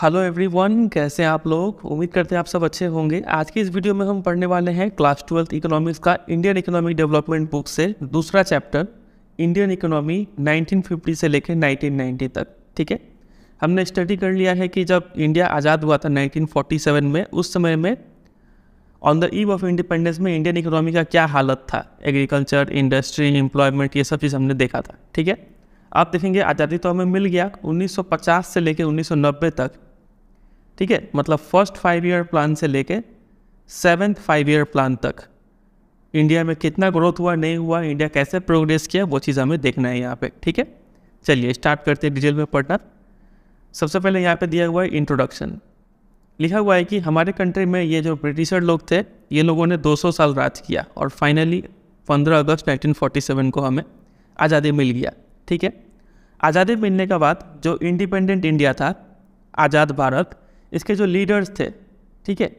Hello everyone कैसे हैं आप लोग उम्मीद करते हैं आप सब अच्छे होंगे आज की इस वीडियो में हम पढ़ने वाले हैं क्लास ट्वेल्थ इकोनॉमिक्स का इंडियन इकोनॉमिक डेवलपमेंट बुक से दूसरा चैप्टर इंडियन इकोनॉमी 1950 से लेकर 1990 तक ठीक है हमने स्टडी कर लिया है कि जब इंडिया आज़ाद हुआ था नाइनटीन में उस समय में on the eve of independence में इंडियन इकोनॉमी का क्या हालत था एग्रीकल्चर इंडस्ट्री एम्प्लॉयमेंट ये सब चीज़ हमने देखा था ठीक है आप देखेंगे आज़ादी तो हमें मिल गया 1950 से लेकर 1990 तक ठीक है मतलब फर्स्ट फाइव ईयर प्लान से लेके सेवेंथ फाइव ईयर प्लान तक इंडिया में कितना ग्रोथ हुआ नहीं हुआ इंडिया कैसे प्रोग्रेस किया वो चीज़ हमें देखना है यहाँ पे ठीक है चलिए स्टार्ट करते हैं डिटेल में पढ़ना सबसे पहले यहाँ पे दिया हुआ है इंट्रोडक्शन लिखा हुआ है कि हमारे कंट्री में ये जो ब्रिटिशर लोग थे ये लोगों ने 200 साल राज किया और फाइनली 15 अगस्त 1947 को हमें आज़ादी मिल गया ठीक है आज़ादी मिलने के बाद जो इंडिपेंडेंट इंडिया था आज़ाद भारत इसके जो लीडर्स थे ठीक है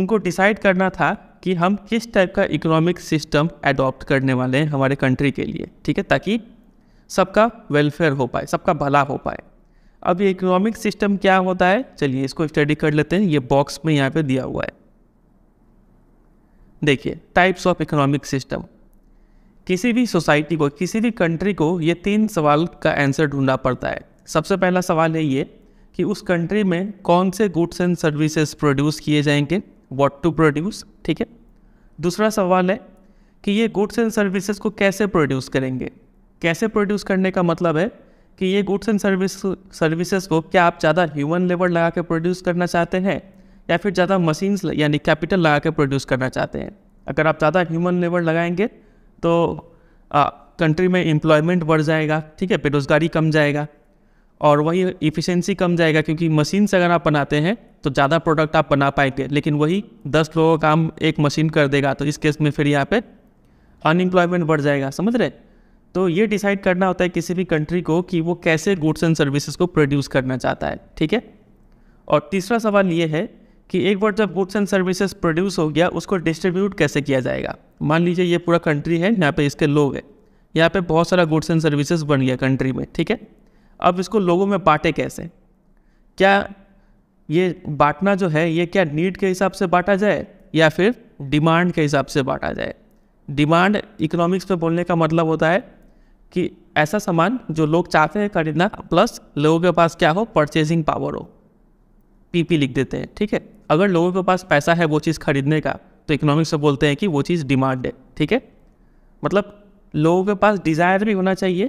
उनको डिसाइड करना था कि हम किस टाइप का इकोनॉमिक सिस्टम अडॉप्ट करने वाले हैं हमारे कंट्री के लिए ठीक है ताकि सबका वेलफेयर हो पाए सबका भला हो पाए अब ये इकोनॉमिक सिस्टम क्या होता है चलिए इसको स्टडी कर लेते हैं ये बॉक्स में यहाँ पे दिया हुआ है देखिए टाइप्स ऑफ इकोनॉमिक सिस्टम किसी भी सोसाइटी को किसी भी कंट्री को ये तीन सवाल का आंसर ढूंढना पड़ता है सबसे पहला सवाल है ये कि उस कंट्री में कौन से गुड्स एंड सर्विसेज प्रोड्यूस किए जाएंगे व्हाट टू प्रोड्यूस ठीक है दूसरा सवाल है कि ये गुड्स एंड सर्विसेज को कैसे प्रोड्यूस करेंगे कैसे प्रोड्यूस करने का मतलब है कि ये गुड्स एंड सर्विस सर्विसेज को क्या आप ज़्यादा ह्यूमन लेबर लगा के प्रोड्यूस करना चाहते हैं या फिर ज़्यादा मशीन्स यानी कैपिटल लगा के प्रोड्यूस करना चाहते हैं अगर आप ज़्यादा ह्यूमन लेबर लगाएंगे तो कंट्री में एम्प्लॉयमेंट बढ़ जाएगा ठीक है बेरोज़गारी कम जाएगा और वही इफ़िशेंसी कम जाएगा क्योंकि मशीन से अगर आप बनाते हैं तो ज़्यादा प्रोडक्ट आप बना पाएंगे लेकिन वही दस लोगों का काम एक मशीन कर देगा तो इस केस में फिर यहाँ पे अनएम्प्लॉयमेंट बढ़ जाएगा समझ रहे तो ये डिसाइड करना होता है किसी भी कंट्री को कि वो कैसे गुड्स एंड सर्विसेज को प्रोड्यूस करना चाहता है ठीक है और तीसरा सवाल ये है कि एक बार जब गुड्स एंड सर्विसेज प्रोड्यूस हो गया उसको डिस्ट्रीब्यूट कैसे किया जाएगा मान लीजिए ये पूरा कंट्री है यहाँ पे इसके लोग हैं यहाँ पे बहुत सारा गुड्स एंड सर्विसेज बन गया कंट्री में ठीक है अब इसको लोगों में बांटे कैसे क्या ये बांटना जो है ये क्या नीड के हिसाब से बांटा जाए या फिर डिमांड के हिसाब से बांटा जाए डिमांड इकोनॉमिक्स में बोलने का मतलब होता है कि ऐसा सामान जो लोग चाहते हैं खरीदना प्लस लोगों के पास क्या हो परचेजिंग पावर हो पीपी लिख देते हैं ठीक है अगर लोगों के पास पैसा है वो चीज़ खरीदने का तो इकोनॉमिक्स में बोलते हैं कि वो चीज़ डिमांड है ठीक है मतलब लोगों के पास डिज़ायर भी होना चाहिए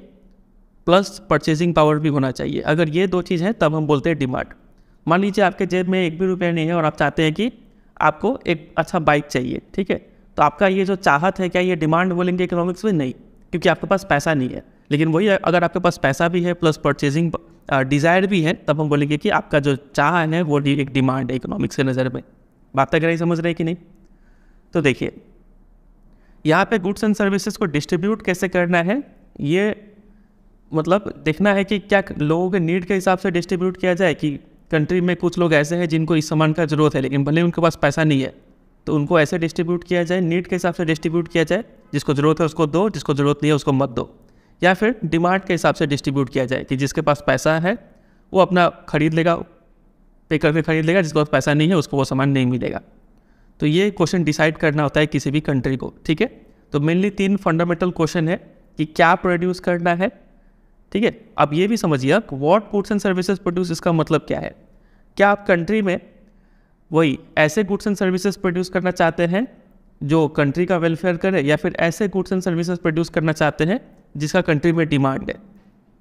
प्लस परचेजिंग पावर भी होना चाहिए अगर ये दो चीज़ हैं तब हम बोलते हैं डिमांड मान लीजिए आपके जेब में एक भी रुपया नहीं है और आप चाहते हैं कि आपको एक अच्छा बाइक चाहिए ठीक है तो आपका ये जो चाहत है क्या ये डिमांड बोलेंगे इकोनॉमिक्स में नहीं क्योंकि आपके पास पैसा नहीं है लेकिन वही अगर आपके पास पैसा भी है प्लस परचेजिंग डिज़ायर भी है तब हम बोलेंगे कि आपका जो चाह है वो एक डिमांड है इकोनॉमिक्स के नज़र में बात तक नहीं समझ रहे कि नहीं तो देखिए यहाँ पे गुड्स एंड सर्विसेज को डिस्ट्रीब्यूट कैसे करना है ये मतलब देखना है कि क्या लोगों के नीड के हिसाब से डिस्ट्रीब्यूट किया जाए कि कंट्री में कुछ लोग ऐसे हैं जिनको इस सामान का ज़रूरत है लेकिन भले उनके पास पैसा नहीं है तो उनको ऐसे डिस्ट्रीब्यूट किया जाए नीड के हिसाब से डिस्ट्रीब्यूट किया जाए जिसको ज़रूरत है उसको दो जिसको ज़रूरत नहीं है उसको मत दो या फिर डिमांड के हिसाब से डिस्ट्रीब्यूट किया जाए कि जिसके पास पैसा है वो अपना खरीद लेगा पे करके खरीद लेगा जिसके पास पैसा नहीं है उसको वो सामान नहीं मिलेगा तो ये क्वेश्चन डिसाइड करना होता है किसी भी कंट्री को ठीक है तो मेनली तीन फंडामेंटल क्वेश्चन है कि क्या प्रोड्यूस करना है ठीक है अब ये भी समझिए आप what goods and services produce इसका मतलब क्या है क्या आप कंट्री में वही ऐसे गुड्स एंड सर्विसेज प्रोड्यूस करना चाहते हैं जो कंट्री का वेलफेयर करे या फिर ऐसे गुड्स एंड सर्विसेज प्रोड्यूस करना चाहते हैं जिसका कंट्री में डिमांड है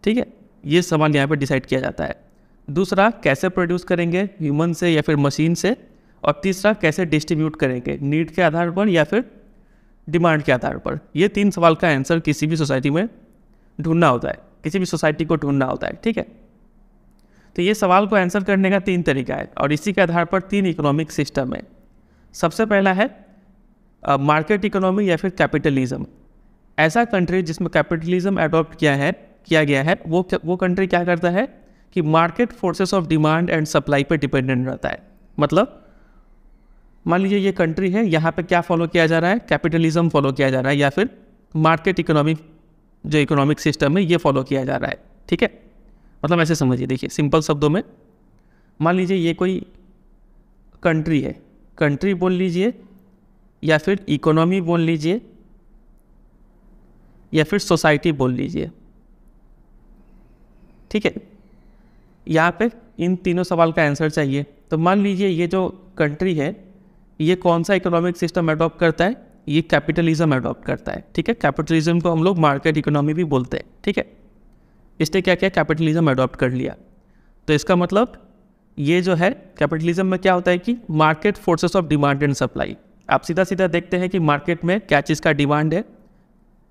ठीक है ये सवाल यहाँ पर डिसाइड किया जाता है दूसरा कैसे प्रोड्यूस करेंगे ह्यूमन से या फिर मशीन से और तीसरा कैसे डिस्ट्रीब्यूट करेंगे नीड के आधार पर या फिर डिमांड के आधार पर ये तीन सवाल का आंसर किसी भी सोसाइटी में ढूंढना होता है किसी भी सोसाइटी को ढूंढना होता है ठीक है तो ये सवाल को आंसर करने का तीन तरीका है और इसी के आधार पर तीन इकोनॉमिक सिस्टम है सबसे पहला है मार्केट इकोनॉमी या फिर कैपिटलिज्म ऐसा कंट्री जिसमें कैपिटलिज्म एडॉप्ट किया है किया गया है वो वो कंट्री क्या करता है कि market forces of demand and supply पर डिपेंडेंट रहता है मतलब मान लीजिए ये कंट्री है यहाँ पे क्या फॉलो किया जा रहा है कैपिटलिज्म फॉलो किया जा रहा है या फिर मार्केट इकोनॉमिक जो इकोनॉमिक सिस्टम है ये फॉलो किया जा रहा है ठीक है मतलब ऐसे समझिए देखिए सिंपल शब्दों में मान लीजिए ये कोई कंट्री है कंट्री बोल लीजिए या फिर इकोनॉमी बोल लीजिए या फिर सोसाइटी बोल लीजिए ठीक है यहाँ पे इन तीनों सवाल का आंसर चाहिए तो मान लीजिए ये जो कंट्री है ये कौन सा इकोनॉमिक सिस्टम अडॉप्ट करता है ये कैपिटलिज्म अडॉप्ट करता है ठीक है कैपिटलिज्म को हम लोग मार्केट इकोनॉमी भी बोलते हैं ठीक है इसने क्या किया कैपिटलिज्म अडॉप्ट कर लिया तो इसका मतलब ये जो है कैपिटलिज्म में क्या होता है कि market forces of demand and supply आप सीधा सीधा देखते हैं कि मार्केट में क्या चीज़ का डिमांड है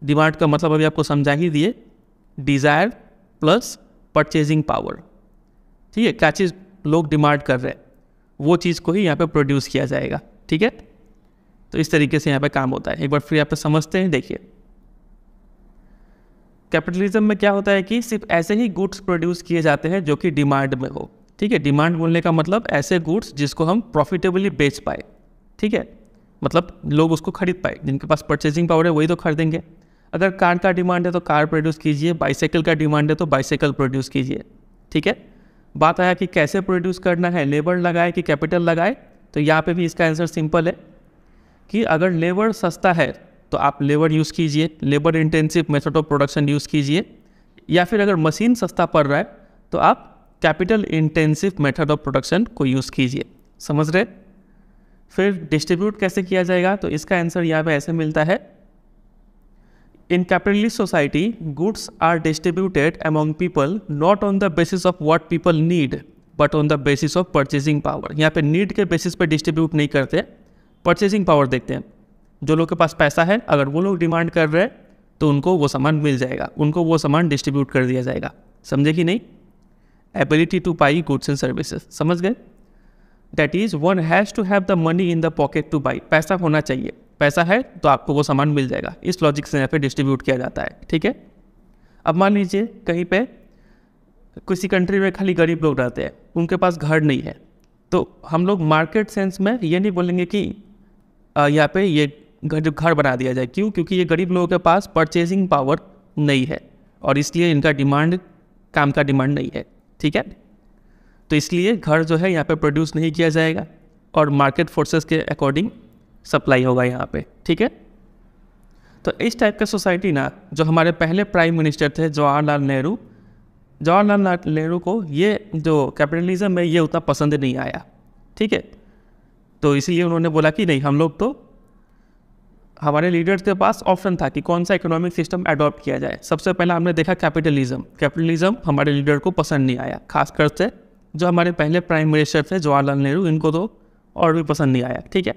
डिमांड का मतलब अभी आपको समझा ही दिए डिज़ायर प्लस परचेजिंग पावर ठीक है क्या चीज़ लोग डिमांड कर रहे हैं वो चीज़ को ही यहाँ पे प्रोड्यूस किया जाएगा ठीक है तो इस तरीके से यहाँ पे काम होता है एक बार फिर यहाँ पे तो समझते हैं देखिए कैपिटलिज्म में क्या होता है कि सिर्फ ऐसे ही गुड्स प्रोड्यूस किए जाते हैं जो कि डिमांड में हो ठीक है डिमांड बोलने का मतलब ऐसे गुड्स जिसको हम प्रॉफिटेबली बेच पाए ठीक है मतलब लोग उसको खरीद पाए जिनके पास परचेजिंग पावर है वही तो खरीदेंगे अगर कार का डिमांड है तो कार प्रोड्यूस कीजिए बाइसाइकिल का डिमांड है तो बाइसाइकिल प्रोड्यूस कीजिए ठीक है बात आया कि कैसे प्रोड्यूस करना है लेबर लगाए कि कैपिटल लगाए तो यहाँ पे भी इसका आंसर सिंपल है कि अगर लेबर सस्ता है तो आप लेबर यूज़ कीजिए labour intensive method of production use कीजिए या फिर अगर मशीन सस्ता पड़ रहा है तो आप capital intensive method of production को यूज़ कीजिए समझ रहे फिर डिस्ट्रीब्यूट कैसे किया जाएगा तो इसका आंसर यहाँ पे ऐसे मिलता है In capitalist society, goods are distributed among people not on the basis of what people need, but on the basis of purchasing power यहाँ पे नीड के बेसिस पे डिस्ट्रीब्यूट नहीं करते परचेजिंग पावर देखते हैं जो लोग के पास पैसा है अगर वो लोग डिमांड कर रहे हैं तो उनको वो सामान मिल जाएगा उनको वो सामान डिस्ट्रीब्यूट कर दिया जाएगा समझे कि नहीं ability to pay goods and services समझ गए that is one has to have the money in the pocket to buy पैसा होना चाहिए पैसा है तो आपको वो सामान मिल जाएगा इस लॉजिक से यहाँ पे डिस्ट्रीब्यूट किया जाता है ठीक है अब मान लीजिए कहीं पे किसी कंट्री में खाली गरीब लोग रहते हैं उनके पास घर नहीं है तो हम लोग मार्केट सेंस में ये नहीं बोलेंगे कि यहाँ पे ये घर घर बना दिया जाए क्यों क्योंकि ये गरीब लोगों के पास परचेजिंग पावर नहीं है और इसलिए इनका डिमांड काम का डिमांड नहीं है ठीक है तो इसलिए घर जो है यहाँ पे प्रोड्यूस नहीं किया जाएगा और मार्केट फोर्सेस के अकॉर्डिंग सप्लाई होगा यहाँ पे ठीक है तो इस टाइप का सोसाइटी ना जो हमारे पहले प्राइम मिनिस्टर थे जवाहरलाल नेहरू जवाहरलाल नेहरू को ये जो कैपिटलिज्म है ये उतना पसंद नहीं आया ठीक है तो इसीलिए उन्होंने बोला कि नहीं हम लोग तो हमारे लीडर्स के पास ऑप्शन था कि कौन सा इकोनॉमिक सिस्टम अडॉप्ट किया जाए सबसे पहले हमने देखा कैपिटलिज्म कैपिटलिज्म हमारे लीडर को पसंद नहीं आया खासकर से जो हमारे पहले प्राइम मिनिस्टर थे जवाहरलाल नेहरू इनको तो और भी पसंद नहीं आया ठीक है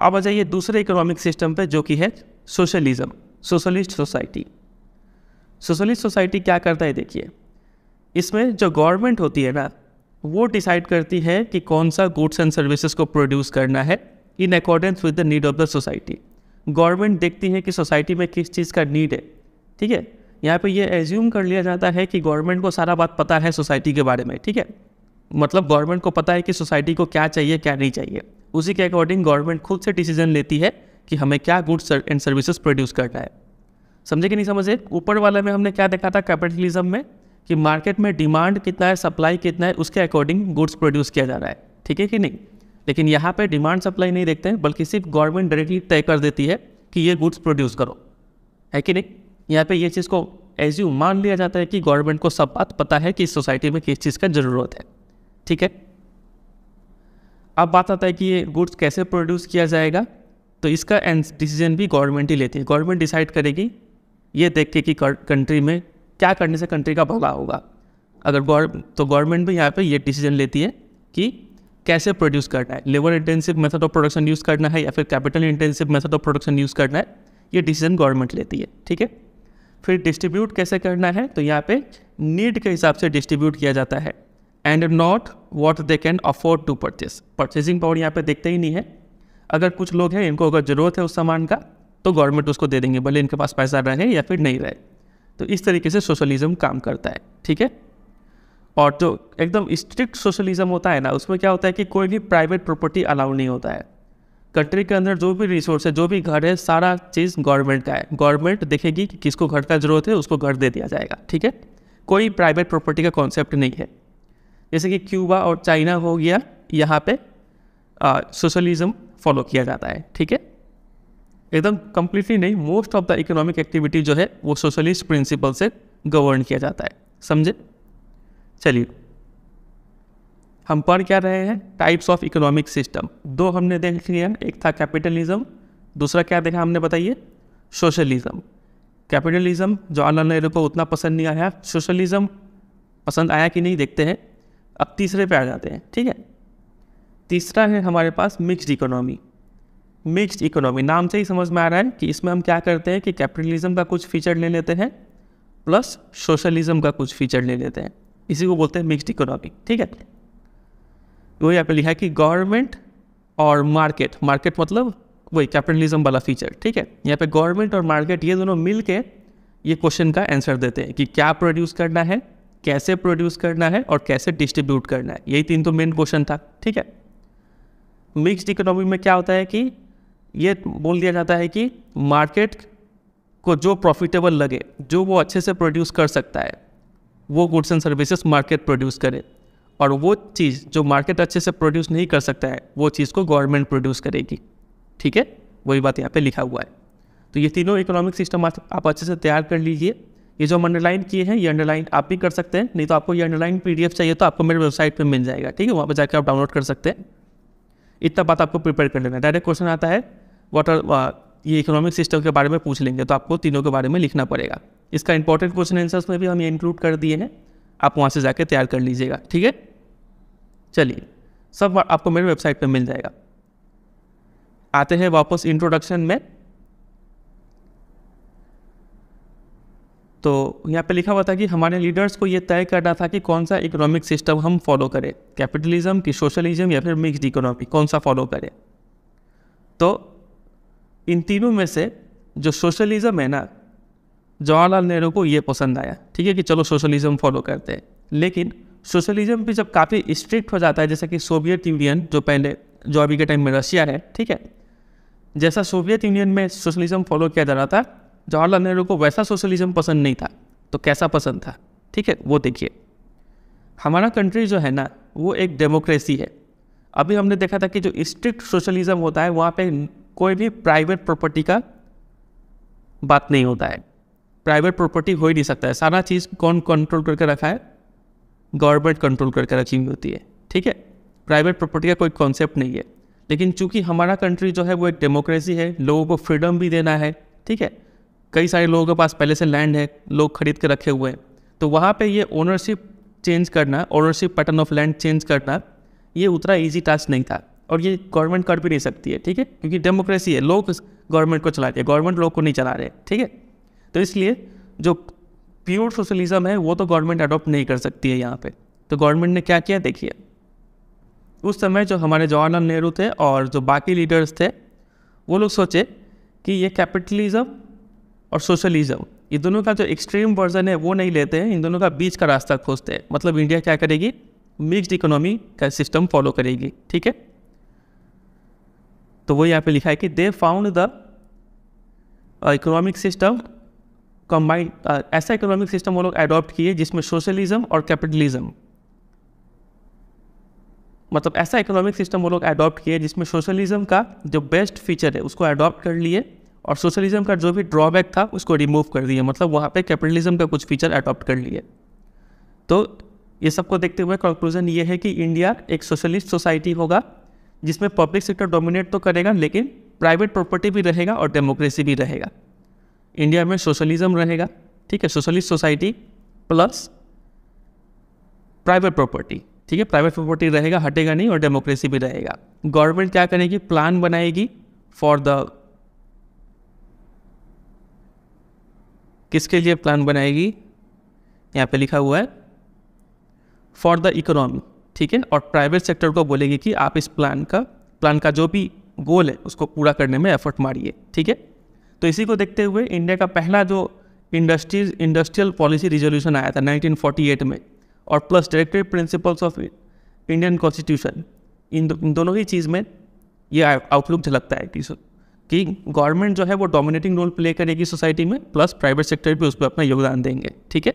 अब आ जाइए दूसरे इकोनॉमिक सिस्टम पे जो कि है socialism socialist society socialist society क्या करता है देखिए इसमें जो गवर्नमेंट होती है ना वो डिसाइड करती है कि कौन सा गुड्स एंड सर्विसेज को प्रोड्यूस करना है in accordance with the need of the society government देखती है कि सोसाइटी में किस चीज़ का नीड है ठीक है यहाँ पे ये एज्यूम कर लिया जाता है कि गवर्नमेंट को सारा बात पता है सोसाइटी के बारे में ठीक है मतलब गवर्नमेंट को पता है कि सोसाइटी को क्या चाहिए क्या नहीं चाहिए उसी के अकॉर्डिंग गवर्नमेंट खुद से डिसीजन लेती है कि हमें क्या गुड्स एंड सर्विसेज प्रोड्यूस करना है समझे कि नहीं समझे ऊपर वाले में हमने क्या देखा था कैपिटलिज्म में कि मार्केट में डिमांड कितना है सप्लाई कितना है उसके अकॉर्डिंग गुड्स प्रोड्यूस किया जा रहा है ठीक है कि नहीं लेकिन यहाँ पर डिमांड सप्लाई नहीं देखते हैं बल्कि सिर्फ गवर्नमेंट डायरेक्टली तय कर देती है कि ये गुड्स प्रोड्यूस करो है कि नहीं यहाँ पर ये चीज़ को एज यू मान लिया जाता है कि गवर्नमेंट को सब बात पता है कि सोसाइटी में किस चीज़ का ज़रूरत है ठीक है अब बात आता है कि ये गुड्स कैसे प्रोड्यूस किया जाएगा तो इसका डिसीजन भी गवर्नमेंट ही लेती है गवर्नमेंट डिसाइड करेगी ये देख के कि कंट्री में क्या करने से कंट्री का भला होगा अगर गौर तो गवर्नमेंट भी यहाँ पे ये डिसीजन लेती है कि कैसे प्रोड्यूस करना है labour intensive method of production use करना है या फिर capital intensive method of production use करना है ये डिसीजन गवर्नमेंट लेती है ठीक है फिर डिस्ट्रीब्यूट कैसे करना है तो यहाँ पे नीड के हिसाब से डिस्ट्रीब्यूट किया जाता है and not what they can afford to purchase purchasing power यहाँ पे देखते ही नहीं है अगर कुछ लोग हैं इनको अगर ज़रूरत है उस सामान का तो गवर्नमेंट उसको दे देंगे भले इनके पास पैसा रहे या फिर नहीं रहे तो इस तरीके से सोशलिज्म काम करता है ठीक है और जो एकदम स्ट्रिक्ट सोशलिज्म होता है ना उसमें क्या होता है कि कोई भी प्राइवेट प्रॉपर्टी अलाउ नहीं होता है कंट्री के अंदर जो भी रिसोर्स है जो भी घर है सारा चीज़ गवर्नमेंट का है गवर्नमेंट देखेगी कि किसको घर का ज़रूरत है उसको घर दे दिया जाएगा ठीक है कोई प्राइवेट प्रॉपर्टी का कॉन्सेप्ट नहीं है जैसे कि क्यूबा और चाइना हो गया यहाँ पे सोशलिज्म फॉलो किया जाता है ठीक है एकदम कम्प्लीटली नहीं most of the economic activity जो है वो सोशलिस्ट प्रिंसिपल से गवर्न किया जाता है समझे चलिए हम पढ़ क्या रहे हैं टाइप्स ऑफ इकोनॉमिक सिस्टम दो हमने देख लिया एक था कैपिटलिज्म दूसरा क्या देखा हमने बताइए सोशलिज्म कैपिटलिज्म जवाहरलाल नेहरू को उतना पसंद नहीं आया सोशलिज्म पसंद आया कि नहीं देखते हैं अब तीसरे पे आ जाते हैं ठीक है तीसरा है हमारे पास मिक्स्ड इकोनॉमी मिक्स्ड इकोनॉमी नाम से ही समझ में आ रहा है कि इसमें हम क्या करते हैं कि कैपिटलिज्म का कुछ फीचर ले लेते हैं प्लस सोशलिज्म का कुछ फीचर ले लेते हैं इसी को बोलते हैं मिक्स्ड इकोनॉमी ठीक है वो यहाँ पर लिखा है कि गवर्नमेंट और मार्केट मार्केट मतलब वही कैपिटलिज्म वाला फीचर ठीक है यहाँ पे गवर्नमेंट और मार्केट ये दोनों मिल ये क्वेश्चन का आंसर देते हैं कि क्या प्रोड्यूस करना है कैसे प्रोड्यूस करना है और कैसे डिस्ट्रीब्यूट करना है यही तीन तो मेन क्वेश्चन था ठीक है मिक्स्ड इकोनॉमी में क्या होता है कि ये बोल दिया जाता है कि मार्केट को जो प्रॉफिटेबल लगे जो वो अच्छे से प्रोड्यूस कर सकता है वो goods and services market produce करे और वो चीज़ जो मार्केट अच्छे से प्रोड्यूस नहीं कर सकता है वो चीज़ को गवर्नमेंट प्रोड्यूस करेगी ठीक है वही बात यहाँ पे लिखा हुआ है तो ये तीनों इकोनॉमिक सिस्टम आप अच्छे से तैयार कर लीजिए ये जो हम अंडरलाइन किए हैं ये अंडरलाइन आप भी कर सकते हैं नहीं तो आपको ये अंडरलाइन पीडीएफ चाहिए तो आपको मेरे वेबसाइट पर मिल जाएगा ठीक है वहाँ पर जाकर आप डाउनलोड कर सकते हैं इतना बात आपको प्रिपेयर कर लेना डायरेक्ट क्वेश्चन आता है वॉट आर uh, ये इकोनॉमिक सिस्टम के बारे में पूछ लेंगे तो आपको तीनों के बारे में लिखना पड़ेगा इसका इंपॉर्टेंट क्वेश्चन आंसर्स में भी हम ये इंक्लूड कर दिए हैं आप वहाँ से जाके तैयार कर लीजिएगा ठीक है चलिए सब आपको मेरे वेबसाइट पर मिल जाएगा आते हैं वापस इंट्रोडक्शन में तो यहाँ पे लिखा हुआ था कि हमारे लीडर्स को ये तय करना था कि कौन सा इकोनॉमिक सिस्टम हम फॉलो करें कैपिटलिज्म की सोशलिज्म या फिर मिक्सड इकोनॉमी कौन सा फॉलो करें तो इन तीनों में से जो सोशलिज्म है ना जवाहरलाल नेहरू को ये पसंद आया ठीक है कि चलो सोशलिज्म फॉलो करते हैं लेकिन सोशलिज्म भी जब काफ़ी स्ट्रिक्ट हो जाता है जैसा कि सोवियत यूनियन जो पहले जो अभी के टाइम में रशिया है ठीक है जैसा सोवियत यूनियन में सोशलिज्म फॉलो किया जा रहा था जवाहरलाल नेहरू को वैसा सोशलिज्म पसंद नहीं था तो कैसा पसंद था ठीक है वो देखिए हमारा कंट्री जो है ना वो एक डेमोक्रेसी है अभी हमने देखा था कि जो स्ट्रिक्ट सोशलिज्म होता है वहाँ पे कोई भी प्राइवेट प्रॉपर्टी का बात नहीं होता है प्राइवेट प्रॉपर्टी हो ही नहीं सकता है सारा चीज़ कौन कंट्रोल करके रखा है गवर्नमेंट कंट्रोल करके रखी हुई होती है ठीक है प्राइवेट प्रॉपर्टी का कोई कॉन्सेप्ट नहीं है लेकिन चूंकि हमारा कंट्री जो है वो एक डेमोक्रेसी है लोगों को फ्रीडम भी देना है ठीक है कई सारे लोगों के पास पहले से लैंड है लोग खरीद के रखे हुए हैं तो वहाँ पे ये ओनरशिप चेंज करना ownership pattern of land change करना ये उतना इजी टास्क नहीं था और ये गवर्नमेंट कर भी नहीं सकती है ठीक है क्योंकि डेमोक्रेसी है लोग गवर्नमेंट को चलाते हैं गवर्नमेंट लोग को नहीं चला रहे ठीक है तो इसलिए जो प्योर सोशलिज्म है वो तो गवर्नमेंट अडॉप्ट नहीं कर सकती है यहाँ पर तो गवर्नमेंट ने क्या किया देखिए उस समय जो हमारे जवाहरलाल नेहरू थे और जो बाकी लीडर्स थे वो लोग सोचे कि ये कैपिटलिज्म और सोशलिज्म ये दोनों का जो एक्सट्रीम वर्जन है वो नहीं लेते हैं इन दोनों का बीच का रास्ता खोजते हैं मतलब इंडिया क्या करेगी मिक्स्ड इकोनॉमी का सिस्टम फॉलो करेगी ठीक है तो वो यहाँ पे लिखा है कि they found the economic system combined ऐसा इकोनॉमिक सिस्टम वो लोग एडॉप्ट किए जिसमें सोशलिज्म और कैपिटलिज्म मतलब ऐसा इकोनॉमिक सिस्टम वो लोग एडॉप्ट किए जिसमें सोशलिज्म का जो बेस्ट फीचर है उसको एडॉप्ट कर लिए और सोशलिज्म का जो भी ड्रॉबैक था उसको रिमूव कर दिया मतलब वहाँ पे कैपिटलिज्म का कुछ फीचर अडॉप्ट कर लिए तो ये सबको देखते हुए कंक्लूजन ये है कि इंडिया एक सोशलिस्ट सोसाइटी होगा जिसमें पब्लिक सेक्टर डोमिनेट तो करेगा लेकिन प्राइवेट प्रॉपर्टी भी रहेगा और डेमोक्रेसी भी रहेगा इंडिया में सोशलिज्म रहेगा ठीक है socialist society plus private property ठीक है प्राइवेट प्रॉपर्टी रहेगा हटेगा नहीं और डेमोक्रेसी भी रहेगा गवर्नमेंट क्या करेगी प्लान बनाएगी फॉर द किसके लिए प्लान बनाएगी यहाँ पे लिखा हुआ है फॉर द इकोनॉमी ठीक है और प्राइवेट सेक्टर को बोलेगी कि आप इस प्लान का प्लान का जो भी गोल है उसको पूरा करने में एफर्ट मारिए ठीक है तो इसी को देखते हुए इंडिया का पहला जो इंडस्ट्रीज इंडस्ट्रियल पॉलिसी रिजोल्यूशन आया था 1948 में और plus directed principles of Indian constitution इन दोनों ही चीज़ में ये आउटलुक झलकता है कि कि गवर्नमेंट जो है वो डोमिनेटिंग रोल प्ले करेगी सोसाइटी में प्लस प्राइवेट सेक्टर भी उस पर अपना योगदान देंगे ठीक है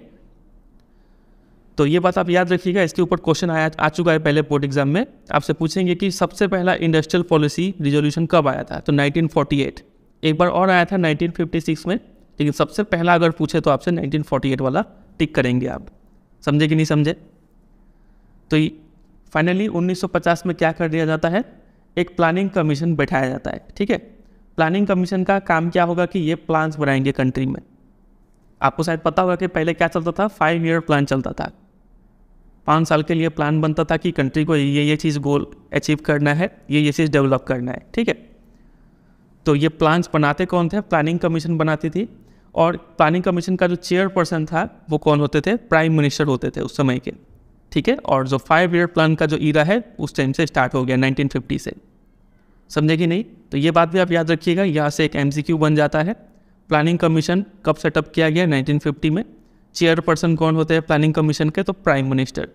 तो ये बात आप याद रखिएगा इसके ऊपर क्वेश्चन आया आ चुका है पहले बोर्ड एग्जाम में आपसे पूछेंगे कि सबसे पहला इंडस्ट्रियल पॉलिसी रिजोल्यूशन कब आया था तो 1948 एक बार और आया था 1956 में लेकिन सबसे पहला अगर पूछे तो आपसे 1948 वाला टिक करेंगे आप समझे कि नहीं समझे तो फाइनली 1950 में क्या कर दिया जाता है एक प्लानिंग कमीशन बैठाया जाता है ठीक है प्लानिंग कमीशन का काम क्या होगा कि ये प्लान्स बनाएंगे कंट्री में आपको शायद पता होगा कि पहले क्या चलता था फाइव ईयर प्लान चलता था पाँच साल के लिए प्लान बनता था कि कंट्री को ये ये चीज़ गोल अचीव करना है ये ये चीज़ डेवलप करना है ठीक है तो ये प्लान्स बनाते कौन थे प्लानिंग कमीशन बनाती थी और प्लानिंग कमीशन का जो चेयरपर्सन था वो कौन होते थे प्राइम मिनिस्टर होते थे उस समय के ठीक है और जो फाइव ईयर प्लान का जो ईरा है उस टाइम से स्टार्ट हो गया 1950 से समझे कि नहीं तो ये बात भी आप याद रखिएगा यहाँ से एक एम बन जाता है प्लानिंग कमीशन कब सेटअप किया गया 1950 में चेयरपर्सन कौन होते हैं प्लानिंग कमीशन के तो प्राइम मिनिस्टर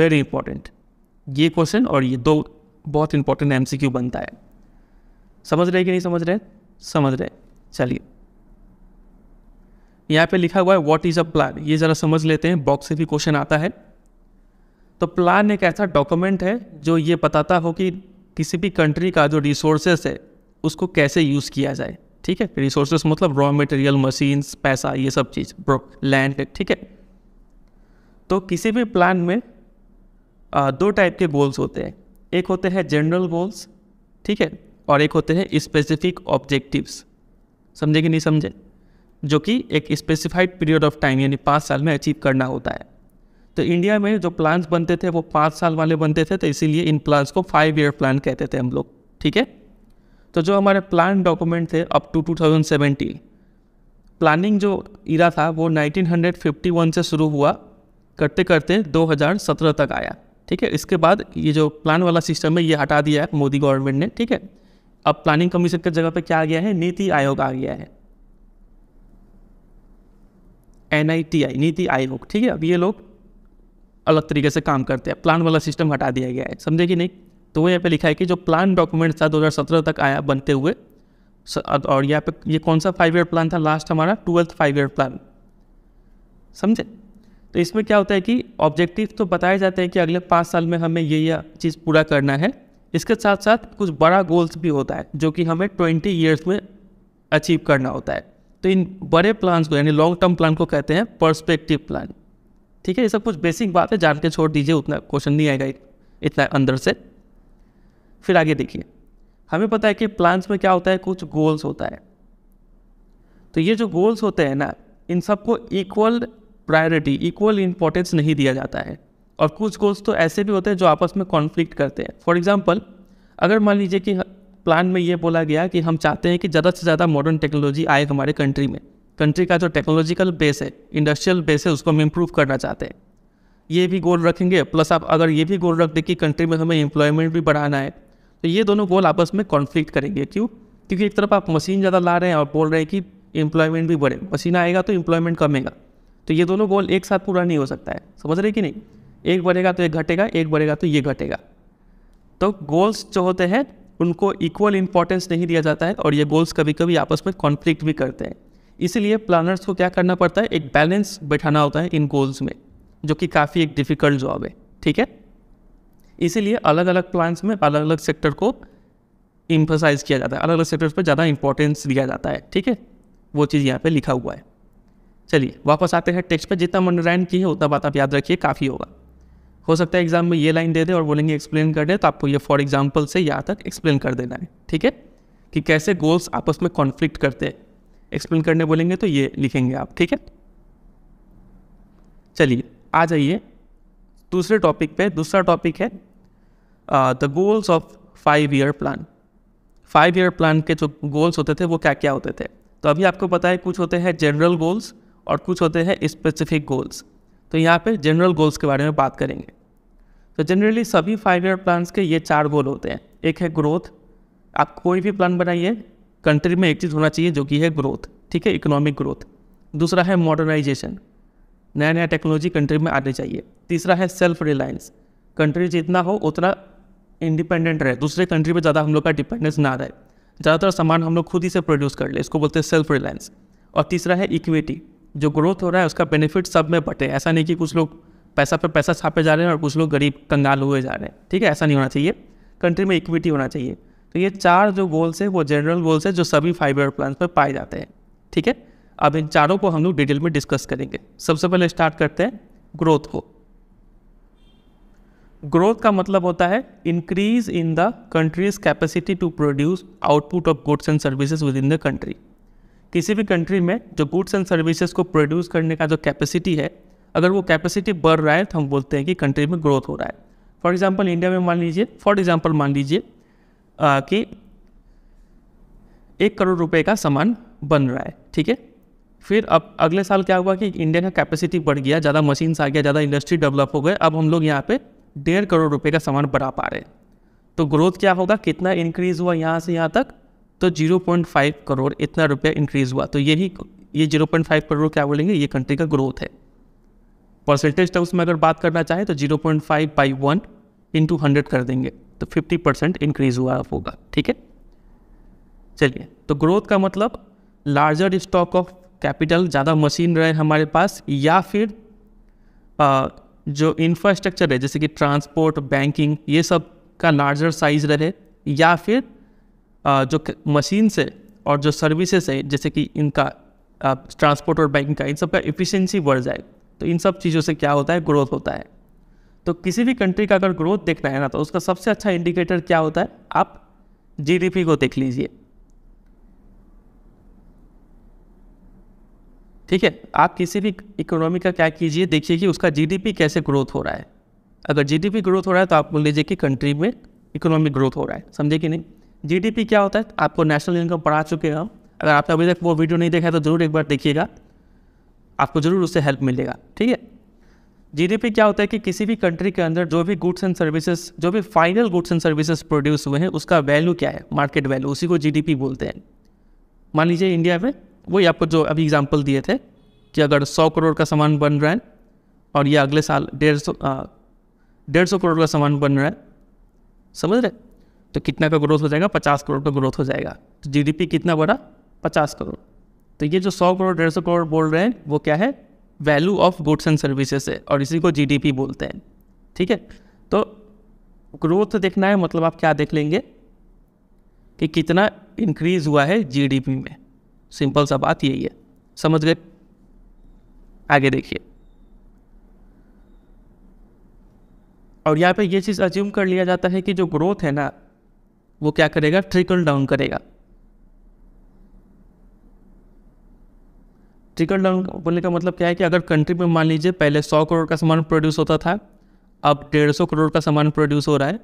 वेरी इंपॉर्टेंट ये क्वेश्चन और ये दो बहुत इंपॉर्टेंट एम बनता है समझ रहे कि नहीं समझ रहे समझ रहे चलिए यहाँ पे लिखा हुआ है व्हाट इज़ अ प्लान ये ज़रा समझ लेते हैं बॉक्स से भी क्वेश्चन आता है तो प्लान एक ऐसा डॉक्यूमेंट है जो ये बताता हो कि किसी भी कंट्री का जो रिसोर्सेस है उसको कैसे यूज़ किया जाए ठीक है रिसोर्सेस मतलब रॉ मटेरियल मशीन्स पैसा ये सब चीज़ लैंड ठीक है तो किसी भी प्लान में आ, दो टाइप के गोल्स होते हैं एक होते हैं जनरल गोल्स ठीक है और एक होते हैं स्पेसिफिक ऑब्जेक्टिव्स समझे कि नहीं समझे जो कि एक स्पेसिफाइड पीरियड ऑफ टाइम यानी पाँच साल में अचीव करना होता है तो इंडिया में जो प्लान्स बनते थे वो पाँच साल वाले बनते थे तो इसीलिए इन प्लान्स को फाइव ईयर प्लान कहते थे हम लोग ठीक है तो जो हमारे प्लान डॉक्यूमेंट थे अप टू 2017 प्लानिंग जो इरा था वो 1951 से शुरू हुआ करते करते 2017 तक आया ठीक है इसके बाद ये जो प्लान वाला सिस्टम है ये हटा दिया है मोदी गवर्नमेंट ने ठीक है अब प्लानिंग कमीशन के जगह पे क्या आ गया है नीति आयोग आ गया है एन नीति आयोग ठीक है अब ये लोग अलग तरीके से काम करते हैं प्लान वाला सिस्टम हटा दिया गया है समझे कि नहीं तो वो यहाँ पे लिखा है कि जो प्लान डॉक्यूमेंट था 2017 तक आया बनते हुए और यहाँ पे ये कौन सा फाइव ईयर प्लान था लास्ट हमारा ट्वेल्थ फाइव ईयर प्लान समझे तो इसमें क्या होता है कि ऑब्जेक्टिव तो बताए जाते हैं कि अगले पाँच साल में हमें ये यह चीज़ पूरा करना है इसके साथ साथ कुछ बड़ा गोल्स भी होता है जो कि हमें ट्वेंटी ईयर्स में अचीव करना होता है तो इन बड़े प्लान्स को यानी लॉन्ग टर्म प्लान को कहते हैं पर्सपेक्टिव प्लान ठीक है ये सब कुछ बेसिक बात है जान के छोड़ दीजिए उतना क्वेश्चन नहीं आएगा इतना अंदर से फिर आगे देखिए हमें पता है कि प्लान्स में क्या होता है कुछ गोल्स होता है तो ये जो गोल्स होते हैं ना इन सबको इक्वल प्रायोरिटी इक्वल इंपॉर्टेंस नहीं दिया जाता है और कुछ गोल्स तो ऐसे भी होते हैं जो आपस में कॉन्फ्लिक्ट करते हैं फॉर एग्जाम्पल अगर मान लीजिए कि प्लान में ये बोला गया कि हम चाहते हैं कि ज़्यादा से ज़्यादा मॉडर्न टेक्नोलॉजी आए हमारे कंट्री में कंट्री का जो टेक्नोलॉजिकल बेस है इंडस्ट्रियल बेस है उसको हम इम्प्रूव करना चाहते हैं ये भी गोल रखेंगे प्लस आप अगर ये भी गोल रख दें कि कंट्री में हमें एम्प्लॉयमेंट भी बढ़ाना है तो ये दोनों गोल आपस में कॉन्फ्लिक्ट करेंगे क्यों क्योंकि एक तरफ आप मशीन ज़्यादा ला रहे हैं और बोल रहे हैं कि एम्प्लॉयमेंट भी बढ़े मशीन आएगा तो एम्प्लॉयमेंट कमेगा तो ये दोनों गोल एक साथ पूरा नहीं हो सकता है समझ रहे कि नहीं एक बढ़ेगा तो एक घटेगा एक बढ़ेगा तो ये घटेगा तो गोल्स जो होते हैं उनको इक्वल इंपॉर्टेंस नहीं दिया जाता है और ये गोल्स कभी कभी आपस में कॉन्फ्लिक्ट भी करते हैं इसीलिए प्लानर्स को क्या करना पड़ता है एक बैलेंस बैठाना होता है इन गोल्स में जो कि काफ़ी एक डिफ़िकल्ट जॉब है ठीक है इसीलिए अलग अलग प्लान्स में अलग अलग सेक्टर को इम्फोसाइज किया जाता है अलग अलग सेक्टर्स पर ज़्यादा इंपॉर्टेंस दिया जाता है ठीक है वो चीज़ यहाँ पे लिखा हुआ है चलिए वापस आते हैं टेक्स्ट पर जितना की किए उतना बात आप याद रखिए काफ़ी होगा हो सकता है एग्जाम में ये लाइन दे दे और बोलेंगे एक्सप्लेन कर दे तो आपको ये फॉर एग्जाम्पल से यहाँ तक एक्सप्लेन कर देना है ठीक है कि कैसे गोल्स आपस में कॉन्फ्लिक्ट करते हैं एक्सप्लेन करने बोलेंगे तो ये लिखेंगे आप ठीक है चलिए आ जाइए दूसरे टॉपिक पे दूसरा टॉपिक है the goals of five year plan five year plan के जो गोल्स होते थे वो क्या क्या होते थे तो अभी आपको पता है कुछ होते हैं जनरल गोल्स और कुछ होते हैं स्पेसिफिक गोल्स तो यहाँ पे जनरल गोल्स के बारे में बात करेंगे तो जनरली सभी फाइव ईयर प्लान्स के ये चार गोल होते हैं एक है ग्रोथ आप कोई भी प्लान बनाइए कंट्री में एक चीज़ होना चाहिए जो कि है ग्रोथ ठीक है इकोनॉमिक ग्रोथ दूसरा है मॉडर्नाइजेशन नया नया टेक्नोलॉजी कंट्री में आनी चाहिए तीसरा है सेल्फ रिलायंस कंट्री जितना हो उतना इंडिपेंडेंट रहे दूसरे कंट्री पर ज़्यादा हम लोग का डिपेंडेंस ना रहे ज़्यादातर सामान हम लोग खुद ही से प्रोड्यूस कर ले इसको बोलते हैं सेल्फ रिलायंस और तीसरा है इक्विटी जो ग्रोथ हो रहा है उसका बेनिफिट सब में बटे ऐसा नहीं कि कुछ लोग पैसा पे पैसा छापे जा रहे हैं और कुछ लोग गरीब कंगाल हुए जा रहे हैं ठीक है ऐसा नहीं होना चाहिए कंट्री में इक्विटी होना चाहिए तो ये चार जो गोल्स है वो जनरल गोल्स है जो सभी फाइबर प्लांट्स पर पाए जाते हैं ठीक है अब इन चारों को हम लोग डिटेल में डिस्कस करेंगे सबसे पहले स्टार्ट करते हैं ग्रोथ को ग्रोथ का मतलब होता है increase in the country's capacity to produce output of goods and services within the country किसी भी कंट्री में जो गुड्स एंड सर्विसेज को प्रोड्यूस करने का जो कैपेसिटी है अगर वो कैपेसिटी बढ़ रहा है तो हम बोलते हैं कि कंट्री में ग्रोथ हो रहा है फॉर एग्जाम्पल इंडिया में मान लीजिए फॉर एग्जाम्पल मान लीजिए कि एक करोड़ रुपए का सामान बन रहा है ठीक है फिर अब अगले साल क्या हुआ कि इंडिया का कैपेसिटी बढ़ गया ज़्यादा मशीन्स आ गया ज़्यादा इंडस्ट्री डेवलप हो गए अब हम लोग यहाँ पे डेढ़ करोड़ रुपए का सामान बना पा रहे हैं तो ग्रोथ क्या होगा कितना इंक्रीज़ हुआ यहाँ से यहाँ तक तो जीरो करोड़ इतना रुपया इंक्रीज़ हुआ तो यही ये जीरो करोड़ क्या बोलेंगे ये कंट्री का ग्रोथ है परसेंटेज टर्म्स में अगर बात करना चाहें तो zero point five by one into hundred कर देंगे तो 50 परसेंट इंक्रीज हुआ होगा ठीक है चलिए तो ग्रोथ का मतलब लार्जर स्टॉक ऑफ कैपिटल ज़्यादा मशीन रहे हमारे पास या फिर आ, जो इंफ्रास्ट्रक्चर है जैसे कि ट्रांसपोर्ट बैंकिंग ये सब का लार्जर साइज रहे या फिर आ, जो मशीन से और जो सर्विसेज है जैसे कि इनका ट्रांसपोर्ट और बैंकिंग का इन सब का एफिशिएंसी बढ़ जाए तो इन सब चीज़ों से क्या होता है ग्रोथ होता है तो किसी भी कंट्री का अगर ग्रोथ देखना है ना तो उसका सबसे अच्छा इंडिकेटर क्या होता है आप जीडीपी को देख लीजिए ठीक है आप किसी भी इकोनॉमी का क्या कीजिए देखिए कि उसका जीडीपी कैसे ग्रोथ हो रहा है अगर जीडीपी ग्रोथ हो रहा है तो आप बोल लीजिए कि कंट्री में इकोनॉमिक ग्रोथ हो रहा है समझे कि नहीं जीडीपी क्या होता है आपको नेशनल इनकम पढ़ा चुके हैं अगर आपने अभी तक वो वीडियो नहीं देखा है तो ज़रूर एक बार देखिएगा आपको ज़रूर उससे हेल्प मिलेगा ठीक है जीडीपी क्या होता है कि किसी भी कंट्री के अंदर जो भी गुड्स एंड सर्विसेज जो भी final goods and services produce हुए हैं उसका वैल्यू क्या है मार्केट वैल्यू उसी को जीडीपी बोलते हैं मान लीजिए इंडिया में वही आपको जो अभी एग्जाम्पल दिए थे कि अगर सौ करोड़ का सामान बन रहा है और ये अगले साल डेढ़ सौ डेढ़ सौ करोड़ का सामान बन रहा है समझ रहे तो कितना का ग्रोथ हो जाएगा पचास करोड़ का ग्रोथ हो जाएगा तो जीडीपी कितना बढ़ा पचास करोड़ तो ये जो सौ करोड़ डेढ़ सौ करोड़ बोल रहे हैं वो क्या है value of goods and services है और इसी को जीडीपी बोलते हैं ठीक है तो ग्रोथ देखना है मतलब आप क्या देख लेंगे कि कितना इंक्रीज हुआ है जीडीपी में सिंपल सा बात यही है समझ गए आगे देखिए और यहाँ पे ये चीज़ अज्यूम कर लिया जाता है कि जो ग्रोथ है ना वो क्या करेगा ट्रिकल डाउन करेगा ट्रिकल डाउन बोलने का मतलब क्या है कि अगर कंट्री में मान लीजिए पहले सौ करोड़ का सामान प्रोड्यूस होता था अब डेढ़ सौ करोड़ का सामान प्रोड्यूस हो रहा है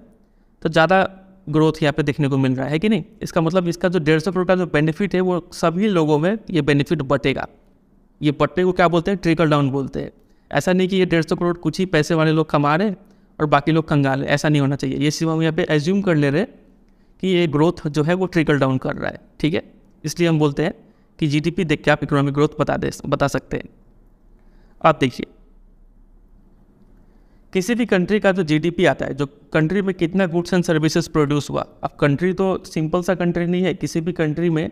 तो ज़्यादा ग्रोथ यहाँ पे देखने को मिल रहा है कि नहीं इसका मतलब इसका जो डेढ़ सौ करोड़ का जो बेनिफिट है वो सभी लोगों में ये बेनिफिट बटेगा ये बटने को क्या बोलते हैं ट्रिकल डाउन बोलते हैं ऐसा नहीं कि ये डेढ़ सौ करोड़ कुछ ही पैसे वाले लोग कमा रहे और बाकी लोग कंगाल ऐसा नहीं होना चाहिए ये सिर्फ हम यहाँ पे एज्यूम कर ले रहे कि ये ग्रोथ जो है वो ट्रिकल डाउन कर रहा है ठीक है इसलिए हम बोलते हैं कि जीडीपी देख के आप इकोनॉमिक ग्रोथ बता दे बता सकते हैं आप देखिए किसी भी कंट्री का जो जीडीपी आता है जो कंट्री में कितना गुड्स एंड सर्विसेज प्रोड्यूस हुआ अब कंट्री तो सिंपल सा कंट्री नहीं है किसी भी कंट्री में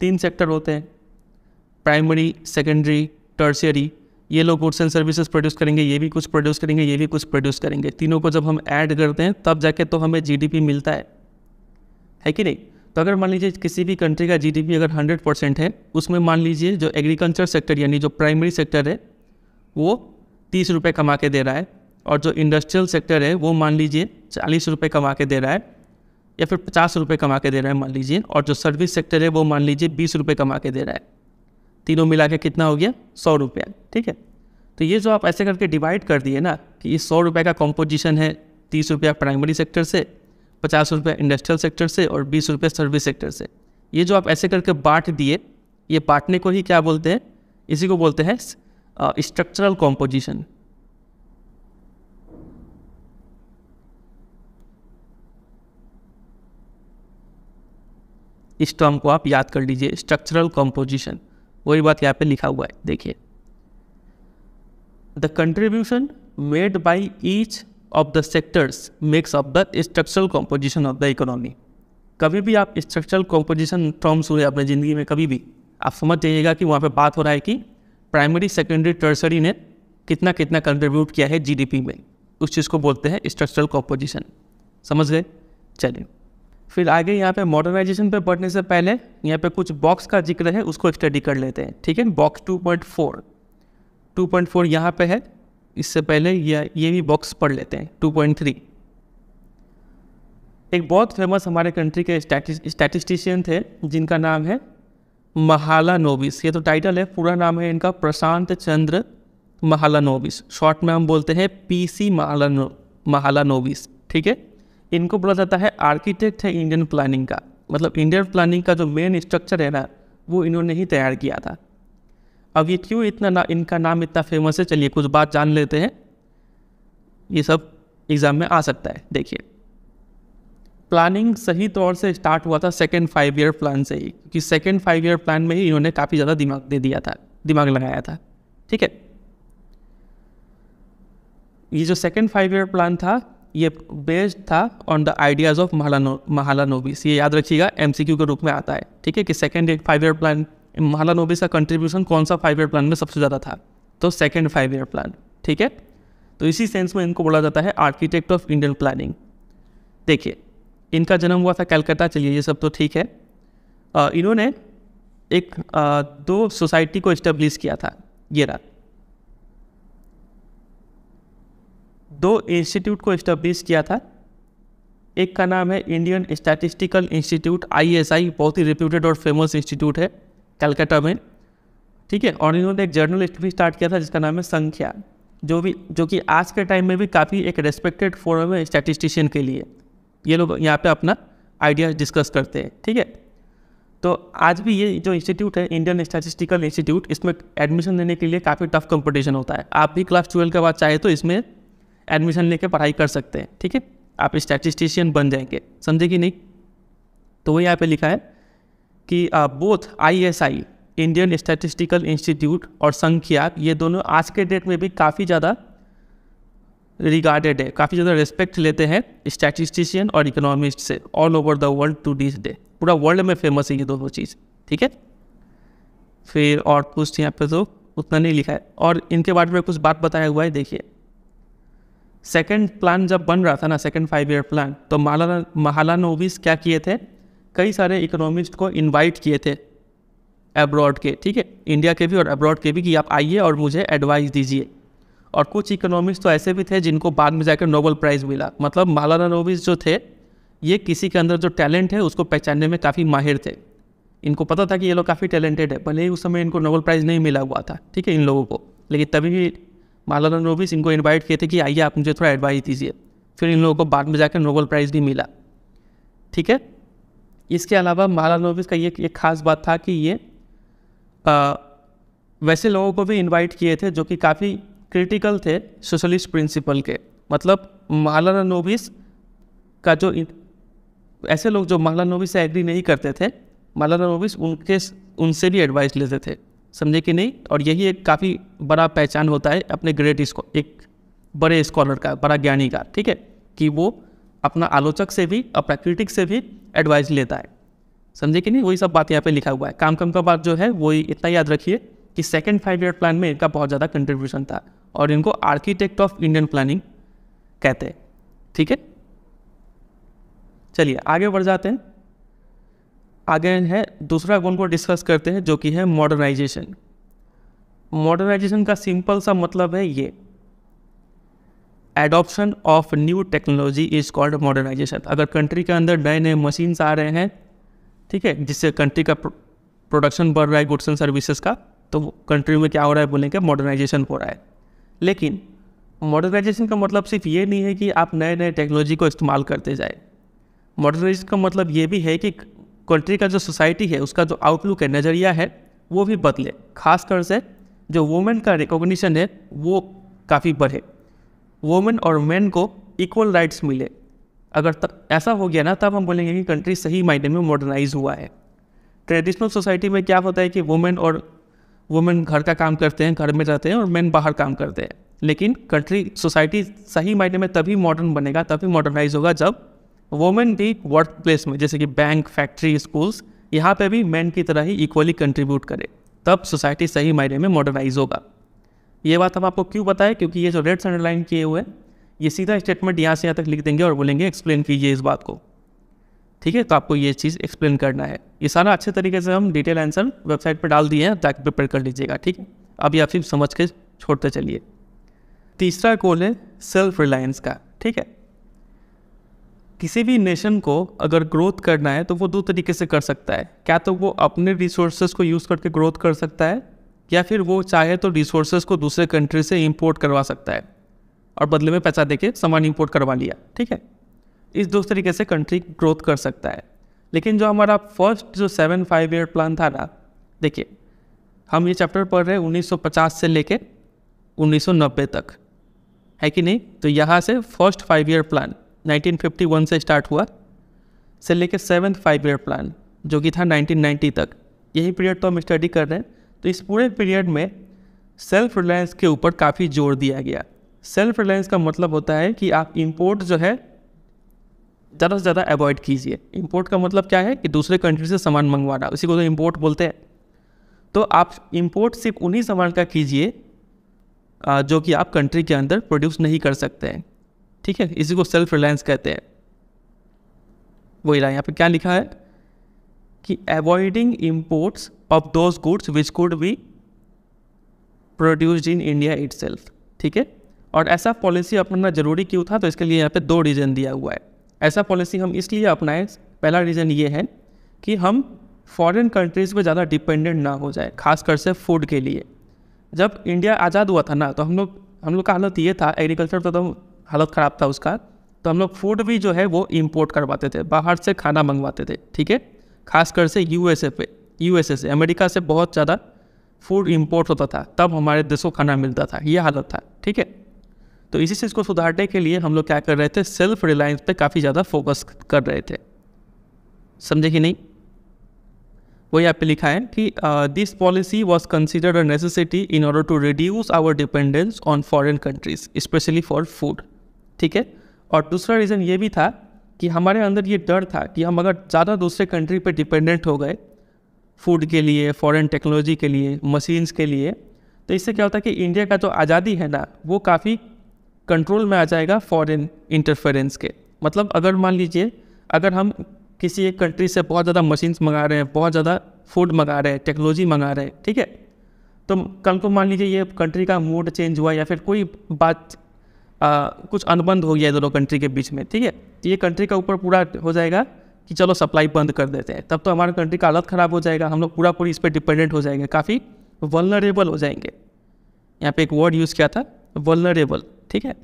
तीन सेक्टर होते हैं प्राइमरी सेकेंडरी टर्सियरी ये लोग गुड्स एंड सर्विसेज प्रोड्यूस करेंगे ये भी कुछ प्रोड्यूस करेंगे ये भी कुछ प्रोड्यूस करेंगे तीनों को जब हम ऐड करते हैं तब जाके तो हमें जीडीपी मिलता है है कि नहीं तो अगर मान लीजिए किसी भी कंट्री का जीडीपी अगर 100 परसेंट है उसमें मान लीजिए जो एग्रीकल्चर सेक्टर यानी जो प्राइमरी सेक्टर है वो तीस रुपये कमा के दे रहा है और जो इंडस्ट्रियल सेक्टर है वो मान लीजिए चालीस रुपये कमा के दे रहा है या फिर पचास रुपये कमा के दे रहा है मान लीजिए और जो सर्विस सेक्टर है वो मान लीजिए बीस रुपये कमा के दे रहा है तीनों मिला के कितना हो गया सौ रुपये ठीक है तो ये जो आप ऐसे करके डिवाइड कर दिए ना कि ये सौ रुपये का कॉम्पोजिशन है तीस रुपया प्राइमरी सेक्टर से पचास रुपये इंडस्ट्रियल सेक्टर से और बीस रुपये सर्विस सेक्टर से ये जो आप ऐसे करके बांट दिए ये बांटने को ही क्या बोलते हैं इसी को बोलते हैं स्ट्रक्चरल कॉम्पोजिशन इस टर्म को आप याद कर लीजिए स्ट्रक्चरल कॉम्पोजिशन वही बात यहाँ पे लिखा हुआ है देखिए the contribution made by each of the sectors makes up the structural composition of the economy कभी भी आप स्ट्रक्चरल कॉम्पोजिशन टर्म सुने अपने ज़िंदगी में कभी भी आप समझ जाइएगा कि वहाँ पे बात हो रहा है कि प्राइमरी सेकेंडरी टर्सरी ने कितना कितना कंट्रीब्यूट किया है जीडीपी में उस चीज़ को बोलते हैं स्ट्रक्चरल कॉम्पोजिशन समझ गए चलिए फिर आगे यहाँ पे मॉडर्नाइजेशन पे बढ़ने से पहले यहाँ पे कुछ बॉक्स का जिक्र है उसको स्टडी कर लेते हैं ठीक है बॉक्स 2.4 2.4 पॉइंट यहाँ पर है इससे पहले या ये भी बॉक्स पढ़ लेते हैं 2.3 एक बहुत फेमस हमारे कंट्री के स्टैटिस्टिशियन थे जिनका नाम है महाला नोबिस ये तो टाइटल है पूरा नाम है इनका प्रशांत चंद्र महाला नोबिस शॉर्ट में हम बोलते हैं पीसी महाला नो महाला नोबिस ठीक है इनको बोला जाता है आर्किटेक्ट है इंडियन प्लानिंग का मतलब इंडियन प्लानिंग का जो मेन स्ट्रक्चर है ना वो इन्होंने ही तैयार किया था अब ये क्यों इतना ना इनका नाम इतना फेमस है चलिए कुछ बात जान लेते हैं ये सब एग्ज़ाम में आ सकता है देखिए प्लानिंग सही तौर से स्टार्ट हुआ था सेकेंड फाइव ईयर प्लान से ही क्योंकि सेकेंड फाइव ईयर प्लान में ही इन्होंने काफ़ी ज़्यादा दिमाग दे दिया था दिमाग लगाया था ठीक है ये जो सेकेंड फाइव ईयर प्लान था ये बेस्ड था ऑन द आइडियाज़ ऑफ महाला नोबिस ये याद रखिएगा एमसीक्यू के रूप में आता है ठीक है कि सेकेंड फाइव ईयर प्लान नोबिस का कंट्रीब्यूशन कौन सा फाइव ईयर प्लान में सबसे ज़्यादा था तो सेकेंड फाइव ईयर प्लान ठीक है तो इसी सेंस में इनको बोला जाता है आर्किटेक्ट ऑफ इंडियन प्लानिंग देखिए इनका जन्म हुआ था कलकत्ता चलिए ये सब तो ठीक है आ, इन्होंने एक आ, दो सोसाइटी को इस्टेब्लिश किया था ये रात दो इंस्टीट्यूट को इस्टेब्लिश किया था एक का नाम है इंडियन स्टैटिस्टिकल इंस्टीट्यूट आईएसआई बहुत ही रिप्यूटेड और फेमस इंस्टीट्यूट है कलकत्ता में ठीक है और इन्होंने एक जर्नलिस्ट भी स्टार्ट किया था जिसका नाम है संख्या जो भी जो कि आज के टाइम में भी काफ़ी एक रेस्पेक्टेड फोरम है स्टैटिस्टिशियन के लिए ये लोग यहाँ पे अपना आइडिया डिस्कस करते हैं ठीक है तो आज भी ये जो इंस्टीट्यूट है इंडियन स्टैटिस्टिकल इंस्टीट्यूट इसमें एडमिशन लेने के लिए काफ़ी टफ कंपटीशन होता है आप भी क्लास ट्वेल्व के बाद चाहे तो इसमें एडमिशन लेके पढ़ाई कर सकते हैं ठीक है आप स्टैटिस्टिशियन बन जाएंगे समझे कि नहीं तो वो यहाँ पे लिखा है कि both ISI Indian statistical institute और संख्या ये दोनों आज के डेट में भी काफ़ी ज़्यादा रिगार्डेड है काफ़ी ज़्यादा रिस्पेक्ट लेते हैं स्टैटिस्टिशियन और इकोनॉमिस्ट से all over the world to this day पूरा वर्ल्ड में फेमस है ये दोनों चीज़ ठीक है फिर और कुछ यहाँ पे तो उतना नहीं लिखा है और इनके बारे में कुछ बात बताया हुआ है देखिए सेकेंड प्लान जब बन रहा था ना सेकेंड फाइव ईयर प्लान तो मालाना नोविस क्या किए थे कई सारे इकोनॉमिस्ट को इनवाइट किए थे अब्रॉड के ठीक है इंडिया के भी और अब्रॉड के भी कि आप आइए और मुझे एडवाइस दीजिए और कुछ इकोनॉमिस्ट तो ऐसे भी थे जिनको बाद में जाकर नोबल प्राइज़ मिला मतलब मालाना नोबिस जो थे ये किसी के अंदर जो टैलेंट है उसको पहचानने में काफ़ी माहिर थे इनको पता था कि ये लोग काफ़ी टैलेंटेड है भले ही उस समय इनको नोबल प्राइज़ नहीं मिला हुआ था ठीक है इन लोगों को लेकिन तभी भी मालाना नोबिस इनको इन्वाइट किए थे कि आइए आप मुझे थोड़ा एडवाइस दीजिए फिर इन लोगों को बाद में जाकर नोबल प्राइज़ भी मिला ठीक है इसके अलावा मालानोविस का ये एक ख़ास बात था कि ये आ, वैसे लोगों को भी इनवाइट किए थे जो कि काफ़ी क्रिटिकल थे सोशलिस्ट प्रिंसिपल के मतलब मालानोविस का जो ऐसे लोग जो मालानोविस से एग्री नहीं करते थे मालानोविस उनके उनसे भी एडवाइस लेते थे समझे कि नहीं और यही एक काफ़ी बड़ा पहचान होता है अपने ग्रेट एक बड़े स्कॉलर का बड़ा ज्ञानी का ठीक है कि वो अपना आलोचक से भी अपना क्रिटिक से भी एडवाइस लेता है समझे कि नहीं वही सब बात यहाँ पे लिखा हुआ है काम कम का बात जो है वही इतना याद रखिए कि सेकेंड फाइव ईयर प्लान में इनका बहुत ज़्यादा कंट्रीब्यूशन था और इनको आर्किटेक्ट ऑफ इंडियन प्लानिंग कहते हैं ठीक है चलिए आगे बढ़ जाते हैं आगे है दूसरा गुण को डिस्कस करते हैं जो कि है मॉडर्नाइजेशन मॉडर्नाइजेशन का सिंपल सा मतलब है ये adoption of new technology is called modernisation अगर कंट्री के अंदर नए नए मशीन्स आ रहे हैं ठीक है जिससे कंट्री का प्रोडक्शन बढ़ रहा है गुड्स एंड सर्विसेज का तो कंट्री में क्या हो रहा है बोलेंगे मॉडर्नाइजेशन हो रहा है लेकिन मॉडर्नाइजेशन का मतलब सिर्फ ये नहीं है कि आप नए नए टेक्नोलॉजी को इस्तेमाल करते जाए मॉडर्नाइजेशन का मतलब ये भी है कि कंट्री का जो सोसाइटी है उसका जो आउटलुक है नज़रिया है वो भी बदले खासकर से जो वुमेन का रिकॉग्निशन है वो काफ़ी बढ़े वोमेन और मैन को इक्वल राइट्स मिले अगर तब ऐसा हो गया ना तब हम बोलेंगे कि कंट्री सही मायने में मॉडर्नाइज हुआ है ट्रेडिशनल सोसाइटी में क्या होता है कि वुमेन और वुमेन घर का काम करते हैं घर में रहते हैं और मैन बाहर काम करते हैं लेकिन कंट्री सोसाइटी सही मायने में तभी मॉडर्न बनेगा तभी मॉडर्नाइज होगा जब वुमेन भी वर्क प्लेस में जैसे कि बैंक फैक्ट्री स्कूल्स यहाँ पर भी मैन की तरह ही इक्वली कंट्रीब्यूट करे तब सोसाइटी सही मायने में मॉडर्नाइज होगा ये बात हम आपको क्यों बताएं क्योंकि ये जो रेड्स अंडरलाइन किए हुए ये सीधा स्टेटमेंट यहाँ से यहाँ तक लिख देंगे और बोलेंगे एक्सप्लेन कीजिए इस बात को ठीक है तो आपको ये चीज़ एक्सप्लेन करना है ये सारा अच्छे तरीके से हम डिटेल आंसर वेबसाइट पर डाल दिए हैं ताकि प्रिपेयर कर लीजिएगा ठीक है अब आप सिर्फ समझ के छोड़ते चलिए तीसरा गोल है सेल्फ रिलायंस का ठीक है किसी भी नेशन को अगर ग्रोथ करना है तो वो दो तरीके से कर सकता है क्या तो वो अपने रिसोर्सेज को यूज़ करके ग्रोथ कर सकता है या फिर वो चाहे तो रिसोर्सेज को दूसरे कंट्री से इम्पोर्ट करवा सकता है और बदले में पैसा देके सामान इम्पोर्ट करवा लिया ठीक है इस दो तरीके से कंट्री ग्रोथ कर सकता है लेकिन जो हमारा फर्स्ट जो सेवन फाइव ईयर प्लान था ना देखिए हम ये चैप्टर पढ़ रहे हैं उन्नीस से लेके उन्नीस तक है कि नहीं तो यहाँ से फर्स्ट फाइव ईयर प्लान 1951 से स्टार्ट हुआ से लेके सेवन फाइव ईयर प्लान जो कि था 1990 तक यही पीरियड तो हम स्टडी कर रहे हैं तो इस पूरे पीरियड में सेल्फ रिलायंस के ऊपर काफ़ी जोर दिया गया सेल्फ रिलायंस का मतलब होता है कि आप इम्पोर्ट जो है ज़्यादा से ज़्यादा अवॉइड कीजिए इम्पोर्ट का मतलब क्या है कि दूसरे कंट्री से सामान मंगवाना उसी को तो इम्पोर्ट बोलते हैं तो आप इम्पोर्ट सिर्फ उन्हीं सामान का कीजिए जो कि आप कंट्री के अंदर प्रोड्यूस नहीं कर सकते हैं ठीक है इसी को सेल्फ रिलायंस कहते हैं वही रहा यहाँ पे क्या लिखा है कि avoiding imports of those goods which could be produced in India it ठीक है और ऐसा पॉलिसी अपनाना जरूरी क्यों था तो इसके लिए यहाँ पे दो रीज़न दिया हुआ है ऐसा पॉलिसी हम इसलिए अपनाएं पहला रीज़न ये है कि हम फॉरेन कंट्रीज़ पे ज़्यादा डिपेंडेंट ना हो जाए खासकर से फूड के लिए जब इंडिया आज़ाद हुआ था ना तो हम लोग हम लोग का हालत ये था एग्रीकल्चर तो, तो हालत ख़राब था उसका तो हम लोग फूड भी जो है वो इम्पोर्ट करवाते थे बाहर से खाना मंगवाते थे ठीक है खासकर से यू पे यूएसए से अमेरिका से बहुत ज़्यादा फूड इम्पोर्ट होता था तब हमारे देश को खाना मिलता था ये हालत था ठीक है तो इसी चीज़ को सुधारने के लिए हम लोग क्या कर रहे थे सेल्फ रिलायंस पे काफ़ी ज़्यादा फोकस कर रहे थे समझे कि नहीं वो यहाँ पे लिखा है कि this policy was considered a necessity in order to reduce our dependence on foreign countries especially for food ठीक है और दूसरा रीज़न ये भी था कि हमारे अंदर ये डर था कि हम अगर ज़्यादा दूसरे कंट्री पर डिपेंडेंट हो गए फूड के लिए फॉरेन टेक्नोलॉजी के लिए मशीन्स के लिए तो इससे क्या होता है कि इंडिया का जो आज़ादी है ना वो काफ़ी कंट्रोल में आ जाएगा फॉरेन इंटरफेरेंस के मतलब अगर मान लीजिए अगर हम किसी एक कंट्री से बहुत ज़्यादा मशीन्स मंगा रहे हैं बहुत ज़्यादा फूड मंगा रहे हैं टेक्नोलॉजी मंगा रहे हैं ठीक है तो कल को मान लीजिए ये कंट्री का मूड चेंज हुआ या फिर कोई बात आ, कुछ अनुबंध हो गया दोनों कंट्री के बीच में ठीक है तो ये कंट्री का ऊपर पूरा हो जाएगा कि चलो सप्लाई बंद कर देते हैं तब तो हमारे कंट्री का हालत ख़राब हो जाएगा हम लोग पूरा पूरी इस पर डिपेंडेंट हो जाएंगे काफ़ी वलनरेबल हो जाएंगे यहाँ पे एक वर्ड यूज़ किया था वलनरेबल ठीक है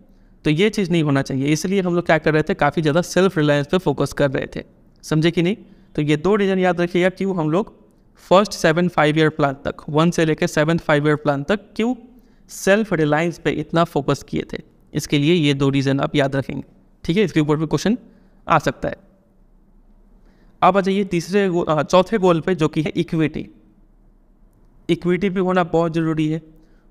तो ये चीज़ नहीं होना चाहिए इसलिए हम लोग क्या कर रहे थे काफ़ी ज़्यादा सेल्फ रिलायंस पे फोकस कर रहे थे समझे कि नहीं तो ये दो रीज़न याद रखिएगा क्यों हम लोग first seven five year plan तक वन से लेकर सेवन फाइव ईयर प्लान तक क्यों सेल्फ रिलायंस पे इतना फोकस किए थे इसके लिए ये दो रीज़न आप याद रखेंगे ठीक है इसके ऊपर भी क्वेश्चन आ सकता है अब आ जाइए तीसरे चौथे गोल पे जो कि है इक्विटी इक्विटी भी होना बहुत ज़रूरी है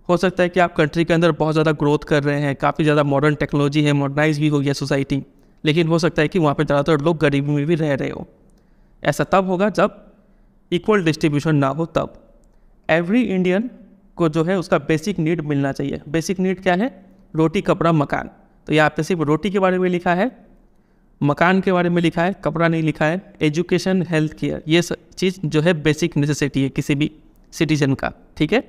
हो सकता है कि आप कंट्री के अंदर बहुत ज़्यादा ग्रोथ कर रहे हैं काफ़ी ज़्यादा मॉडर्न टेक्नोलॉजी है मॉडर्नाइज भी हो गया सोसाइटी लेकिन हो सकता है कि वहाँ पर ज़्यादातर लोग गरीबी में भी रह रहे हो ऐसा तब होगा जब इक्वल डिस्ट्रीब्यूशन ना हो तब एवरी इंडियन को जो है उसका बेसिक नीड मिलना चाहिए बेसिक नीड क्या है रोटी कपड़ा मकान तो यहाँ पे सिर्फ रोटी के बारे में लिखा है मकान के बारे में लिखा है कपड़ा नहीं लिखा है एजुकेशन हेल्थ केयर ये चीज़ जो है बेसिक नेसेसिटी है किसी भी सिटीजन का ठीक है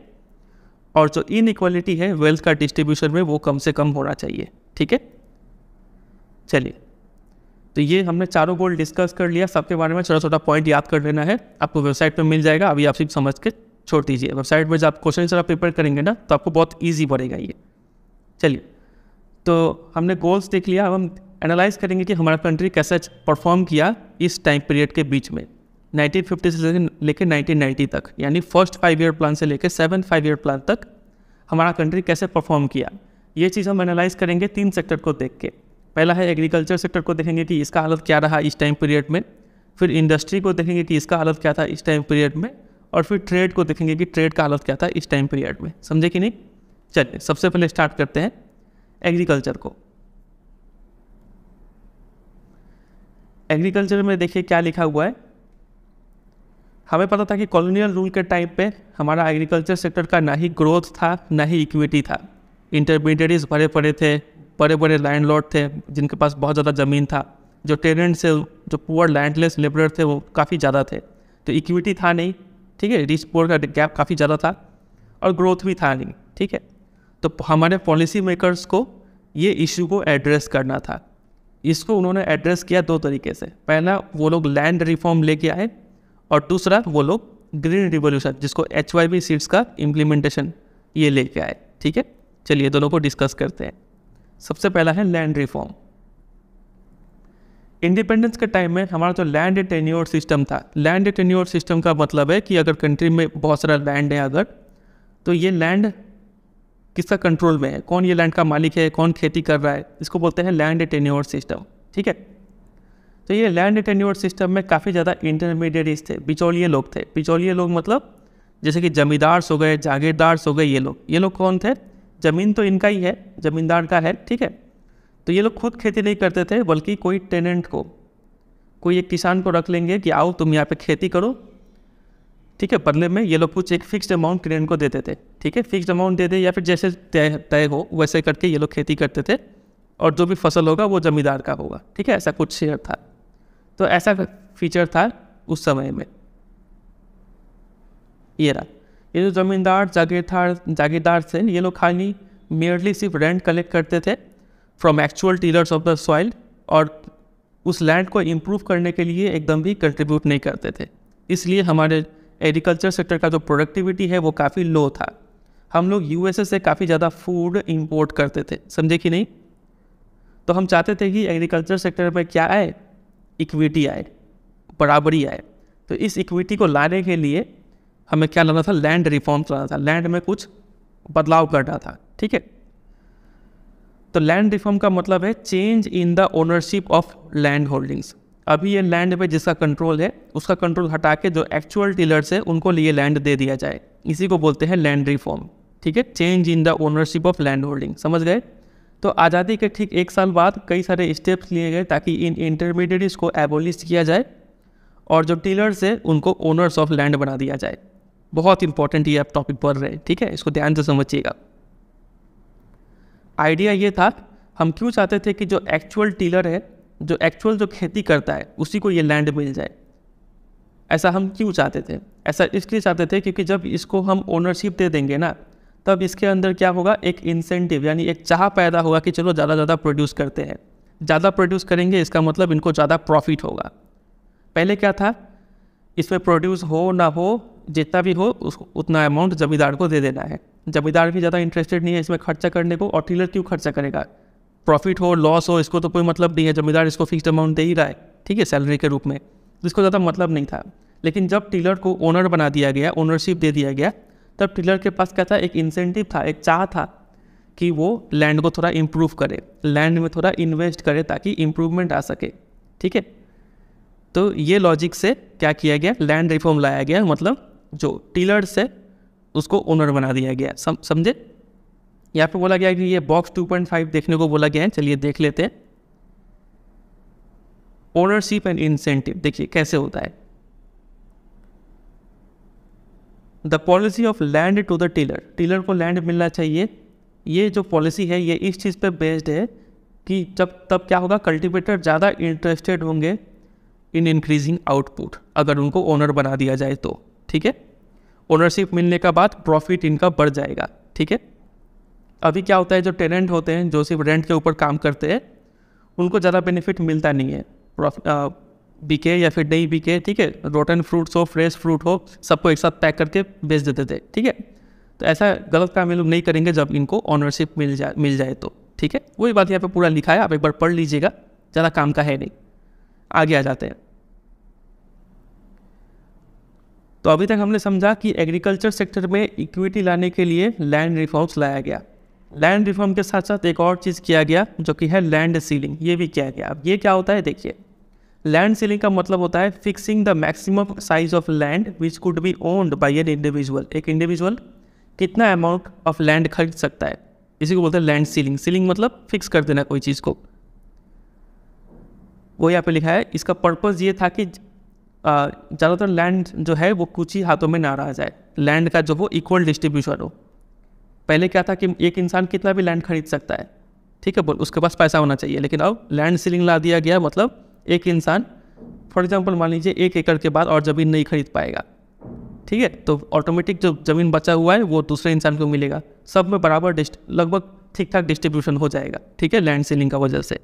और जो इनक्वालिटी है वेल्थ का डिस्ट्रीब्यूशन में वो कम से कम होना चाहिए ठीक है चलिए तो ये हमने चारों गोल डिस्कस कर लिया सबके बारे में छोटा छोटा पॉइंट याद कर लेना है आपको वेबसाइट पर मिल जाएगा अभी आप सिर्फ समझ के छोड़ दीजिए वेबसाइट पर जब आप क्वेश्चन सर प्रिपेयर करेंगे ना तो आपको बहुत ईजी पड़ेगा ये चलिए तो हमने गोल्स देख लिया अब हम एनालाइज करेंगे कि हमारा कंट्री कैसा परफॉर्म किया इस टाइम पीरियड के बीच में 1950 से लेकर 1990 तक यानी फर्स्ट फाइव ईयर प्लान से लेकर सेवन फाइव ईयर प्लान तक हमारा कंट्री कैसे परफॉर्म किया ये चीज़ हम एनालाइज करेंगे तीन सेक्टर को देख के पहला है एग्रीकल्चर सेक्टर को देखेंगे कि इसका हालत क्या रहा इस टाइम पीरियड में फिर इंडस्ट्री को देखेंगे कि इसका हालत क्या था इस टाइम पीरियड में और फिर ट्रेड को देखेंगे कि ट्रेड का हालत क्या था इस टाइम पीरियड में समझे कि नहीं चलिए सबसे पहले स्टार्ट करते हैं एग्रीकल्चर को एग्रीकल्चर में देखिए क्या लिखा हुआ है हमें पता था कि कॉलोनियल रूल के टाइम पे हमारा एग्रीकल्चर सेक्टर का ना ही ग्रोथ था ना ही इक्विटी था इंटरमीडिएटीज भरे पड़े थे बड़े बड़े लैंडलॉर्ड थे जिनके पास बहुत ज़्यादा ज़मीन था जो टेनेंट से जो पुअर लैंडलेस लेबर थे वो काफ़ी ज़्यादा थे तो इक्विटी था नहीं ठीक है रिच पुअर का गैप काफ़ी ज़्यादा था और ग्रोथ भी था नहीं ठीक है तो हमारे पॉलिसी मेकर्स को ये इशू को एड्रेस करना था इसको उन्होंने एड्रेस किया दो तरीके से पहला वो लोग लैंड रिफॉर्म लेके आए और दूसरा वो लोग ग्रीन रिवोल्यूशन जिसको एच वाई सीड्स का इम्प्लीमेंटेशन ये लेके आए ठीक है चलिए दोनों को डिस्कस करते हैं सबसे पहला है लैंड रिफॉर्म इंडिपेंडेंस के टाइम में हमारा जो लैंड टेन्योर सिस्टम था लैंड टेन्योर सिस्टम का मतलब है कि अगर कंट्री में बहुत सारा लैंड है अगर तो ये लैंड किसका कंट्रोल में है कौन ये लैंड का मालिक है कौन खेती कर रहा है इसको बोलते हैं लैंड टेन्योर सिस्टम ठीक है तो ये लैंड टेन्योर सिस्टम में काफ़ी ज़्यादा इंटरमीडिएट्स थे बिचौलिए लोग थे बिचौलिए लोग मतलब जैसे कि जमींदार्स हो गए जागीरदार्स हो गए ये लोग ये लोग कौन थे ज़मीन तो इनका ही है ज़मींदार का है ठीक है तो ये लोग खुद खेती नहीं करते थे बल्कि कोई टेनेंट को कोई एक किसान को रख लेंगे कि आओ तुम यहाँ पे खेती करो ठीक है बदले में ये लोग कुछ एक फिक्स अमाउंट क्रेन को देते थे ठीक है फिक्स अमाउंट दे दे या फिर जैसे तय तय हो वैसे करके ये लोग खेती करते थे और जो भी फसल होगा वो ज़मींदार का होगा ठीक है ऐसा कुछ शेयर था तो ऐसा फीचर था उस समय में ये रहा ये जो जमींदार जागीरदार जागीरदार थे ये लोग खाली मेयरली सिर्फ रेंट कलेक्ट करते थे from actual tillers of the soil और उस लैंड को इम्प्रूव करने के लिए एकदम भी कंट्रीब्यूट नहीं करते थे इसलिए हमारे एग्रीकल्चर सेक्टर का जो प्रोडक्टिविटी है वो काफ़ी लो था हम लोग यू से काफ़ी ज़्यादा फूड इम्पोर्ट करते थे समझे कि नहीं तो हम चाहते थे कि एग्रीकल्चर सेक्टर में क्या आए इक्विटी आए बराबरी आए तो इस इक्विटी को लाने के लिए हमें क्या लाना था लैंड रिफॉर्म चलाना था लैंड में कुछ बदलाव करना था ठीक है तो लैंड रिफॉर्म का मतलब है change in the ownership of land holdings अभी ये लैंड पे जिसका कंट्रोल है उसका कंट्रोल हटा के जो एक्चुअल टीलर्स है उनको लिए लैंड दे दिया जाए इसी को बोलते हैं लैंड रिफॉर्म ठीक है change in the ownership of land holding समझ गए तो आज़ादी के ठीक एक साल बाद कई सारे स्टेप्स लिए गए ताकि इन इंटरमीडिएट्स को एबोलिश किया जाए और जो टीलर्स है उनको ओनर्स ऑफ लैंड बना दिया जाए बहुत इंपॉर्टेंट ये आप टॉपिक पढ़ रहे हैं ठीक है इसको ध्यान से समझिएगा आइडिया ये था हम क्यों चाहते थे कि जो एक्चुअल टीलर है जो एक्चुअल जो खेती करता है उसी को ये लैंड मिल जाए ऐसा हम क्यों चाहते थे ऐसा इसलिए चाहते थे क्योंकि जब इसको हम ओनरशिप दे देंगे ना तब इसके अंदर क्या होगा एक इंसेंटिव यानी एक चाह पैदा होगा कि चलो ज़्यादा ज़्यादा प्रोड्यूस करते हैं ज़्यादा प्रोड्यूस करेंगे इसका मतलब इनको ज़्यादा प्रॉफिट होगा पहले क्या था इसमें प्रोड्यूस हो ना हो जितना भी हो उस उतना अमाउंट जमींदार को दे देना है जमींदार भी ज़्यादा इंटरेस्टेड नहीं है इसमें खर्चा करने को और टीलर क्यों खर्चा करेगा प्रॉफिट हो लॉस हो इसको तो कोई मतलब नहीं है जमींदार इसको फिक्स अमाउंट दे ही रहा है ठीक है सैलरी के रूप में तो इसको ज़्यादा मतलब नहीं था लेकिन जब टीलर को ओनर बना दिया गया ओनरशिप दे दिया गया तब टीलर के पास क्या था एक इंसेंटिव था एक चाह था कि वो लैंड को थोड़ा इम्प्रूव करे लैंड में थोड़ा इन्वेस्ट करे ताकि इम्प्रूवमेंट आ सके ठीक है तो ये लॉजिक से क्या किया गया लैंड रिफॉर्म लाया गया मतलब जो टीलर से उसको ओनर बना दिया गया समझे यहाँ पे बोला गया कि ये बॉक्स 2.5 देखने को बोला गया है चलिए देख लेते हैं ओनरशिप एंड इंसेंटिव देखिए कैसे होता है the policy of land to the tiller tiller को लैंड मिलना चाहिए ये जो पॉलिसी है ये इस चीज़ पे बेस्ड है कि जब तब क्या होगा कल्टीवेटर ज़्यादा इंटरेस्टेड होंगे इन इंक्रीजिंग आउटपुट अगर उनको ओनर बना दिया जाए तो ठीक है ओनरशिप मिलने का बाद प्रॉफिट इनका बढ़ जाएगा ठीक है अभी क्या होता है जो टेनेंट होते हैं जो सिर्फ रेंट के ऊपर काम करते हैं उनको ज़्यादा बेनिफिट मिलता नहीं है बिके या फिर नहीं बिके ठीक है रोटन फ्रूट्स हो फ्रेश फ्रूट हो सबको एक साथ पैक करके बेच देते थे ठीक है तो ऐसा गलत काम ये लोग नहीं करेंगे जब इनको ऑनरशिप मिल जाए मिल जाए तो ठीक है वही बात यहाँ पे पूरा लिखा है आप एक बार पढ़ लीजिएगा ज़्यादा काम का है नहीं आगे आ जाते हैं तो अभी तक हमने समझा कि एग्रीकल्चर सेक्टर में इक्विटी लाने के लिए लैंड रिफॉर्म्स लाया गया लैंड रिफॉर्म के साथ साथ एक और चीज़ किया गया जो कि है लैंड सीलिंग ये भी किया गया अब ये क्या होता है देखिए लैंड सीलिंग का मतलब होता है fixing the maximum size of land which could be owned by an individual एक इंडिविजुअल कितना अमाउंट ऑफ लैंड खरीद सकता है इसी को बोलते हैं लैंड सीलिंग सीलिंग मतलब फिक्स कर देना कोई चीज़ को वो यहाँ पे लिखा है इसका पर्पज़ ये था कि ज़्यादातर लैंड जो है वो कुछ ही हाथों में ना रह जाए लैंड का जो वो इक्वल डिस्ट्रीब्यूशन हो पहले क्या था कि एक इंसान कितना भी लैंड खरीद सकता है ठीक है बोल उसके पास पैसा होना चाहिए लेकिन अब लैंड सीलिंग ला दिया गया मतलब एक इंसान फॉर एग्जाम्पल मान लीजिए एक एकड़ के बाद और ज़मीन नहीं खरीद पाएगा ठीक है तो ऑटोमेटिक जो ज़मीन बचा हुआ है वो दूसरे इंसान को मिलेगा सब में बराबर डिस्ट लगभग ठीक ठाक डिस्ट्रीब्यूशन हो जाएगा ठीक है लैंड सीलिंग का वजह से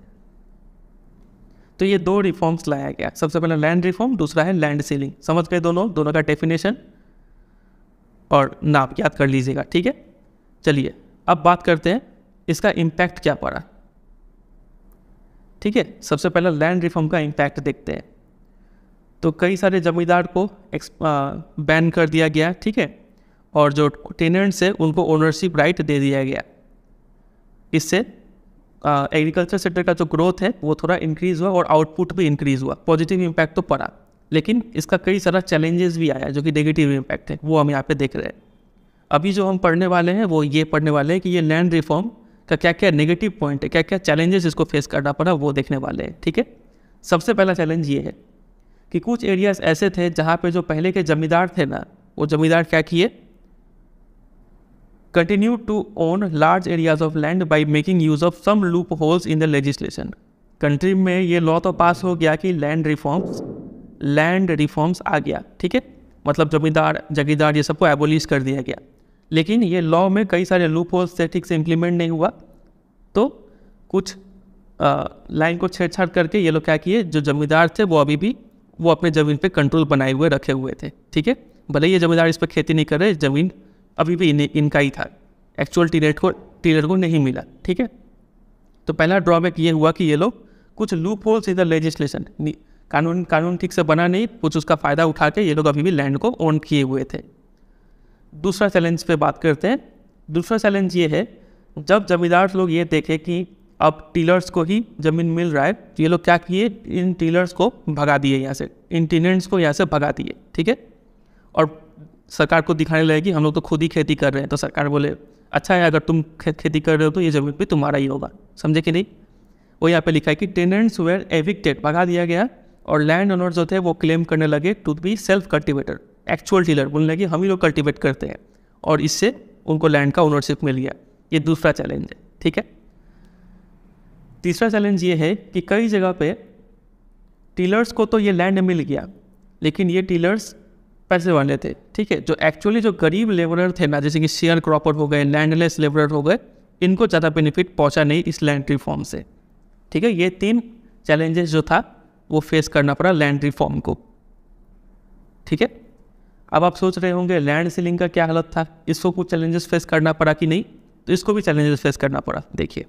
तो ये दो रिफॉर्म्स लाया गया सबसे पहला लैंड रिफॉर्म दूसरा है लैंड सीलिंग समझ गए दोनों दोनों का डेफिनेशन और नाप याद कर लीजिएगा ठीक है चलिए अब बात करते हैं इसका इम्पैक्ट क्या पड़ा ठीक है सबसे पहले लैंड रिफॉर्म का इम्पैक्ट देखते हैं तो कई सारे जमींदार को बैन कर दिया गया ठीक है और जो टेनेंट्स है उनको ओनरशिप राइट दे दिया गया इससे एग्रीकल्चर सेक्टर का जो ग्रोथ है वो थोड़ा इंक्रीज़ हुआ और आउटपुट भी इंक्रीज़ हुआ पॉजिटिव इम्पैक्ट तो पड़ा लेकिन इसका कई सारा चैलेंजेस भी आया जो कि नेगेटिव इम्पैक्ट है वो हम यहाँ पे देख रहे हैं अभी जो हम पढ़ने वाले हैं वो ये पढ़ने वाले हैं कि ये लैंड रिफॉर्म का क्या क्या नेगेटिव पॉइंट है क्या क्या चैलेंजेस इसको फेस करना पड़ा वो देखने वाले हैं ठीक है सबसे पहला चैलेंज ये है कि कुछ एरियाज ऐसे थे जहाँ पे जो पहले के जमींदार थे ना वो जमींदार क्या किए continue to own large areas of land by making use of some loopholes in the legislation country में ये लॉ तो पास हो गया कि लैंड रिफॉर्म्स लैंड रिफॉर्म्स आ गया ठीक है मतलब जमींदार जगीदार ये सबको एबोलिश कर दिया गया लेकिन ये लॉ में कई सारे लूप होल्स से ठीक से इम्प्लीमेंट नहीं हुआ तो कुछ लाइन को छेड़छाड़ करके ये लोग क्या किए जो जमींदार थे वो अभी भी वो अपने ज़मीन पे कंट्रोल बनाए हुए रखे हुए थे ठीक है भले ये जमींदार इस पर खेती नहीं कर रहे ज़मीन अभी भी इन, इनका ही था एक्चुअल टीलेट को टीलर को नहीं मिला ठीक है तो पहला ड्रॉबैक ये हुआ कि ये लोग कुछ लूप होल्स इधर लेजिस्लेशन कानून कानून ठीक से बना नहीं कुछ उसका फ़ायदा उठा के ये लोग अभी भी लैंड को ओन किए हुए थे दूसरा चैलेंज पे बात करते हैं दूसरा चैलेंज ये है जब जमींदार लोग ये देखे कि अब टीलर्स को ही ज़मीन मिल रहा है तो ये लोग क्या किए इन टीलर्स को भगा दिए यहाँ से इन टीनेंट्स को यहाँ से भगा दिए ठीक है और सरकार को दिखाने लगे कि हम लोग तो खुद ही खेती कर रहे हैं तो सरकार बोले अच्छा है अगर तुम खे, खेती कर रहे हो तो ये ज़मीन भी तुम्हारा ही होगा समझे कि नहीं वो यहाँ पे लिखा है कि टेनेंट्स वेयर एविक्टेड भगा दिया गया और लैंड ओनर जो थे वो क्लेम करने लगे to be self cultivator actual dealer बोलने लगे हम ही लोग कल्टिवेट करते हैं और इससे उनको लैंड का ओनरशिप मिल गया ये दूसरा चैलेंज है ठीक है तीसरा चैलेंज ये है कि कई जगह पे टीलर्स को तो ये लैंड मिल गया लेकिन ये टीलर्स पैसे वाले थे ठीक है जो एक्चुअली जो गरीब लेबरर थे ना जैसे कि शेयर क्रॉपर हो गए लैंडलेस लेबरर हो गए इनको ज़्यादा बेनिफिट पहुंचा नहीं इस लैंड रिफॉर्म से ठीक है ये तीन चैलेंजेस जो था वो फेस करना पड़ा लैंड रिफॉर्म को ठीक है अब आप सोच रहे होंगे लैंड सीलिंग का क्या हालत था इसको कुछ चैलेंजेस फेस करना पड़ा कि नहीं तो इसको भी चैलेंजेस फेस करना पड़ा देखिए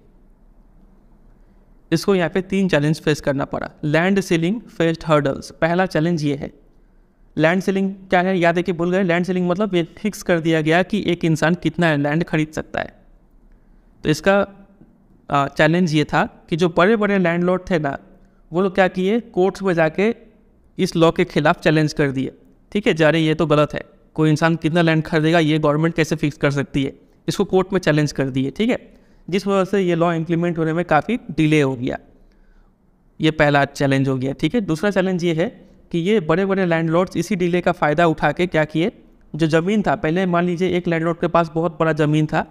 इसको यहाँ पे तीन चैलेंज फेस करना पड़ा लैंड सीलिंग फेस्ड हर्डल्स पहला चैलेंज ये है लैंड सीलिंग क्या है याद है कि बोल गए लैंड सीलिंग मतलब ये फिक्स कर दिया गया कि एक इंसान कितना लैंड खरीद सकता है तो इसका चैलेंज ये था कि जो बड़े बड़े लैंड थे ना वो लोग क्या किए कोर्ट्स में जाके इस लॉ के खिलाफ चैलेंज कर दिए ठीक है जा रही ये तो गलत है कोई इंसान कितना लैंड खरीदेगा ये गवर्नमेंट कैसे फिक्स कर सकती है इसको कोर्ट में चैलेंज कर दिए ठीक है जिस वजह से ये लॉ इम्प्लीमेंट होने में काफ़ी डिले हो गया ये पहला चैलेंज हो गया ठीक है दूसरा चैलेंज ये है कि ये बड़े बड़े लैंडलॉर्ड्स इसी डिले का फ़ायदा उठा के क्या किए जो ज़मीन था पहले मान लीजिए एक लैंडलॉर्ड के पास बहुत बड़ा ज़मीन था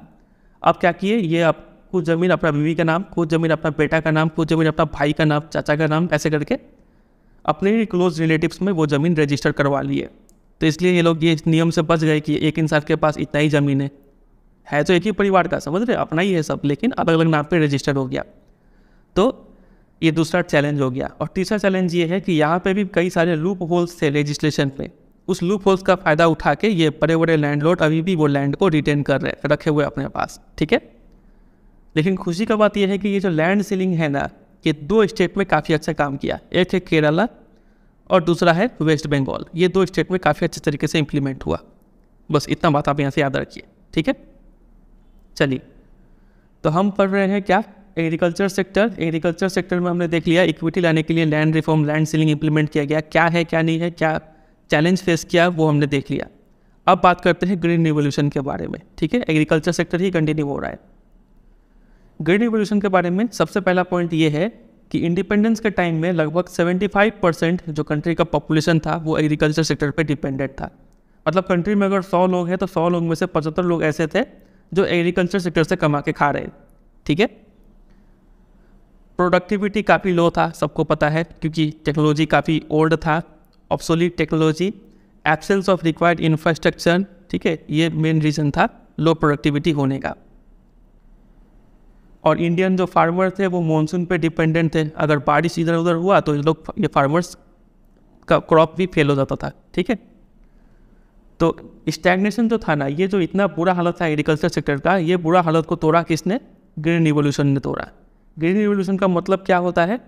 अब क्या किए ये अब कुछ ज़मीन अपना बीवी का नाम कुछ ज़मीन अपना बेटा का नाम कुछ ज़मीन अपना भाई का नाम चाचा का नाम ऐसे करके अपने ही क्लोज रिलेटिव्स में वो ज़मीन रजिस्टर करवा लिए तो इसलिए ये लोग ये नियम से बच गए कि एक इंसान के पास इतना ही ज़मीन है है तो एक ही परिवार का समझ रहे अपना ही है सब लेकिन अलग अलग नाम पर रजिस्टर हो गया तो ये दूसरा चैलेंज हो गया और तीसरा चैलेंज ये है कि यहाँ पे भी कई सारे लूप होल्स थे रजिस्ट्रेशन पे उस लूप होल्स का फ़ायदा उठा के ये बड़े बड़े लैंडलॉर्ड अभी भी वो लैंड को रिटेन कर रहे रखे हुए अपने पास ठीक है लेकिन खुशी का बात यह है कि ये जो लैंड सीलिंग है ना ये दो स्टेट में काफ़ी अच्छा काम किया एक है केरला और दूसरा है वेस्ट बंगाल ये दो स्टेट में काफ़ी अच्छे तरीके से इम्प्लीमेंट हुआ बस इतना बात आप यहाँ से याद रखिए ठीक है चलिए तो हम पढ़ रहे हैं क्या एग्रीकल्चर सेक्टर एग्रीकल्चर सेक्टर में हमने देख लिया इक्विटी लाने के लिए land reform land ceiling implement किया गया क्या है क्या नहीं है क्या चैलेंज फेस किया वो हमने देख लिया अब बात करते हैं ग्रीन रिवोल्यूशन के बारे में ठीक है एग्रीकल्चर सेक्टर ही कंटिन्यू हो रहा है ग्रेट रिवोल्यूशन के बारे में सबसे पहला पॉइंट ये है कि इंडिपेंडेंस के टाइम में लगभग 75 परसेंट जो कंट्री का पॉपुलेशन था वो एग्रीकल्चर सेक्टर पे डिपेंडेंट था मतलब कंट्री में अगर 100 लोग हैं तो 100 लोग में से 75 लोग ऐसे थे जो एग्रीकल्चर सेक्टर से कमा के खा रहे ठीक है प्रोडक्टिविटी काफ़ी लो था सबको पता है क्योंकि टेक्नोलॉजी काफ़ी ओल्ड था obsolete technology absence of required infrastructure ठीक है ये मेन रीज़न था लो प्रोडक्टिविटी होने का और इंडियन जो फार्मर थे वो मानसून पे डिपेंडेंट थे अगर बारिश इधर उधर हुआ तो ये लोग ये फार्मर्स का क्रॉप भी फेल हो जाता था ठीक है तो स्टैग्नेशन जो तो था ना ये जो इतना बुरा हालत था एग्रीकल्चर सेक्टर का ये बुरा हालत को तोड़ा किसने ग्रीन रिवोल्यूशन ने तोड़ा ग्रीन रिवोल्यूशन का मतलब क्या होता है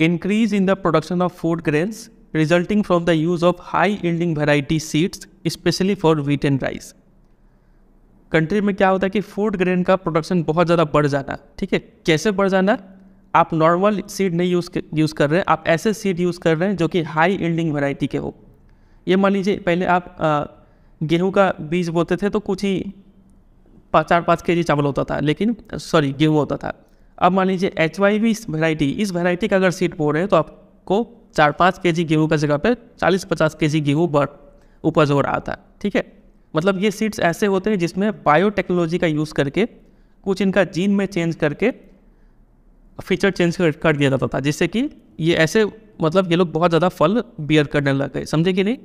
increase in the production of food grains resulting from the use of high yielding variety seeds especially for wheat and rice country में क्या होता है कि फूड ग्रेन का प्रोडक्शन बहुत ज़्यादा बढ़ जाना ठीक है कैसे बढ़ जाना आप नॉर्मल सीड नहीं यूज़ यूज़ कर रहे हैं आप ऐसे सीड यूज़ कर रहे हैं जो कि हाई इल्डिंग वैरायटी के हो ये मान लीजिए पहले आप गेहूँ का बीज बोते थे तो कुछ ही पाँच चार पाँच के जी चावल होता था लेकिन सॉरी गेहूँ होता था अब मान लीजिए एच वाई भी इस वैरायटी इस वैरायटी का अगर सीड बो रहे हैं तो आपको चार पाँच के जी गेहूँ का जगह पर चालीस पचास के जी गेहूँ बढ़ उपज हो रहा था ठीक है मतलब ये सीड्स ऐसे होते हैं जिसमें बायोटेक्नोलॉजी का यूज़ करके कुछ इनका जीन में चेंज करके फीचर चेंज कर, कर दिया जाता था जिससे कि ये ऐसे मतलब ये लोग बहुत ज़्यादा फल बियर करने लग गए समझे कि नहीं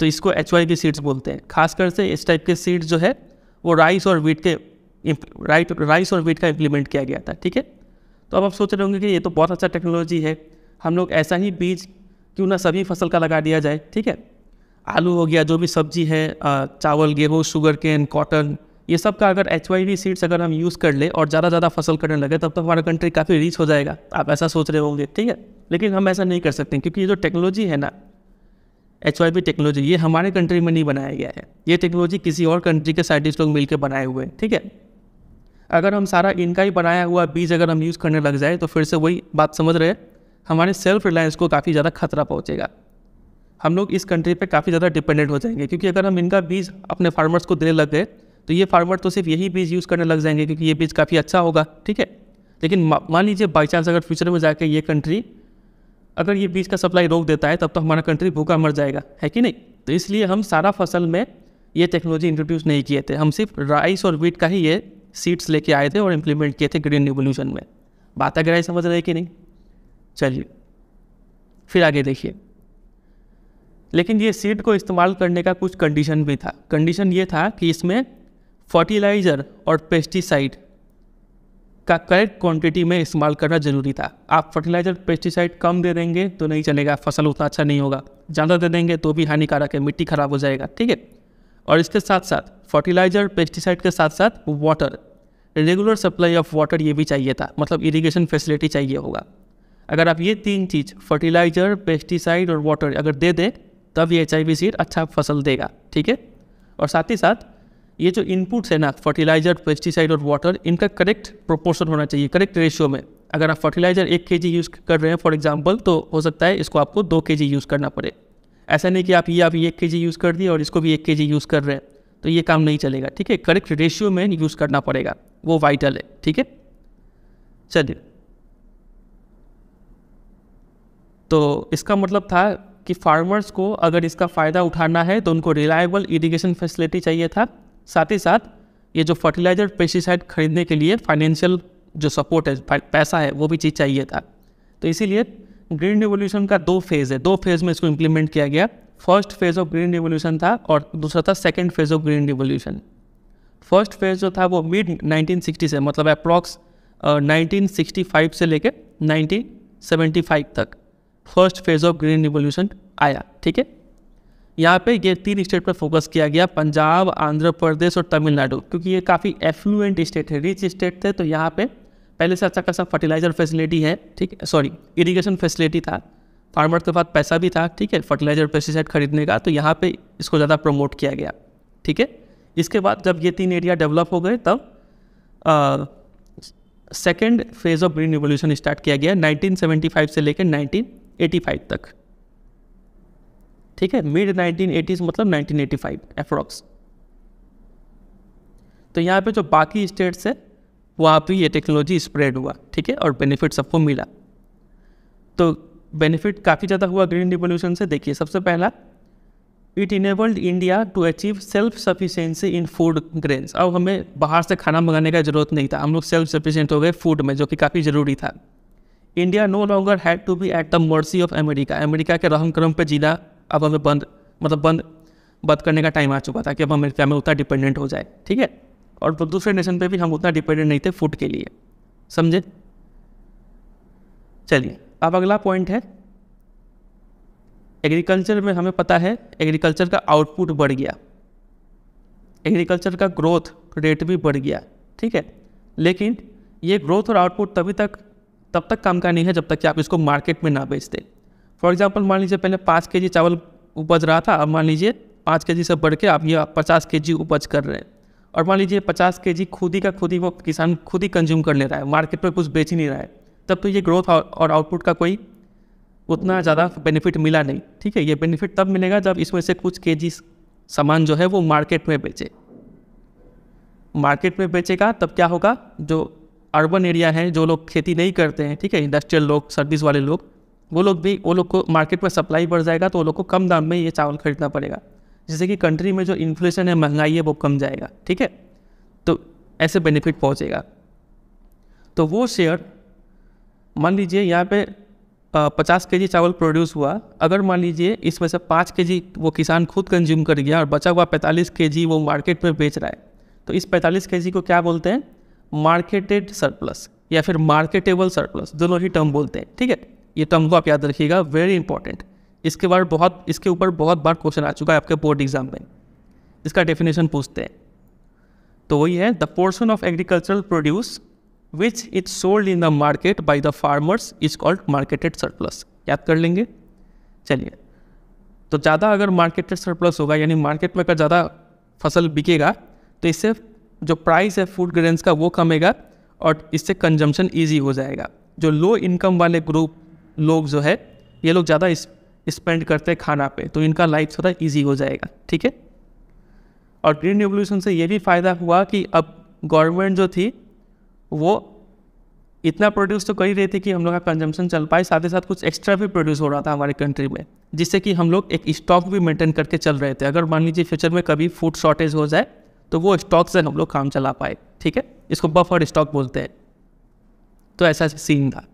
तो इसको एच वाई के सीड्स बोलते हैं खासकर से इस टाइप के सीड्स जो है वो राइस और वीट के राइट राइस और वीट का इम्प्लीमेंट किया गया था ठीक है तो अब आप सोच रहे होंगे कि ये तो बहुत अच्छा टेक्नोलॉजी है हम लोग ऐसा ही बीज क्यों ना सभी फसल का लगा दिया जाए ठीक है आलू हो गया जो भी सब्जी है चावल गेहूँ शुगर केन कॉटन ये सब का अगर एच वाई वी सीड्स अगर हम यूज़ कर ले और ज़्यादा ज़्यादा फसल करने लगे तब तक तो हमारा कंट्री काफ़ी रिच हो जाएगा आप ऐसा सोच रहे होंगे ठीक है लेकिन हम ऐसा नहीं कर सकते क्योंकि ये जो टेक्नोलॉजी है ना एच वाई वी टेक्नोलॉजी ये हमारे कंट्री में नहीं बनाया गया है ये टेक्नोलॉजी किसी और कंट्री के साइंटिस्ट लोग मिलकर बनाए हुए हैं ठीक है अगर हम सारा इनका ही बनाया हुआ बीज अगर हम यूज़ करने लग जाए तो फिर से वही बात समझ रहे हमारे सेल्फ रिलायंस को काफ़ी ज़्यादा खतरा पहुँचेगा हम लोग इस कंट्री पे काफ़ी ज़्यादा डिपेंडेंट हो जाएंगे क्योंकि अगर हम इनका बीज अपने फार्मर्स को देने लग गए तो ये फार्मर तो सिर्फ यही बीज यूज़ करने लग जाएंगे क्योंकि ये बीज काफ़ी अच्छा होगा ठीक है लेकिन मान लीजिए बाई चांस अगर फ्यूचर में जाकर ये कंट्री अगर ये बीज का सप्लाई रोक देता है तब तो हमारा कंट्री भूखा मर जाएगा है कि नहीं तो इसलिए हम सारा फसल में ये टेक्नोलॉजी इंट्रोड्यूस नहीं किए थे हम सिर्फ राइस और वीट का ही ये सीड्स लेके आए थे और इम्प्लीमेंट किए थे ग्रीन रिवोल्यूशन में बात अगर समझ रहे कि नहीं चलिए फिर आगे देखिए लेकिन ये सीड को इस्तेमाल करने का कुछ कंडीशन भी था कंडीशन ये था कि इसमें फर्टिलाइज़र और पेस्टिसाइड का करेक्ट क्वांटिटी में इस्तेमाल करना ज़रूरी था आप फर्टिलाइज़र पेस्टिसाइड कम दे देंगे तो नहीं चलेगा फसल उतना अच्छा नहीं होगा ज़्यादा दे देंगे तो भी हानिकारक है मिट्टी ख़राब हो जाएगा ठीक है और इसके साथ साथ फर्टिलाइज़र पेस्टिसाइड के साथ साथ water regular supply of water ये भी चाहिए था मतलब इरीगेशन फैसिलिटी चाहिए होगा अगर आप ये तीन चीज़ फर्टिलाइज़र पेस्टिसाइड और वाटर अगर दे दें तब ये एच सीड अच्छा फसल देगा ठीक है और साथ ही साथ ये जो इनपुट्स है ना फर्टिलाइज़र पेस्टिसाइड और वाटर इनका करेक्ट प्रोपोर्शन होना चाहिए करेक्ट रेशियो में अगर आप फर्टिलाइज़र एक के जी यूज़ कर रहे हैं फॉर एग्जाम्पल तो हो सकता है इसको आपको दो के जी यूज़ करना पड़े ऐसा नहीं कि आप ये आप एक के जी यूज़ कर दिए और इसको भी एक के जी यूज़ कर रहे हैं तो ये काम नहीं चलेगा ठीक है करेक्ट रेशियो में यूज़ करना पड़ेगा वो वाइटल है ठीक है चलिए तो इसका मतलब था कि फार्मर्स को अगर इसका फ़ायदा उठाना है तो उनको रिलायबल इरीगेशन फैसिलिटी चाहिए था साथ ही साथ ये जो फर्टिलाइज़र पेस्टिसाइड खरीदने के लिए फाइनेंशियल जो सपोर्ट है पैसा है वो भी चीज़ चाहिए था तो इसीलिए ग्रीन रिवोल्यूशन का दो फेज़ है दो फेज़ में इसको इम्प्लीमेंट किया गया first phase of green revolution था और दूसरा था second phase of green revolution first phase जो था वो मिड मतलब 1960 से मतलब अप्रॉक्स uh, 1965 से लेकर 1975 तक first phase of green revolution आया ठीक है यहाँ पे ये तीन स्टेट पर फोकस किया गया पंजाब आंध्र प्रदेश और तमिलनाडु क्योंकि ये काफ़ी एफ्लुएंट स्टेट है रिच स्टेट थे तो यहाँ पे पहले से अच्छा खासा फर्टिलाइजर फैसिलिटी है ठीक है सॉरी इरिगेशन फैसिलिटी था फार्मर के पास पैसा भी था ठीक है फर्टिलाइजर पेस्टिसाइड खरीदने का तो यहाँ पे इसको ज़्यादा प्रमोट किया गया ठीक है इसके बाद जब ये तीन एरिया डेवलप हो गए तब second phase of green revolution start किया गया 1975 से लेकर 1985 तक ठीक है मिड 1980s मतलब 1985 एफ्रॉक्स तो यहाँ पे जो बाकी स्टेट्स है वहाँ पे ये टेक्नोलॉजी स्प्रेड हुआ ठीक है और बेनिफिट सबको मिला तो बेनिफिट काफ़ी ज़्यादा हुआ ग्रीन रिवोल्यूशन से देखिए सबसे पहला it enabled India to achieve self sufficiency in food grains अब हमें बाहर से खाना मंगाने का जरूरत नहीं था हम लोग सेल्फ सफिशेंट हो गए फूड में जो कि काफ़ी ज़रूरी था India no longer had to be at the mercy of America America के रहम क्रम पर जीना अब हमें बंद मतलब बंद बंद करने का टाइम आ चुका था कि अब अमेरिका में उतना डिपेंडेंट हो जाए ठीक है और दूसरे नेशन पे भी हम उतना डिपेंडेंट नहीं थे फूड के लिए समझे चलिए अब अगला पॉइंट है एग्रीकल्चर में हमें पता है एग्रीकल्चर का आउटपुट बढ़ गया एग्रीकल्चर का ग्रोथ रेट भी बढ़ गया ठीक है लेकिन ये ग्रोथ और आउटपुट तभी तक तब तक काम का नहीं है जब तक कि आप इसको मार्केट में ना बेच दें फॉर एग्जाम्पल मान लीजिए पहले पाँच के जी चावल उपज रहा था अब मान लीजिए पाँच के जी से बढ़ के आप ये पचास के जी उपज कर रहे हैं और मान लीजिए पचास के जी खुद ही का खुद ही वो किसान खुद ही कंज्यूम कर ले रहा है मार्केट में कुछ बेच ही नहीं रहा है तब तो ये ग्रोथ और आउटपुट का कोई उतना ज़्यादा बेनिफिट मिला नहीं ठीक है ये बेनिफिट तब मिलेगा जब इसमें से कुछ के जी सामान जो है वो मार्केट में बेचे मार्केट में बेचेगा तब क्या होगा जो अर्बन एरिया हैं जो लोग खेती नहीं करते हैं ठीक है इंडस्ट्रियल लोग सर्विस वाले लोग वो लोग भी वो लोग को मार्केट में सप्लाई बढ़ जाएगा तो वो लोग को कम दाम में ये चावल खरीदना पड़ेगा जिससे कि कंट्री में जो इन्फ्लेशन है महंगाई है वो कम जाएगा ठीक है तो ऐसे बेनिफिट पहुँचेगा तो वो शेयर मान लीजिए यहाँ पे पचास के जी चावल प्रोड्यूस हुआ अगर मान लीजिए इसमें से पाँच के जी वो किसान खुद कंज्यूम कर गया और बचा हुआ पैंतालीस के जी वो मार्केट में बेच रहा है तो इस पैंतालीस के जी को क्या बोलते हैं मार्केटेड सरप्लस या फिर मार्केटेबल सरप्लस दोनों ही टर्म बोलते हैं ठीक है ये टर्म को आप याद रखिएगा वेरी इंपॉर्टेंट इसके बार बहुत इसके ऊपर बहुत बार क्वेश्चन आ चुका है आपके बोर्ड एग्जाम में इसका डेफिनेशन पूछते हैं तो वही है the portion of agricultural produce which is sold in the market by the farmers is called marketed surplus याद कर लेंगे चलिए तो ज़्यादा अगर मार्केटेड सरप्लस होगा यानी मार्केट में अगर ज़्यादा फसल बिकेगा तो इससे जो प्राइस है फूड ग्रेन्स का वो कमेगा और इससे कंजम्पशन ईजी हो जाएगा जो लो इनकम वाले ग्रुप लोग जो है ये लोग ज़्यादा स्पेंड करते हैं खाना पे तो इनका लाइफ थोड़ा ईजी हो जाएगा ठीक है और ग्रीन रेवोल्यूशन से ये भी फ़ायदा हुआ कि अब गवर्नमेंट जो थी वो इतना प्रोड्यूस तो कर ही रही थी कि हम लोग का कंजम्पशन चल पाए साथ ही साथ कुछ एक्स्ट्रा भी प्रोड्यूस हो रहा था हमारे कंट्री में जिससे कि हम लोग एक स्टॉक भी मेंटेन करके चल रहे थे अगर मान लीजिए फ्यूचर में कभी फूड शॉर्टेज हो जाए तो वो स्टॉक से हम लोग काम चला पाए ठीक है इसको बफर स्टॉक बोलते हैं तो ऐसा सीन था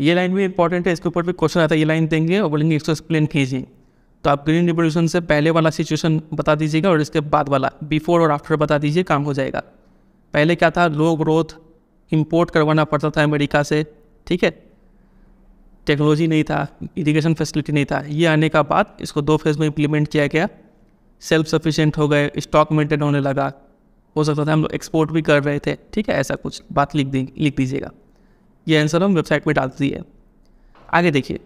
ये लाइन भी इंपॉर्टेंट है इसके ऊपर भी क्वेश्चन आता है ये लाइन देंगे और बोलेंगे इसको एक्सप्लेन कीजिए तो आप ग्रीन रिवोल्यूशन से पहले वाला सिचुएशन बता दीजिएगा और इसके बाद वाला बिफोर और आफ्टर बता दीजिए काम हो जाएगा पहले क्या था लो ग्रोथ इम्पोर्ट करवाना पड़ता था अमेरिका से ठीक है टेक्नोलॉजी नहीं था इरीगेशन फैसिलिटी नहीं था ये आने का बाद इसको दो फेज़ में इम्प्लीमेंट किया गया सेल्फ सफिशेंट हो गए स्टॉक मेंटेन होने लगा हो सकता था हम लोग एक्सपोर्ट भी कर रहे थे ठीक है ऐसा कुछ बात लिख दी लिख दीजिएगा ये आंसर हम वेबसाइट पे डाल दिए आगे देखिए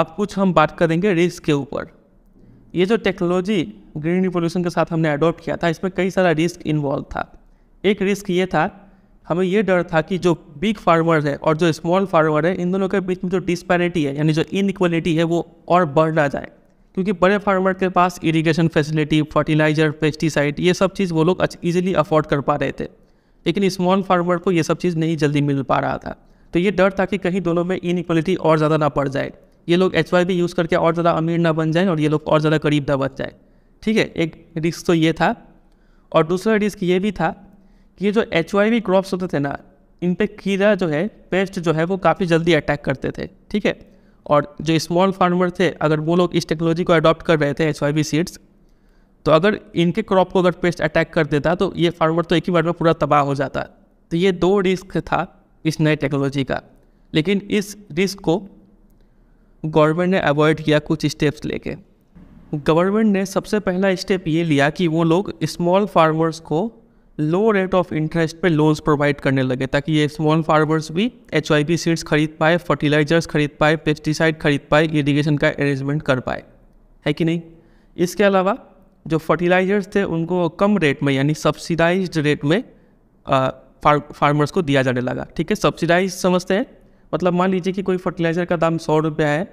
अब कुछ हम बात करेंगे रिस्क के ऊपर ये जो टेक्नोलॉजी ग्रीन रिवोल्यूशन के साथ हमने अडॉप्ट किया था इसमें कई सारा रिस्क इन्वॉल्व था एक रिस्क ये था हमें ये डर था कि जो बिग फार्मर है और जो स्मॉल फार्मर है इन दोनों के बीच में जो डिस्पैरिटी है यानी जो इनक्वालिटी है वो और बढ़ ना जाए क्योंकि बड़े फार्मर के पास इरिगेशन फैसिलिटी फर्टिलाइजर पेस्टिसाइड ये सब चीज़ वो लोग ईजिली अफोर्ड कर पा रहे थे लेकिन स्मॉल फार्मर को ये सब चीज़ नहीं जल्दी मिल पा रहा था तो ये डर था कि कहीं दोनों में इनक्वालिटी और ज़्यादा ना पड़ जाए ये लोग एच वाई यूज़ करके और ज़्यादा अमीर ना बन जाए और ये लोग और ज़्यादा गरीब ना बन जाए ठीक है एक रिस्क तो ये था और दूसरा रिस्क ये भी था ये जो एच वाई क्रॉप्स होते थे ना इन पर कीड़ा जो है पेस्ट जो है वो काफ़ी जल्दी अटैक करते थे ठीक है और जो स्मॉल फार्मर थे अगर वो लोग इस टेक्नोलॉजी को अडॉप्ट कर रहे थे एच वाई सीड्स तो अगर इनके क्रॉप को अगर पेस्ट अटैक कर देता तो ये फार्मर तो एक ही बार में पूरा तबाह हो जाता तो ये दो रिस्क था इस नए टेक्नोलॉजी का लेकिन इस रिस्क को गवर्नमेंट ने अवॉइड किया कुछ स्टेप्स लेके गवर्नमेंट ने सबसे पहला स्टेप ये लिया कि वो लोग स्मॉल फार्मर्स को लो रेट ऑफ इंटरेस्ट पे लोन्स प्रोवाइड करने लगे ताकि ये स्मॉल फार्मर्स भी एच वाई पी सीड्स खरीद पाए फर्टिलाइजर्स खरीद पाए पेस्टिसाइड खरीद पाए इरीगेशन का अरेंजमेंट कर पाए है कि नहीं इसके अलावा जो फर्टिलाइजर्स थे उनको कम रेट में यानी सब्सिडाइज रेट में फार्मर्स को दिया जाने लगा ठीक है सब्सिडाइज समझते हैं मतलब मान लीजिए कि कोई फर्टिलाइज़र का दाम सौ रुपया है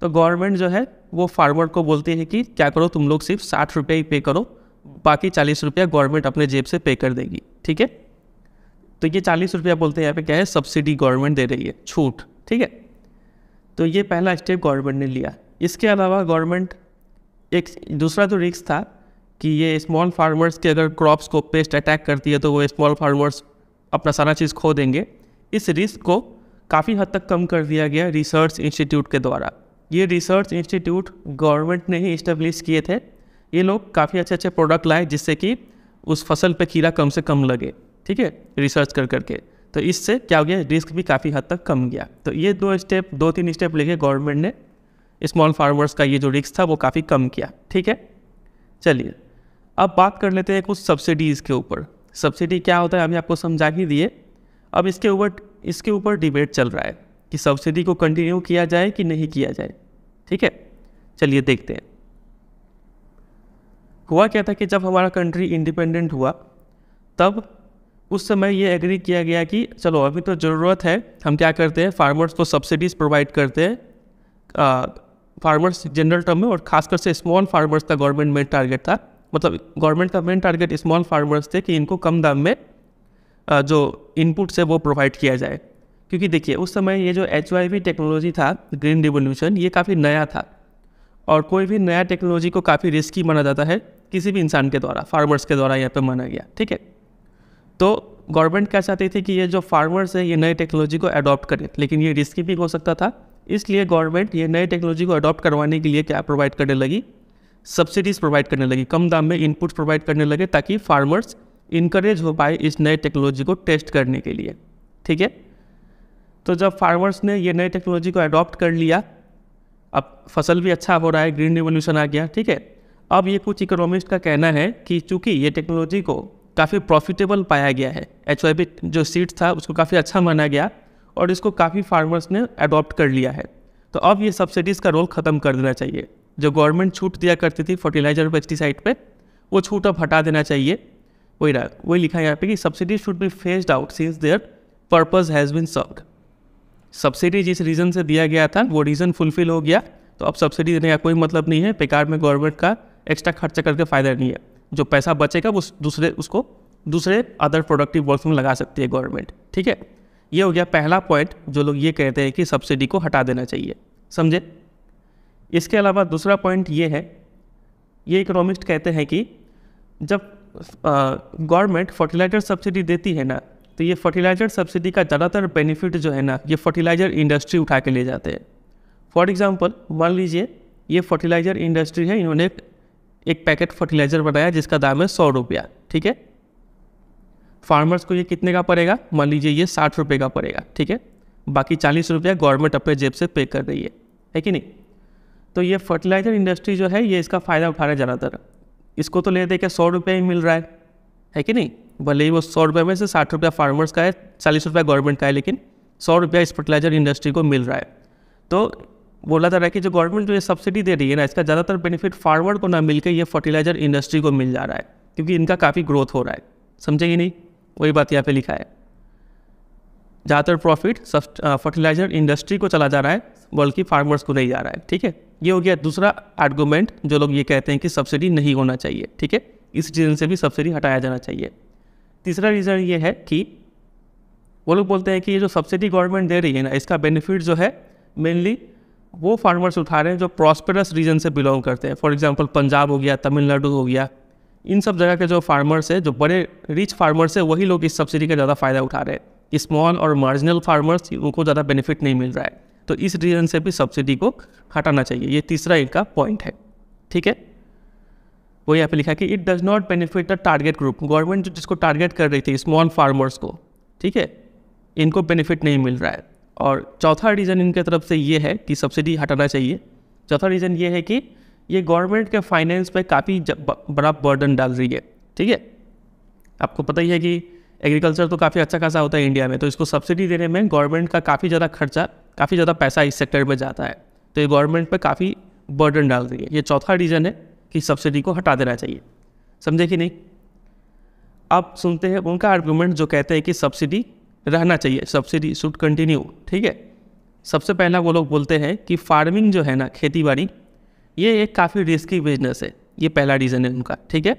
तो गवर्नमेंट जो है वो फार्मर को बोलते हैं कि क्या करो तुम लोग सिर्फ साठ रुपये ही पे करो बाकी चालीस रुपया गवर्नमेंट अपने जेब से पे कर देगी ठीक है तो ये चालीस रुपया बोलते हैं यहाँ पे क्या है सब्सिडी गवर्नमेंट दे रही है छूट ठीक है तो ये पहला स्टेप गवर्नमेंट ने लिया इसके अलावा गवर्नमेंट एक दूसरा तो रिक्स था कि ये स्मॉल फार्मर्स के अगर क्रॉप्स को पेस्ट अटैक करती है तो वो स्मॉल फार्मर्स अपना सारा चीज़ खो देंगे इस रिस्क को काफ़ी हद तक कम कर दिया गया रिसर्च इंस्टीट्यूट के द्वारा ये रिसर्च इंस्टीट्यूट गवर्नमेंट ने ही इस्टेब्लिश किए थे ये लोग काफ़ी अच्छे अच्छे प्रोडक्ट लाए जिससे कि उस फसल पे कीड़ा कम से कम लगे ठीक है रिसर्च कर करके तो इससे क्या हो गया रिस्क भी काफ़ी हद तक कम गया तो ये दो स्टेप दो तीन स्टेप लेके गवर्नमेंट ने स्मॉल फार्मर्स का ये जो रिस्क था वो काफ़ी कम किया ठीक है चलिए अब बात कर लेते हैं कुछ सब्सिडीज़ के ऊपर सब्सिडी क्या होता है अभी आपको समझा ही दिए अब इसके ऊपर इसके ऊपर डिबेट चल रहा है कि सब्सिडी को कंटिन्यू किया जाए कि नहीं किया जाए ठीक है चलिए देखते हैं हुआ क्या था कि जब हमारा कंट्री इंडिपेंडेंट हुआ तब उस समय ये एग्री किया गया कि चलो अभी तो ज़रूरत है हम क्या करते हैं फार्मर्स को सब्सिडीज़ प्रोवाइड करते हैं फार्मर्स जनरल टर्म में और खासकर से स्मॉल फार्मर्स का गवर्नमेंट मेन टारगेट था मतलब गवर्नमेंट का मेन टारगेट स्मॉल फार्मर्स थे कि इनको कम दाम में आ, जो इनपुट्स है वो प्रोवाइड किया जाए क्योंकि देखिए उस समय ये जो एच टेक्नोलॉजी था ग्रीन रिवोल्यूशन ये काफ़ी नया था और कोई भी नया टेक्नोलॉजी को काफ़ी रिस्की माना जाता है किसी भी इंसान के द्वारा फार्मर्स के द्वारा यहाँ पे माना गया ठीक है तो गवर्नमेंट क्या चाहती थी कि ये जो फार्मर्स है ये नई टेक्नोलॉजी को अडॉप्ट करें लेकिन ये रिस्की भी हो सकता था इसलिए गवर्नमेंट ये नई टेक्नोलॉजी को अडॉप्ट करवाने के लिए क्या प्रोवाइड करने लगी सब्सिडीज़ प्रोवाइड करने लगी कम दाम में इनपुट्स प्रोवाइड करने लगे ताकि फार्मर्स इनक्रेज हो पाए इस नए टेक्नोलॉजी को टेस्ट करने के लिए ठीक है तो जब फार्मर्स ने ये नए टेक्नोलॉजी को अडॉप्ट कर लिया अब फसल भी अच्छा हो रहा है ग्रीन रिवोल्यूशन आ गया ठीक है अब ये कुछ इकोनॉमिस्ट का कहना है कि चूंकि ये टेक्नोलॉजी को काफ़ी प्रॉफिटेबल पाया गया है एच जो सीड्स था उसको काफ़ी अच्छा माना गया और इसको काफ़ी फार्मर्स ने अडॉप्ट कर लिया है तो अब ये सब्सिडीज़ का रोल ख़त्म कर देना चाहिए जो गवर्नमेंट छूट दिया करती थी फर्टिलाइजर पेस्टिसाइड पे वो छूट अब हटा देना चाहिए वही रहा वही लिखा है यहाँ पे कि subsidy should be phased out since their purpose has been served subsidy जिस रीज़न से दिया गया था वो रीज़न फुलफिल हो गया तो अब सब्सिडी देने का कोई मतलब नहीं है बेकार में गवर्नमेंट का एक्स्ट्रा खर्चा करके फ़ायदा नहीं है जो पैसा बचेगा वो दूसरे उसको दूसरे अदर प्रोडक्टिव वर्क में लगा सकती है गवर्नमेंट ठीक है ये हो गया पहला पॉइंट जो लोग ये कहते हैं कि सब्सिडी को हटा देना चाहिए समझे इसके अलावा दूसरा पॉइंट ये है ये इकोनॉमिस्ट कहते हैं कि जब गवर्नमेंट फर्टिलाइजर सब्सिडी देती है ना तो ये फर्टिलाइजर सब्सिडी का ज़्यादातर बेनिफिट जो है ना ये फर्टिलाइजर इंडस्ट्री उठा के ले जाते हैं फॉर एग्ज़ाम्पल मान लीजिए ये फर्टिलाइजर इंडस्ट्री है इन्होंने एक पैकेट फर्टिलाइज़र बनाया जिसका दाम है सौ रुपया ठीक है फार्मर्स को ये कितने का पड़ेगा मान लीजिए ये साठ रुपये का पड़ेगा ठीक है बाकी चालीस रुपया गवर्नमेंट अपने जेब से पे कर रही है है कि नहीं तो ये फर्टिलाइज़र इंडस्ट्री जो है ये इसका फ़ायदा उठा रहा है ज़्यादातर इसको तो ले दे के सौ रुपये ही मिल रहा है है कि नहीं भले ही वो सौ रुपये में से साठ रुपया फार्मर्स का है चालीस रुपया गवर्नमेंट का है लेकिन सौ रुपया इस फर्टिलाइज़र इंडस्ट्री को मिल रहा है तो बोला जा रहा है कि जो गवर्नमेंट जो ये सब्सिडी दे रही है ना इसका ज़्यादातर बेनिफिट फार्मर को ना मिलकर ये फर्टिलाइजर इंडस्ट्री को मिल जा रहा है क्योंकि इनका काफ़ी ग्रोथ हो रहा है ही नहीं वही बात यहाँ पे लिखा है ज़्यादातर प्रॉफिट फर्टिलाइजर इंडस्ट्री को चला जा रहा है बल्कि फार्मर्स को नहीं जा रहा है ठीक है ये हो गया दूसरा आर्गूमेंट जो लोग ये कहते हैं कि सब्सिडी नहीं होना चाहिए ठीक है इस रीज़न से भी सब्सिडी हटाया जाना चाहिए तीसरा रीज़न ये है कि वो लोग बोलते हैं कि ये जो सब्सिडी गवर्नमेंट दे रही है ना इसका बेनिफिट जो है मेनली वो फार्मर्स उठा रहे हैं जो प्रॉस्पेरस रीजन से बिलोंग करते हैं फॉर एग्जाम्पल पंजाब हो गया तमिलनाडु हो गया इन सब जगह के जो फार्मर्स है जो बड़े रिच फार्मर्स है वही लोग इस सब्सिडी का ज़्यादा फ़ायदा उठा रहे हैं स्मॉल और मार्जिनल फार्मर्स उनको ज़्यादा बेनिफिट नहीं मिल रहा है तो इस रीज़न से भी सब्सिडी को हटाना चाहिए ये तीसरा इनका पॉइंट है ठीक है वो यहाँ पे लिखा है कि it does not benefit the target group government जो जिसको टारगेट कर रही थी स्मॉल फार्मर्स को ठीक है इनको बेनिफिट नहीं मिल रहा है और चौथा रीज़न इनके तरफ से ये है कि सब्सिडी हटाना चाहिए चौथा रीज़न ये है कि ये गवर्नमेंट के फाइनेंस पे काफ़ी बड़ा बर्डन डाल रही है ठीक है आपको पता ही है कि एग्रीकल्चर तो काफ़ी अच्छा खासा होता है इंडिया में तो इसको सब्सिडी देने में गवर्नमेंट का काफ़ी ज़्यादा खर्चा काफ़ी ज़्यादा पैसा इस सेक्टर में जाता है तो ये गवर्नमेंट पर काफ़ी बर्डन डाल रही है ये चौथा रीज़न है कि सब्सिडी को हटा देना चाहिए समझे कि नहीं आप सुनते हैं उनका आर्गूमेंट जो कहते हैं कि सब्सिडी रहना चाहिए सब्सिडी शुड कंटिन्यू ठीक है सबसे पहला वो लोग बोलते हैं कि फार्मिंग जो है ना खेती बाड़ी ये एक काफ़ी रिस्की बिजनेस है ये पहला रीज़न है उनका ठीक है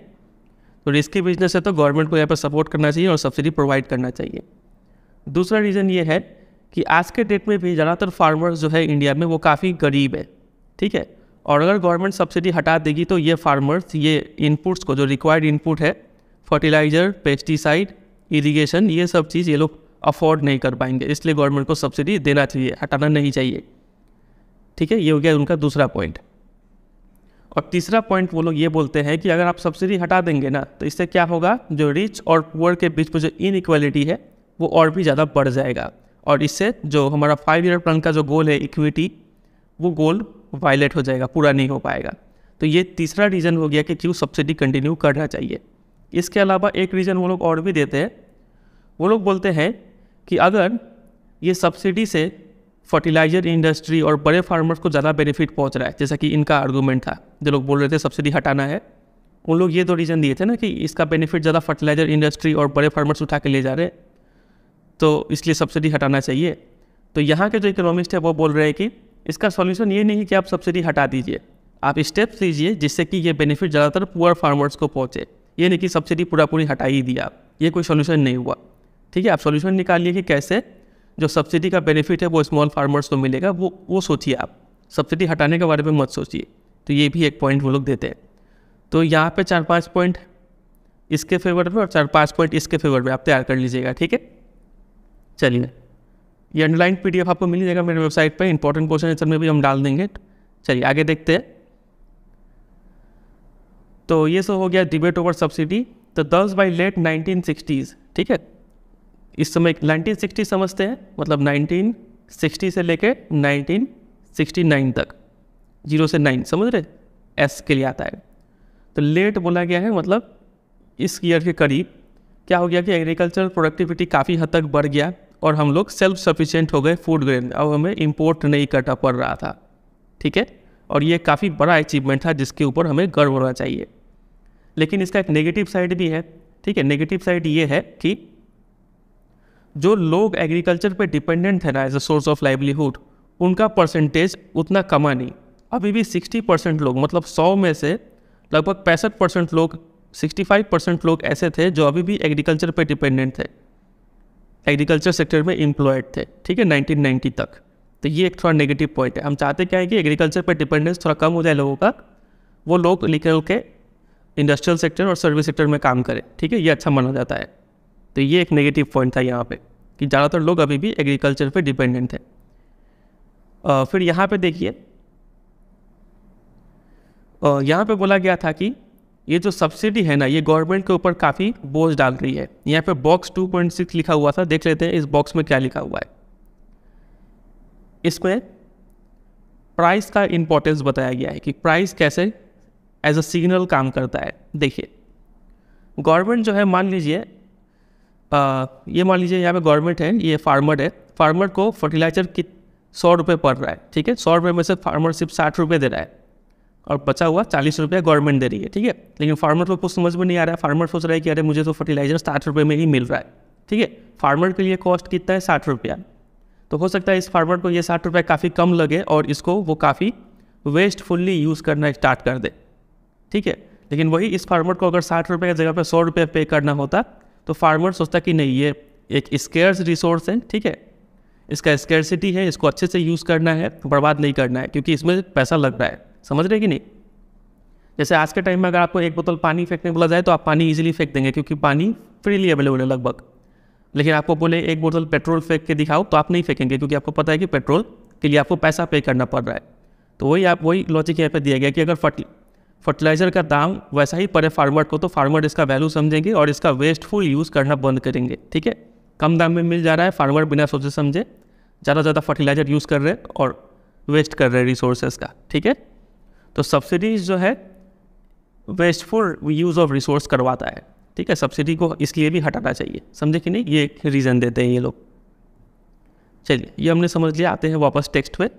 तो रिस्की बिजनेस है तो गवर्नमेंट को यहाँ पर सपोर्ट करना चाहिए और सब्सिडी प्रोवाइड करना चाहिए दूसरा रीज़न ये है कि आज के डेट में भी ज़्यादातर फार्मर्स जो है इंडिया में वो काफ़ी गरीब है ठीक है और अगर गवर्नमेंट सब्सिडी हटा देगी तो ये फार्मर्स ये इनपुट्स को जो रिक्वायर्ड इनपुट है फर्टिलाइज़र पेस्टिसाइड इरिगेशन ये सब चीज़ ये लोग अफोर्ड नहीं कर पाएंगे इसलिए गवर्नमेंट को सब्सिडी देना चाहिए हटाना नहीं चाहिए ठीक है ये हो गया उनका दूसरा पॉइंट और तीसरा पॉइंट वो लोग ये बोलते हैं कि अगर आप सब्सिडी हटा देंगे ना तो इससे क्या होगा जो रिच और पुअर के बीच में जो इनइक्वालिटी है वो और भी ज़्यादा बढ़ जाएगा और इससे जो हमारा फाइव ईयर प्लान का जो गोल है इक्विटी वो गोल वायलेट हो जाएगा पूरा नहीं हो पाएगा तो ये तीसरा रीज़न हो गया कि क्यों सब्सिडी कंटिन्यू करना चाहिए इसके अलावा एक रीज़न वो लोग और भी देते हैं वो लोग बोलते हैं कि अगर ये सब्सिडी से फर्टिलाइजर इंडस्ट्री और बड़े फार्मर्स को ज़्यादा बेनिफिट पहुंच रहा है जैसा कि इनका आर्गूमेंट था जो लोग बोल रहे थे सब्सिडी हटाना है उन लोग ये तो रीज़न दिए थे ना कि इसका बेनिफिट ज़्यादा फर्टिलाइजर इंडस्ट्री और बड़े फार्मर्स उठा के ले जा रहे हैं तो इसलिए सब्सिडी हटाना चाहिए तो यहाँ के जो इकोनॉमिस्ट है वो बोल रहे हैं कि इसका सोल्यूशन ये नहीं कि आप सब्सिडी हटा दीजिए आप स्टेप्स लीजिए जिससे कि ये बेनिफिट ज़्यादातर पुअर फार्मर्स को पहुँचे ये नहीं कि सब्सिडी पूरा पूरी हटा ही दिया आप ये कोई सोल्यूशन नहीं हुआ ठीक है आप सॉल्यूशन निकालिए कि कैसे जो सब्सिडी का बेनिफिट है वो स्मॉल फार्मर्स को मिलेगा वो वो सोचिए आप सब्सिडी हटाने के बारे में मत सोचिए तो ये भी एक पॉइंट वो लोग देते हैं तो यहाँ पे चार पाँच पॉइंट इसके फेवर में और चार पाँच पॉइंट इसके फेवर में आप तैयार कर लीजिएगा ठीक है चलिए ये अंडरलाइन पी आपको मिल जाएगा मेरे वेबसाइट पर इंपॉर्टेंट क्वेश्चन आंसर में भी हम डाल देंगे चलिए आगे देखते हैं तो ये सब हो गया डिबेट ओवर सब्सिडी तो दस बाई लेट नाइनटीन सिक्सटीज़ ठीक है इस समय 1960 समझते हैं मतलब 1960 से लेके 1969 तक जीरो से नाइन समझ रहे एस के लिए आता है तो लेट बोला गया है मतलब इस ईयर के करीब क्या हो गया कि एग्रीकल्चर प्रोडक्टिविटी काफ़ी हद तक बढ़ गया और हम लोग सेल्फ सफिशेंट हो गए फूड ग्रेन अब हमें इम्पोर्ट नहीं करना पड़ रहा था ठीक है और ये काफ़ी बड़ा अचीवमेंट था जिसके ऊपर हमें गर्व होना चाहिए लेकिन इसका एक नेगेटिव साइड भी है ठीक है नेगेटिव साइड ये है कि जो लोग एग्रीकल्चर पे डिपेंडेंट थे ना as a source of livelihood उनका परसेंटेज उतना कमा नहीं अभी भी 60 परसेंट लोग मतलब 100 में से लगभग पैंसठ परसेंट लोग 65 परसेंट लोग ऐसे थे जो अभी भी एग्रीकल्चर पे डिपेंडेंट थे एग्रीकल्चर सेक्टर में इम्प्लॉयड थे ठीक है 1990 तक तो ये एक थोड़ा नेगेटिव पॉइंट है हम चाहते क्या है कि एग्रीकल्चर पर डिपेंडेंस थोड़ा कम हो जाए लोगों का वो लोग निकल के इंडस्ट्रियल सेक्टर और सर्विस सेक्टर में काम करें ठीक है ये अच्छा माना जाता है तो ये एक नेगेटिव पॉइंट था यहाँ पे कि ज़्यादातर लोग अभी भी एग्रीकल्चर पे डिपेंडेंट थे आ, फिर यहाँ पे देखिए यहाँ पे बोला गया था कि ये जो सब्सिडी है ना ये गवर्नमेंट के ऊपर काफ़ी बोझ डाल रही है यहाँ पे बॉक्स 2.6 लिखा हुआ था देख लेते हैं इस बॉक्स में क्या लिखा हुआ है इसमें प्राइस का इम्पोर्टेंस बताया गया है कि प्राइस कैसे एज अ सिग्नल काम करता है देखिए गवर्नमेंट जो है मान लीजिए ये मान लीजिए यहाँ पे गवर्नमेंट है ये फार्मर है फार्मर को फर्टिलाइज़र की सौ रुपये पड़ रहा है ठीक है सौ रुपये में से फार्मर सिर्फ साठ रुपये दे रहा है और बचा हुआ चालीस रुपया गवर्नमेंट दे रही है ठीक है लेकिन फार्मर को कुछ समझ में नहीं आ रहा है फार्मर सोच रहा है कि अरे मुझे तो फर्टिलाइज़र साठ रुपये में ही मिल रहा है ठीक है फार्मर के लिए कॉस्ट कितना है साठ रुपया तो हो सकता है इस फार्मर को ये साठ रुपये काफ़ी कम लगे और इसको वो काफ़ी वेस्टफुल्ली यूज़ करना स्टार्ट कर दे ठीक है लेकिन वही इस फार्मर को अगर साठ रुपये की जगह पर सौ रुपये पे करना होता तो फार्मर सोचता कि नहीं ये एक स्केयर्स रिसोर्स है ठीक है इसका स्केयरसिटी है इसको अच्छे से यूज़ करना है तो बर्बाद नहीं करना है क्योंकि इसमें पैसा लग रहा है समझ रहे कि नहीं जैसे आज के टाइम में अगर आपको एक बोतल पानी फेंकने बोला जाए तो आप पानी इजीली फेंक देंगे क्योंकि पानी फ्रीली अवेलेबल है लगभग लेकिन आपको बोले एक बोतल पेट्रोल फेंक के दिखाओ तो आप नहीं फेंकेंगे क्योंकि आपको पता है कि पेट्रोल के लिए आपको पैसा पे करना पड़ रहा है तो वही आप वही लॉजिक यहाँ पर दिया गया कि अगर फर्टिलाइज़र का दाम वैसा ही पड़े फार्मर को तो फार्मर इसका वैल्यू समझेंगे और इसका वेस्टफुल यूज़ करना बंद करेंगे ठीक है कम दाम में मिल जा रहा है फार्मर बिना सोचे समझे ज़्यादा ज़्यादा फर्टिलाइज़र यूज़ कर रहे हैं और वेस्ट कर रहे हैं रिसोर्सेज का ठीक है तो सब्सिडीज जो है वेस्टफुल यूज़ ऑफ रिसोर्स करवाता है ठीक है सब्सिडी को इसलिए भी हटाना चाहिए समझे कि नहीं ये एक रीज़न देते हैं ये लोग चलिए ये हमने समझ लिया आते हैं वापस टेक्स्ट में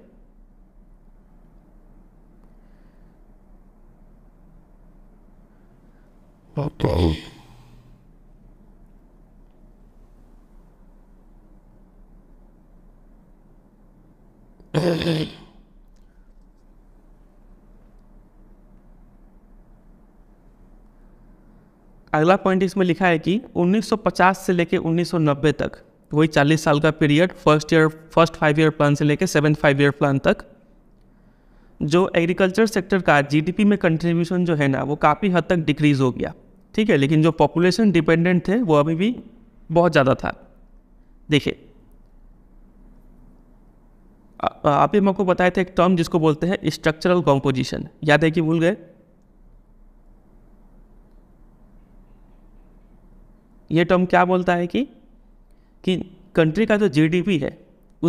Okay. अगला पॉइंट इसमें लिखा है कि 1950 से लेकर 1990 तक वही 40 साल का period first year first five year plan से लेकर सेवन फाइव ईयर प्लान तक जो एग्रीकल्चर सेक्टर का जीडीपी में कंट्रीब्यूशन जो है ना वो काफ़ी हद तक डिक्रीज़ हो गया ठीक है लेकिन जो पॉपुलेशन डिपेंडेंट थे वो अभी भी बहुत ज़्यादा था देखिए आप ही आपको बताए थे एक टर्म जिसको बोलते हैं स्ट्रक्चरल कॉम्पोजिशन याद है कि भूल गए ये टर्म क्या बोलता है कि कि कंट्री का जो जीडीपी है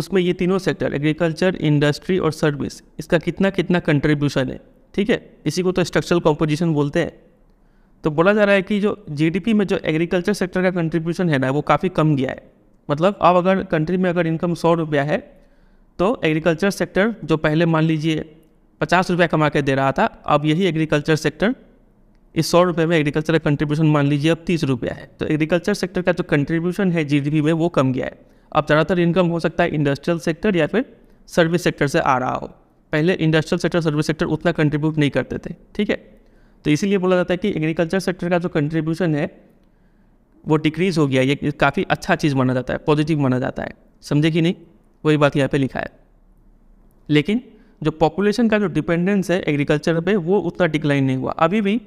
उसमें ये तीनों सेक्टर एग्रीकल्चर इंडस्ट्री और सर्विस इसका कितना कितना कंट्रीब्यूशन है ठीक है इसी को तो स्ट्रक्चरल कॉम्पोजिशन बोलते हैं तो बोला जा रहा है कि जो जीडीपी में जो एग्रीकल्चर सेक्टर का कंट्रीब्यूशन है ना वो काफ़ी कम गया है मतलब अब अगर कंट्री में अगर इनकम सौ रुपया है तो एग्रीकल्चर सेक्टर जो पहले मान लीजिए पचास रुपया कमा के दे रहा था अब यही एग्रीकल्चर सेक्टर इस सौ रुपये में एग्रीकल्चर का कंट्रीब्यूशन मान लीजिए अब तीस रुपया है तो एग्रीकल्चर सेक्टर का जो कंट्रीब्यूशन है जीडीपी में वो कम गया है अब ज़्यादातर इनकम हो सकता है इंडस्ट्रियल सेक्टर या फिर सर्विस सेक्टर से आ रहा हो पहले इंडस्ट्रियल सेक्टर सर्विस सेक्टर उतना कंट्रीब्यूट नहीं करते थे ठीक है तो इसीलिए बोला जाता है कि एग्रीकल्चर सेक्टर का जो कंट्रीब्यूशन है वो डिक्रीज़ हो गया ये काफ़ी अच्छा चीज़ माना जाता है पॉजिटिव माना जाता है समझे कि नहीं वही बात यहाँ पे लिखा है लेकिन जो पॉपुलेशन का जो डिपेंडेंस है एग्रीकल्चर पे वो उतना डिक्लाइन नहीं हुआ अभी भी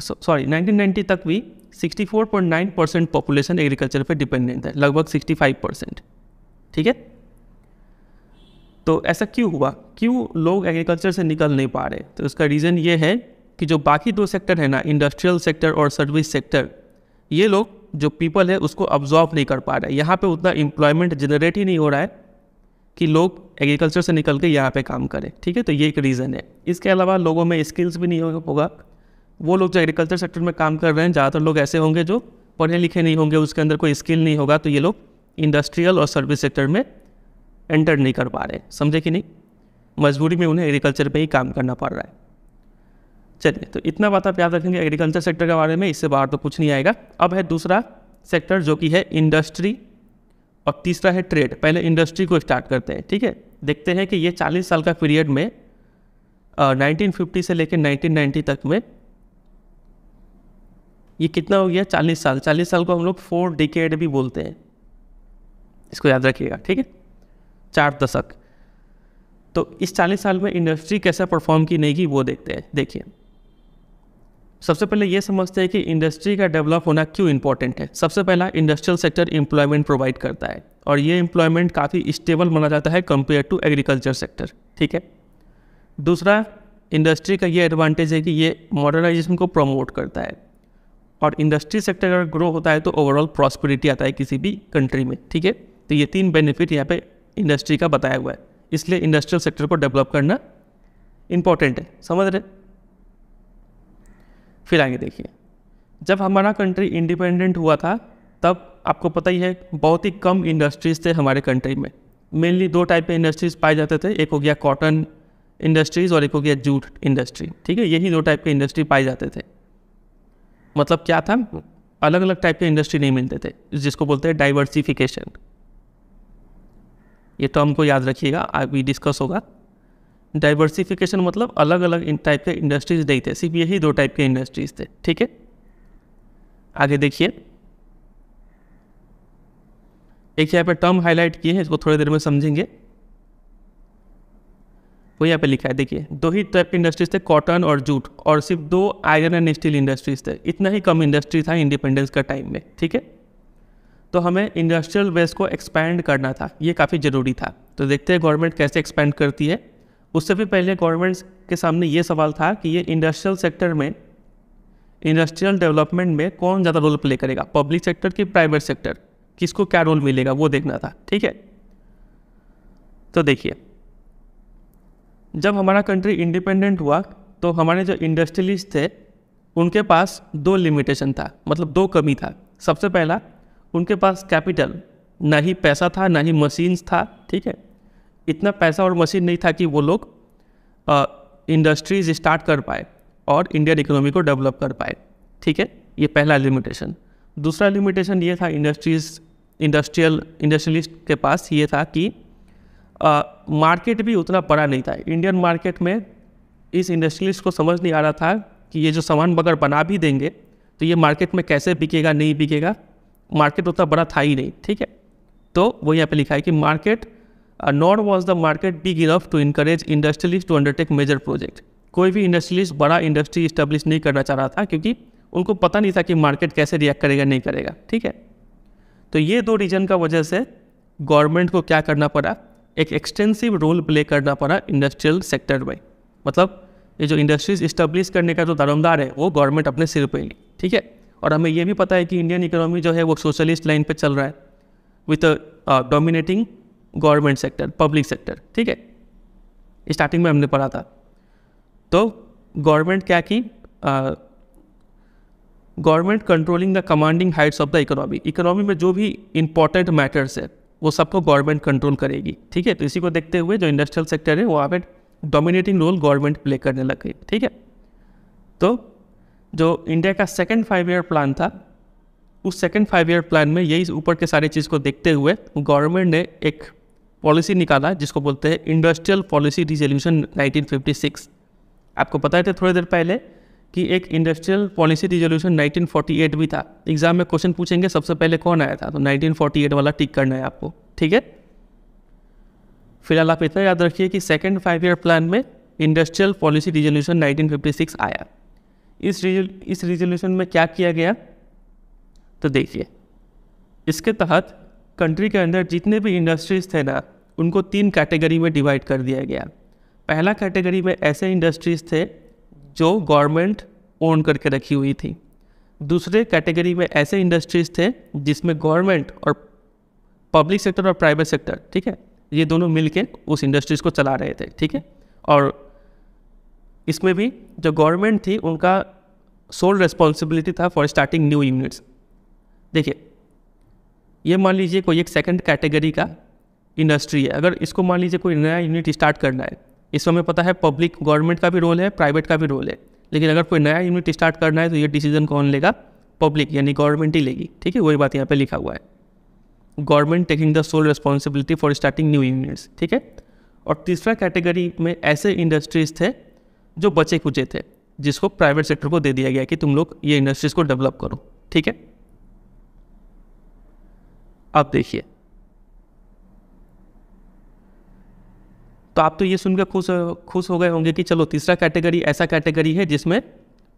सॉरी 1990 तक भी 64.9 परसेंट पॉपुलेशन एग्रीकल्चर पे डिपेंडेंट है लगभग 65 परसेंट ठीक है तो ऐसा क्यों हुआ क्यों लोग एग्रीकल्चर से निकल नहीं पा रहे तो उसका रीज़न ये है कि जो बाकी दो सेक्टर है ना इंडस्ट्रियल सेक्टर और सर्विस सेक्टर ये लोग जो पीपल है उसको ऑब्जॉर्व नहीं कर पा रहे यहाँ पे उतना एम्प्लॉयमेंट जनरेट ही नहीं हो रहा है कि लोग एग्रीकल्चर से निकल के यहाँ पे काम करें ठीक है तो ये एक रीज़न है इसके अलावा लोगों में स्किल्स भी नहीं होगा वो लोग जो एग्रीकल्चर सेक्टर में काम कर रहे हैं ज़्यादातर लोग ऐसे होंगे जो पढ़े लिखे नहीं होंगे उसके अंदर कोई स्किल नहीं होगा तो ये लोग इंडस्ट्रियल और सर्विस सेक्टर में एंटर नहीं कर पा रहे समझे कि नहीं मजबूरी में उन्हें एग्रीकल्चर पर ही काम करना पड़ रहा है चलिए तो इतना बात आप याद रखेंगे एग्रीकल्चर सेक्टर के बारे में इससे बाहर तो कुछ नहीं आएगा अब है दूसरा सेक्टर जो कि है इंडस्ट्री और तीसरा है ट्रेड पहले इंडस्ट्री को स्टार्ट करते हैं ठीक है देखते हैं कि ये 40 साल का पीरियड में आ, 1950 से लेकर 1990 तक में ये कितना हो गया चालीस साल चालीस साल को हम लोग फोर डिकेड भी बोलते हैं इसको याद रखिएगा ठीक है चार दशक तो इस चालीस साल में इंडस्ट्री कैसा परफॉर्म की नहीं की वो देखते हैं देखिए सबसे पहले ये समझते हैं कि इंडस्ट्री का डेवलप होना क्यों इम्पोर्टेंट है सबसे पहला इंडस्ट्रियल सेक्टर एम्प्लॉयमेंट प्रोवाइड करता है और ये एम्प्लॉयमेंट काफ़ी स्टेबल माना जाता है कंपेयर टू एग्रीकल्चर सेक्टर ठीक है दूसरा इंडस्ट्री का ये एडवांटेज है कि ये मॉडर्नाइजेशन को प्रमोट करता है और इंडस्ट्री सेक्टर अगर ग्रो होता है तो ओवरऑल प्रॉस्पेरिटी आता है किसी भी कंट्री में ठीक है तो ये तीन बेनिफिट यहाँ पे इंडस्ट्री का बताया हुआ है इसलिए इंडस्ट्रियल सेक्टर को डेवलप करना इम्पोर्टेंट है समझ रहे फिर आगे देखिए जब हमारा कंट्री इंडिपेंडेंट हुआ था तब आपको पता ही है बहुत ही कम इंडस्ट्रीज़ थे हमारे कंट्री में मेनली दो टाइप के इंडस्ट्रीज़ पाए जाते थे एक हो गया कॉटन इंडस्ट्रीज़ और एक हो गया जूट इंडस्ट्री ठीक है यही दो टाइप के इंडस्ट्री पाए जाते थे मतलब क्या था अलग अलग टाइप के इंडस्ट्री नहीं मिलते थे जिसको बोलते हैं डाइवर्सिफिकेशन ये टर्म को याद रखिएगा अभी डिस्कस होगा डाइवर्सिफिकेशन मतलब अलग अलग टाइप के इंडस्ट्रीज नहीं थे सिर्फ यही दो टाइप के इंडस्ट्रीज थे ठीक है आगे देखिए एक यहाँ पे टर्म हाईलाइट किए हैं इसको थोड़ी देर में समझेंगे वो यहाँ पे लिखा है देखिए दो ही टाइप की इंडस्ट्रीज थे कॉटन और जूट और सिर्फ दो आयरन एंड स्टील इंडस्ट्रीज थे इतना ही कम इंडस्ट्री था इंडिपेंडेंस का टाइम में ठीक है तो हमें इंडस्ट्रियल वेस्ट को एक्सपैंड करना था ये काफ़ी ज़रूरी था तो देखते हैं गवर्नमेंट कैसे एक्सपैंड करती है उससे भी पहले गवर्नमेंट के सामने ये सवाल था कि ये इंडस्ट्रियल सेक्टर में इंडस्ट्रियल डेवलपमेंट में कौन ज़्यादा रोल प्ले करेगा पब्लिक सेक्टर कि प्राइवेट सेक्टर किसको क्या रोल मिलेगा वो देखना था ठीक है तो देखिए जब हमारा कंट्री इंडिपेंडेंट हुआ तो हमारे जो इंडस्ट्रियलिस्ट थे उनके पास दो लिमिटेशन था मतलब दो कमी था सबसे पहला उनके पास कैपिटल ना ही पैसा था ना ही मशीन्स था ठीक है इतना पैसा और मशीन नहीं था कि वो लोग इंडस्ट्रीज स्टार्ट कर पाए और इंडियन इकोनॉमी को डेवलप कर पाए ठीक है ये पहला लिमिटेशन दूसरा लिमिटेशन ये था इंडस्ट्रीज इंडस्ट्रियल इंडस्ट्रियलिस्ट के पास ये था कि आ, मार्केट भी उतना बड़ा नहीं था इंडियन मार्केट में इस इंडस्ट्रियलिस्ट को समझ नहीं आ रहा था कि ये जो सामान बगैर बना भी देंगे तो ये मार्केट में कैसे बिकेगा नहीं बिकेगा मार्केट उतना बड़ा था ही नहीं ठीक है तो वो यहाँ पे लिखा है कि market not was the market big enough to encourage industrialist to undertake major project कोई भी इंडस्ट्रियलिस्ट बड़ा इंडस्ट्री इस्टेब्लिश नहीं करना चाह रहा था क्योंकि उनको पता नहीं था कि मार्केट कैसे रिएक्ट करेगा नहीं करेगा ठीक है तो ये दो रीजन का वजह से गवर्नमेंट को क्या करना पड़ा एक एक्सटेंसिव रोल प्ले करना पड़ा इंडस्ट्रियल सेक्टर में मतलब ये जो इंडस्ट्रीज इस्टेब्लिश करने का जो दारोमदार है वो गवर्नमेंट अपने सिर पर ली ठीक है और हमें यह भी पता है कि इंडियन इकोनॉमी जो है वो सोशलिस्ट लाइन पर चल रहा है with dominating government sector public sector ठीक है स्टार्टिंग में हमने पढ़ा था तो गवर्नमेंट क्या की government controlling the commanding heights of the economy economy में जो भी इंपॉर्टेंट मैटर्स है वो सबको गवर्नमेंट कंट्रोल करेगी ठीक है तो इसी को देखते हुए जो इंडस्ट्रियल सेक्टर है वहाँ पर डोमिनेटिंग रोल गवर्नमेंट प्ले करने लग गई ठीक है तो जो इंडिया का सेकेंड फाइव ईयर प्लान था उस सेकेंड फाइव ईयर प्लान में यही ऊपर के सारी चीज़ को देखते हुए गवर्नमेंट ने एक पॉलिसी निकाला जिसको बोलते हैं इंडस्ट्रियल पॉलिसी रिजोल्यूशन 1956 आपको पता है थे थोड़ी देर पहले कि एक इंडस्ट्रियल पॉलिसी रिजोल्यूशन 1948 भी था एग्जाम में क्वेश्चन पूछेंगे सबसे पहले कौन आया था तो 1948 वाला टिक करना है आपको ठीक है फिलहाल आप इतना याद रखिए कि सेकेंड फाइव ईयर प्लान में इंडस्ट्रियल पॉलिसी रिजोल्यूशन नाइनटीन आया इस रिजल, इस रिजोल्यूशन में क्या किया गया तो देखिए इसके तहत कंट्री के अंदर जितने भी इंडस्ट्रीज थे ना उनको तीन कैटेगरी में डिवाइड कर दिया गया पहला कैटेगरी में ऐसे इंडस्ट्रीज थे जो गवर्नमेंट ओन करके रखी हुई थी दूसरे कैटेगरी में ऐसे इंडस्ट्रीज थे जिसमें गवर्नमेंट और पब्लिक सेक्टर और प्राइवेट सेक्टर ठीक है ये दोनों मिलके उस इंडस्ट्रीज़ को चला रहे थे ठीक है और इसमें भी जो गवर्नमेंट थी उनका सोल रिस्पॉन्सिबिलिटी था फॉर स्टार्टिंग न्यू यूनिट्स देखिए ये मान लीजिए कोई एक सेकंड कैटेगरी का इंडस्ट्री है अगर इसको मान लीजिए कोई नया यूनिट स्टार्ट करना है इसमें हमें पता है पब्लिक गवर्नमेंट का भी रोल है प्राइवेट का भी रोल है लेकिन अगर कोई नया यूनिट स्टार्ट करना है तो ये डिसीजन कौन लेगा पब्लिक यानी गवर्नमेंट ही लेगी ठीक है वही बात यहाँ पर लिखा हुआ है government taking the sole responsibility for starting new units ठीक है और तीसरा कैटेगरी में ऐसे इंडस्ट्रीज थे जो बचे कुचे थे जिसको प्राइवेट सेक्टर को दे दिया गया कि तुम लोग ये इंडस्ट्रीज़ को डेवलप करो ठीक है आप देखिए तो आप तो ये सुनकर खुश खुश हो गए होंगे कि चलो तीसरा कैटेगरी ऐसा कैटेगरी है जिसमें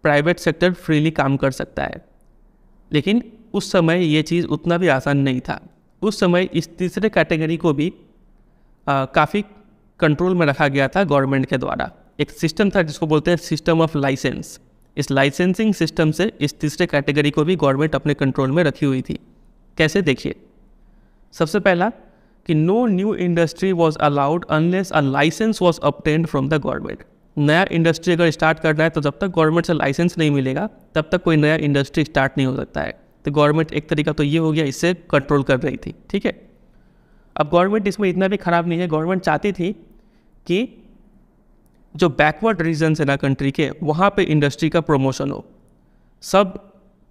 प्राइवेट सेक्टर फ्रीली काम कर सकता है लेकिन उस समय ये चीज़ उतना भी आसान नहीं था उस समय इस तीसरे कैटेगरी को भी काफ़ी कंट्रोल में रखा गया था गवर्नमेंट के द्वारा एक सिस्टम था जिसको बोलते हैं सिस्टम ऑफ लाइसेंस इस लाइसेंसिंग सिस्टम से इस तीसरे कैटेगरी को भी गवर्नमेंट अपने कंट्रोल में रखी हुई थी कैसे देखिए सबसे पहला कि no new industry was allowed unless a license was obtained from the government नया इंडस्ट्री अगर स्टार्ट करना है तो जब तक गवर्नमेंट से लाइसेंस नहीं मिलेगा तब तक कोई नया इंडस्ट्री स्टार्ट नहीं हो सकता है तो गवर्नमेंट एक तरीका तो ये हो गया इससे कंट्रोल कर रही थी ठीक है अब गवर्नमेंट इसमें इतना भी ख़राब नहीं है गवर्नमेंट चाहती थी कि जो बैकवर्ड रीजन्स है ना कंट्री के वहाँ पर इंडस्ट्री का प्रमोशन हो सब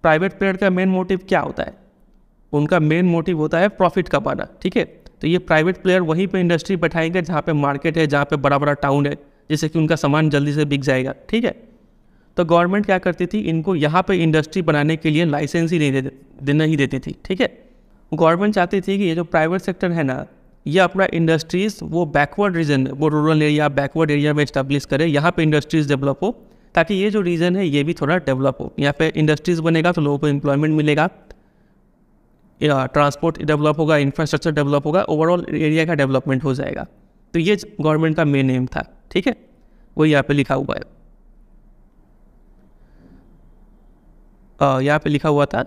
प्राइवेट प्लेयर का मेन मोटिव क्या होता है उनका मेन मोटिव होता है प्रॉफिट कमाना ठीक है तो ये प्राइवेट प्लेयर वहीं पे इंडस्ट्री बैठाएंगे जहाँ पे मार्केट है जहाँ पे बड़ा बड़ा टाउन है जिससे कि उनका सामान जल्दी से बिक जाएगा ठीक है तो गवर्नमेंट क्या करती थी इनको यहाँ पे इंडस्ट्री बनाने के लिए लाइसेंस ही नहीं दे ही देती थी ठीक है गवर्नमेंट चाहती थी कि ये जो प्राइवेट सेक्टर है ना ये अपना इंडस्ट्रीज़ वो बैकवर्ड रीजन वो रूरल एरिया बैकवर्ड एरिया में इस्टेब्लिश करे यहाँ पर इंडस्ट्रीज़ डेवलप हो ताकि ये जो रीजन है ये भी थोड़ा डेवलप हो यहाँ पे इंडस्ट्रीज़ बनेगा तो लोगों को एम्प्लॉयमेंट मिलेगा ट्रांसपोर्ट डेवलप होगा इंफ्रास्ट्रक्चर डेवलप होगा ओवरऑल एरिया का डेवलपमेंट हो जाएगा तो ये गवर्नमेंट का मेन एम था ठीक है वो यहाँ पे लिखा हुआ है यहाँ पे लिखा हुआ था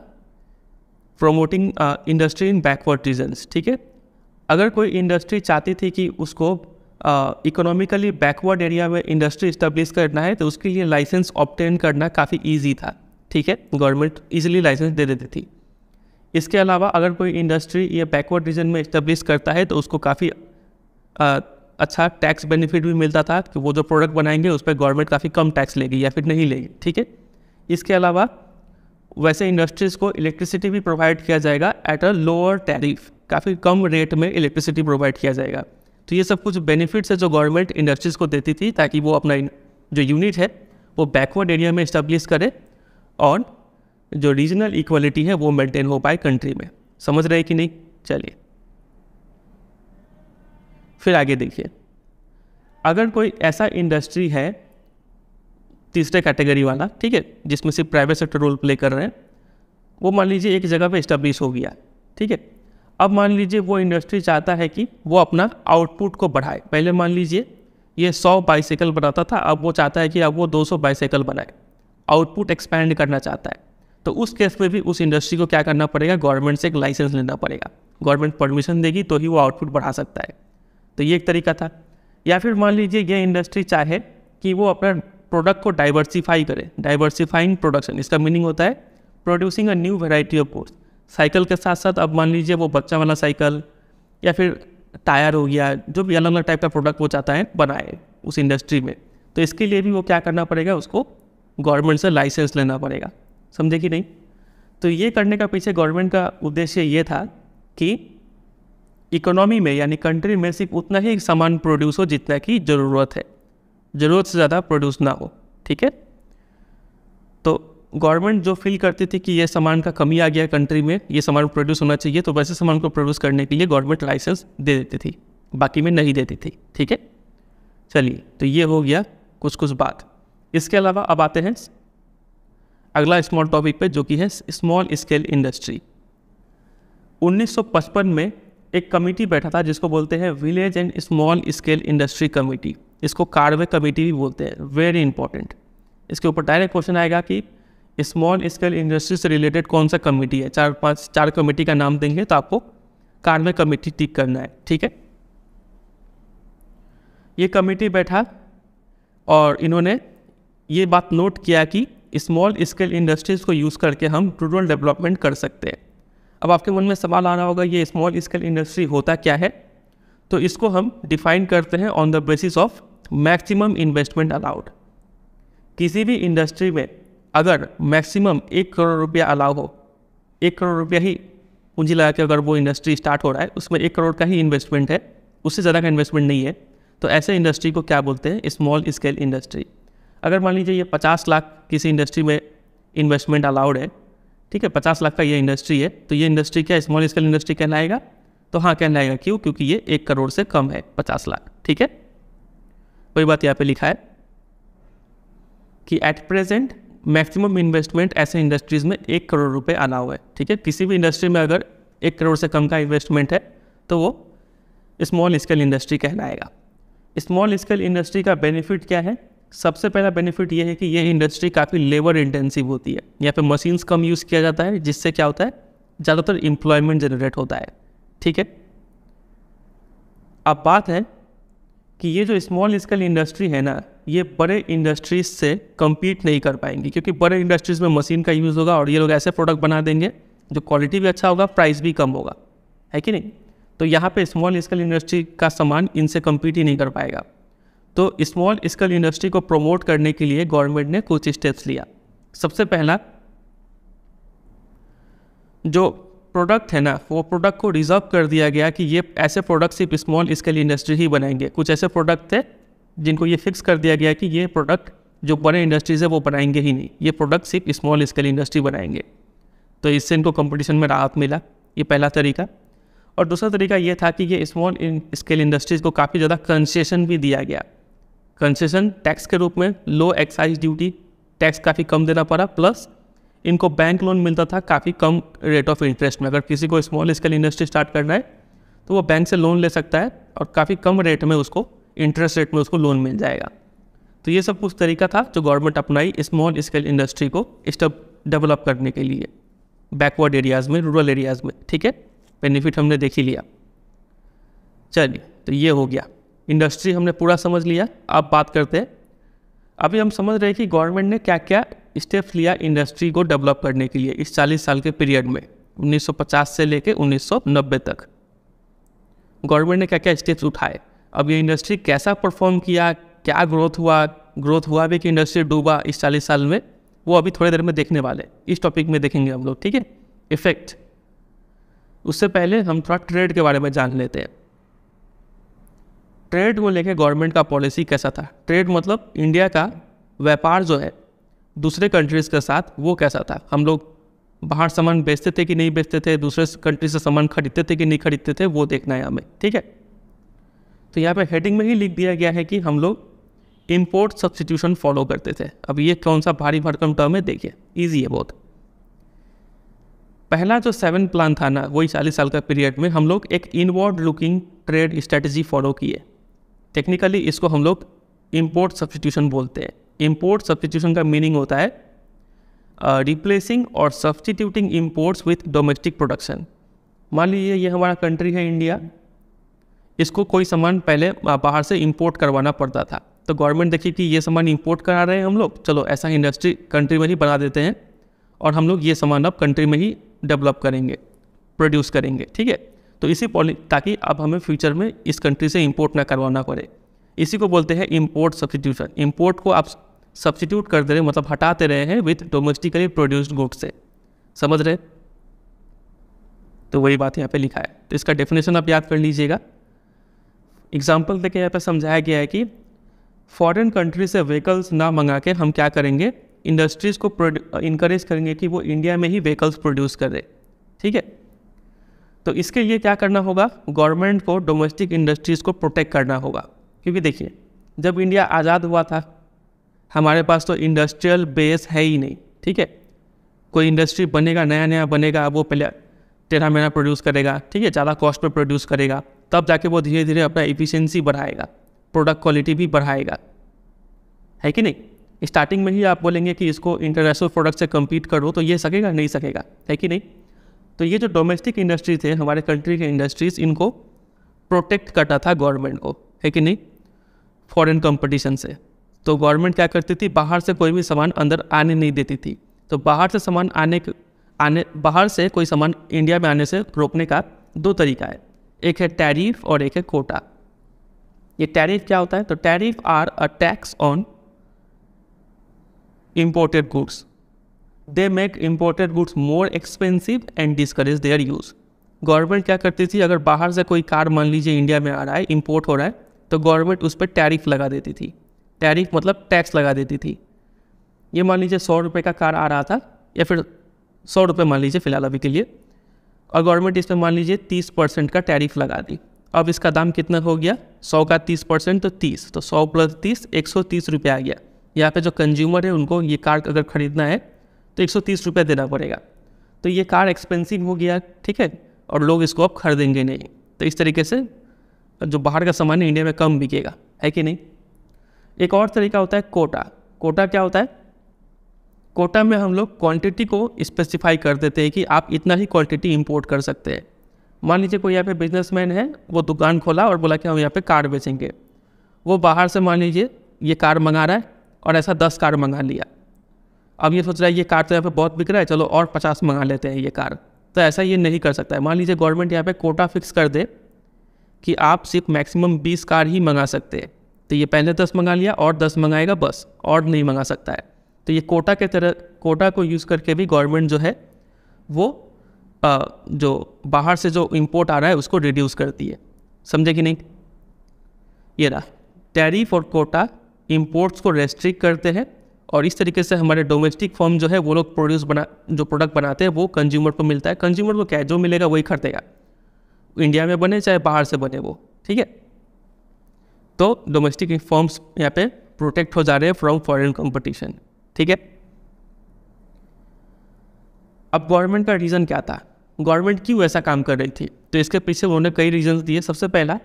promoting industry in backward regions ठीक है अगर कोई इंडस्ट्री चाहती थी कि उसको इकोनॉमिकली बैकवर्ड एरिया में इंडस्ट्री स्टेब्लिश करना है तो उसके लिए लाइसेंस ऑप्टेन करना काफ़ी ईजी था ठीक है गवर्नमेंट ईजिली लाइसेंस दे देती थी इसके अलावा अगर कोई इंडस्ट्री ये बैकवर्ड रीजन में इस्टेब्लिश करता है तो उसको काफ़ी अच्छा टैक्स बेनिफिट भी मिलता था कि वो जो प्रोडक्ट बनाएंगे उस पर गवर्नमेंट काफ़ी कम टैक्स लेगी या फिर नहीं लेगी ठीक है इसके अलावा वैसे इंडस्ट्रीज़ को इलेक्ट्रिसिटी भी प्रोवाइड किया जाएगा एट अ लोअर टैरिफ काफ़ी कम रेट में इलेक्ट्रिसिटी प्रोवाइड किया जाएगा तो ये सब कुछ बेनिफिट्स है जो गवर्नमेंट इंडस्ट्रीज़ को देती थी ताकि वो अपना जो यूनिट है वो बैकवर्ड एरिया में इस्टेब्लिश करे और जो रीजनल इक्वलिटी है वो मेंटेन हो पाए कंट्री में समझ रहे कि नहीं चलिए फिर आगे देखिए अगर कोई ऐसा इंडस्ट्री है तीसरे कैटेगरी वाला ठीक है जिसमें सिर्फ प्राइवेट सेक्टर रोल प्ले कर रहे हैं वो मान लीजिए एक जगह पे इस्टब्लिश हो गया ठीक है अब मान लीजिए वो इंडस्ट्री चाहता है कि वो अपना आउटपुट को बढ़ाए पहले मान लीजिए ये 100 बाइसाइकिल बनाता था अब वो चाहता है कि अब वो 200 बाइसाइकिल बनाए आउटपुट एक्सपैंड करना चाहता है तो उस केस में भी उस इंडस्ट्री को क्या करना पड़ेगा गवर्नमेंट से एक लाइसेंस लेना पड़ेगा गवर्नमेंट परमिशन देगी तो ही वो आउटपुट बढ़ा सकता है तो ये एक तरीका था या फिर मान लीजिए ये इंडस्ट्री चाहे कि वो अपना प्रोडक्ट को डाइवर्सिफाई करे डाइवर्सिफाइंग प्रोडक्शन इसका मीनिंग होता है producing a new variety of course cycle के साथ साथ अब मान लीजिए वो बच्चा वाला साइकिल या फिर टायर हो गया जो भी अलग अलग टाइप का प्रोडक्ट वो चाहता है बनाए उस इंडस्ट्री में तो इसके लिए भी वो क्या करना पड़ेगा उसको गवर्नमेंट से लाइसेंस लेना पड़ेगा समझे कि नहीं तो ये करने का पीछे गवर्नमेंट का उद्देश्य ये था कि इकोनॉमी में यानी कंट्री में सिर्फ उतना ही सामान प्रोड्यूस हो जितना की ज़रूरत है ज़रूरत से ज़्यादा प्रोड्यूस ना हो ठीक है तो गवर्नमेंट जो फील करती थी कि ये सामान का कमी आ गया कंट्री में ये सामान प्रोड्यूस होना चाहिए तो वैसे सामान को प्रोड्यूस करने के लिए गवर्नमेंट लाइसेंस दे देती थी बाकी में नहीं देती थी ठीक है चलिए तो ये हो गया कुछ कुछ बात इसके अलावा अब आते हैं अगला स्मॉल टॉपिक पे जो कि है स्मॉल स्केल इंडस्ट्री 1955 में एक कमेटी बैठा था जिसको बोलते हैं village and small scale industry committee इसको कार्वे कमेटी भी बोलते हैं वेरी इंपॉर्टेंट इसके ऊपर डायरेक्ट क्वेश्चन आएगा कि स्मॉल स्केल इंडस्ट्री से रिलेटेड कौन सा कमेटी है चार पाँच चार कमेटी का नाम देंगे तो आपको कार्वे कमेटी टिक करना है ठीक है ये कमेटी बैठा और इन्होंने ये बात नोट किया कि स्मॉल स्केल इंडस्ट्रीज़ को यूज़ करके हम रूरल डेवलपमेंट कर सकते हैं अब आपके मन में सवाल आ रहा होगा ये स्मॉल स्केल इंडस्ट्री होता क्या है तो इसको हम डिफाइन करते हैं on the basis of maximum investment allowed किसी भी इंडस्ट्री में अगर मैक्सिमम एक करोड़ रुपया अलाउ हो एक करोड़ रुपया ही पूंजी लगा के अगर वो इंडस्ट्री स्टार्ट हो रहा है उसमें एक करोड़ का ही इन्वेस्टमेंट है उससे ज़्यादा का इन्वेस्टमेंट नहीं है तो ऐसे इंडस्ट्री को क्या बोलते हैं स्मॉल स्केल इंडस्ट्री अगर मान लीजिए ये पचास लाख किसी इंडस्ट्री में इन्वेस्टमेंट अलाउड है ठीक है पचास लाख का ये इंडस्ट्री है तो ये इंडस्ट्री क्या स्मॉल स्केल इंडस्ट्री कहलाएगा तो हाँ कहलाएगा क्यों क्योंकि ये एक करोड़ से कम है पचास लाख ठीक है वही बात यहाँ पे लिखा है कि एट प्रेजेंट मैक्सिमम इन्वेस्टमेंट ऐसे इंडस्ट्रीज़ में एक करोड़ रुपए आना हुआ है ठीक है किसी भी इंडस्ट्री में अगर एक करोड़ से कम का इन्वेस्टमेंट है तो वो स्मॉल स्केल इंडस्ट्री कहलाएगा स्मॉल स्केल इंडस्ट्री का बेनिफिट क्या है सबसे पहला बेनिफिट ये है कि ये इंडस्ट्री काफ़ी लेबर इंटेंसिव होती है यहाँ पे मशीन्स कम यूज़ किया जाता है जिससे क्या होता है ज़्यादातर एम्प्लॉयमेंट जनरेट होता है ठीक है अब बात है कि ये जो स्मॉल स्केल इंडस्ट्री है ना ये बड़े इंडस्ट्रीज से कम्पीट नहीं कर पाएंगी क्योंकि बड़े इंडस्ट्रीज़ में मशीन का यूज़ होगा और ये लोग ऐसे प्रोडक्ट बना देंगे जो क्वालिटी भी अच्छा होगा प्राइस भी कम होगा है कि नहीं तो यहाँ पे स्मॉल स्केल इंडस्ट्री का सामान इनसे कम्पीट ही नहीं कर पाएगा तो स्मॉल स्केल इंडस्ट्री को प्रमोट करने के लिए गवर्नमेंट ने कुछ स्टेप्स लिया सबसे पहला जो प्रोडक्ट है ना वो प्रोडक्ट को रिजर्व कर दिया गया कि ये ऐसे प्रोडक्ट सिर्फ स्मॉल स्केल इंडस्ट्री ही बनाएंगे कुछ ऐसे प्रोडक्ट थे जिनको ये फिक्स कर दिया गया कि ये प्रोडक्ट जो बड़े इंडस्ट्रीज है वो बनाएंगे ही नहीं ये प्रोडक्ट सिर्फ स्मॉल स्केल इंडस्ट्री बनाएंगे तो इससे इनको कंपटीशन में राहत मिला ये पहला तरीका और दूसरा तरीका ये था कि ये स्मॉल स्केल इंडस्ट्रीज़ को काफ़ी ज़्यादा कंसेशन भी दिया गया कंसेशन टैक्स के रूप में लो एक्साइज ड्यूटी टैक्स काफ़ी कम देना पड़ा प्लस इनको बैंक लोन मिलता था काफ़ी कम रेट ऑफ इंटरेस्ट में अगर किसी को स्मॉल स्केल इंडस्ट्री स्टार्ट करना है तो वो बैंक से लोन ले सकता है और काफ़ी कम रेट में उसको इंटरेस्ट रेट में उसको लोन मिल जाएगा तो ये सब कुछ तरीका था जो गवर्नमेंट अपनाई स्मॉल स्केल इंडस्ट्री को स्टप डेवलप करने के लिए बैकवर्ड एरियाज़ में रूरल एरियाज़ में ठीक है बेनिफिट हमने देख ही लिया चलिए तो ये हो गया इंडस्ट्री हमने पूरा समझ लिया अब बात करते हैं अभी हम समझ रहे हैं कि गवर्नमेंट ने क्या क्या स्टेप्स लिया इंडस्ट्री को डेवलप करने के लिए इस 40 साल के पीरियड में 1950 से लेकर 1990 तक गवर्नमेंट ने क्या क्या स्टेप्स उठाए अब ये इंडस्ट्री कैसा परफॉर्म किया क्या ग्रोथ हुआ ग्रोथ हुआ भी कि इंडस्ट्री डूबा इस चालीस साल में वो अभी थोड़ी देर में देखने वाले इस टॉपिक में देखेंगे हम लोग ठीक है इफेक्ट उससे पहले हम थोड़ा ट्रेड के बारे में जान लेते हैं ट्रेड को लेकर गवर्नमेंट का पॉलिसी कैसा था ट्रेड मतलब इंडिया का व्यापार जो है दूसरे कंट्रीज़ के साथ वो कैसा था हम लोग बाहर सामान बेचते थे कि नहीं बेचते थे दूसरे कंट्री से सामान खरीदते थे कि नहीं खरीदते थे वो देखना है हमें ठीक है तो यहाँ पे हेडिंग में ही लिख दिया गया है कि हम लोग इम्पोर्ट सब्सटीट्यूशन फॉलो करते थे अब ये कौन सा भारी भरकम टर्म है देखिए ईजी है बहुत पहला जो सेवन प्लान था ना वही चालीस साल का पीरियड में हम लोग एक inward looking trade strategy follow किए टेक्निकली इसको हम लोग इम्पोर्ट सब्सटीट्यूशन बोलते हैं इम्पोर्ट सब्सटीट्यूशन का मीनिंग होता है रिप्लेसिंग और substituting imports with domestic production मान लीजिए ये हमारा कंट्री है इंडिया इसको कोई सामान पहले uh, बाहर से इम्पोर्ट करवाना पड़ता था तो गवर्नमेंट देखिए कि ये सामान इम्पोर्ट करा रहे हैं हम लोग चलो ऐसा इंडस्ट्री कंट्री में ही बना देते हैं और हम लोग ये सामान अब कंट्री में ही डेवलप करेंगे प्रोड्यूस करेंगे ठीक है तो इसी पॉलि ताकि अब हमें फ्यूचर में इस कंट्री से इम्पोर्ट ना करवाना पड़े इसी को बोलते हैं इम्पोर्ट सब्सटीट्यूशन इम्पोर्ट को आप सब्सटीट्यूट कर दे रहे मतलब हटाते रहे हैं विथ डोमेस्टिकली प्रोड्यूस्ड गुड से समझ रहे तो वही बात यहाँ पे लिखा है तो इसका डेफिनेशन आप याद कर लीजिएगा एग्जाम्पल देखे यहाँ पे समझाया गया है कि फॉरेन कंट्री से व्हीकल्स ना मंगा के हम क्या करेंगे इंडस्ट्रीज़ को इनक्रेज करेंगे कि वो इंडिया में ही व्हीकल्स प्रोड्यूस करें ठीक है तो इसके लिए क्या करना होगा गवर्नमेंट को डोमेस्टिक इंडस्ट्रीज़ को प्रोटेक्ट करना होगा क्योंकि देखिए जब इंडिया आज़ाद हुआ था हमारे पास तो इंडस्ट्रियल बेस है ही नहीं ठीक है कोई इंडस्ट्री बनेगा नया नया बनेगा वो पहले टेढ़ा महीना प्रोड्यूस करेगा ठीक है ज़्यादा कॉस्ट पर प्रोड्यूस करेगा तब जाके वो धीरे धीरे अपना एफिशिएंसी बढ़ाएगा प्रोडक्ट क्वालिटी भी बढ़ाएगा है कि नहीं स्टार्टिंग में ही आप बोलेंगे कि इसको इंटरनेशनल प्रोडक्ट से कम्पीट करो तो ये सकेगा नहीं सकेगा है कि नहीं तो ये जो डोमेस्टिक इंडस्ट्री थे हमारे कंट्री के इंडस्ट्रीज इनको प्रोटेक्ट करता था गवर्नमेंट को है कि नहीं फॉरेन कंपटीशन से तो गवर्नमेंट क्या करती थी बाहर से कोई भी सामान अंदर आने नहीं देती थी तो बाहर से सामान आने आने बाहर से कोई सामान इंडिया में आने से रोकने का दो तरीका है एक है टैरिफ और एक है कोटा ये टैरिफ क्या होता है तो tariff are a tax on imported goods they make imported goods more expensive and discourage their use government क्या करती थी अगर बाहर से कोई कार मान लीजिए इंडिया में आ रहा है इम्पोर्ट हो रहा है तो गवर्नमेंट उस पर टैरिफ लगा देती थी टैरिफ मतलब टैक्स लगा देती थी ये मान लीजिए सौ रुपये का कार आ रहा था या फिर सौ रुपये मान लीजिए फ़िलहाल अभी के लिए और गवर्नमेंट इस पर मान लीजिए तीस परसेंट का टैरिफ लगा दी अब इसका दाम कितना हो गया सौ का तीस परसेंट तो तीस तो सौ प्लस तीस एक सौ तीस रुपये आ गया यहाँ पे जो कंज्यूमर है उनको ये कार अगर ख़रीदना है तो एक सौ देना पड़ेगा तो ये कार एक्सपेंसिव हो गया ठीक है और लोग इसको अब खरीदेंगे नहीं तो इस तरीके से जो बाहर का सामान है इंडिया में कम बिकेगा है कि नहीं एक और तरीका होता है कोटा कोटा क्या होता है कोटा में हम लोग क्वांटिटी को स्पेसिफाई कर देते हैं कि आप इतना ही क्वांटिटी इंपोर्ट कर सकते हैं मान लीजिए कोई यहाँ पे बिजनेसमैन है वो दुकान खोला और बोला कि हम यहाँ पे कार बेचेंगे वो बाहर से मान लीजिए ये कार मंगा रहा है और ऐसा दस कार मंगा लिया अब ये सोच रहा है ये कार तो यहाँ पे बहुत बिक रहा है चलो और पचास मंगा लेते हैं ये कार तो ऐसा ये नहीं कर सकता है मान लीजिए गवर्नमेंट यहाँ पे कोटा फिक्स कर दे कि आप सिर्फ मैक्सिमम बीस कार ही मंगा सकते हैं तो ये पहले दस मंगा लिया और दस मंगाएगा बस और नहीं मंगा सकता है तो ये कोटा के तरह कोटा को यूज़ करके भी गवर्नमेंट जो है वो आ, जो बाहर से जो इम्पोर्ट आ रहा है उसको रिड्यूस करती है समझे कि नहीं ये रहा टैरिफ और कोटा इम्पोर्ट्स को रेस्ट्रिक्ट करते हैं और इस तरीके से हमारे डोमेस्टिक फॉर्म जो है वो लोग प्रोड्यूस बना जो प्रोडक्ट बनाते हैं वो कंज्यूमर को मिलता है कंज्यूमर को क्या जो मिलेगा वही खरीदेगा इंडिया में बने चाहे बाहर से बने वो ठीक है तो डोमेस्टिक फॉर्म्स यहाँ पे प्रोटेक्ट हो जा रहे हैं फ्रॉम फॉरेन कंपटीशन ठीक है अब गवर्नमेंट का रीज़न क्या था गवर्नमेंट क्यों ऐसा काम कर रही थी तो इसके पीछे उन्होंने कई रीजन दिए सबसे पहला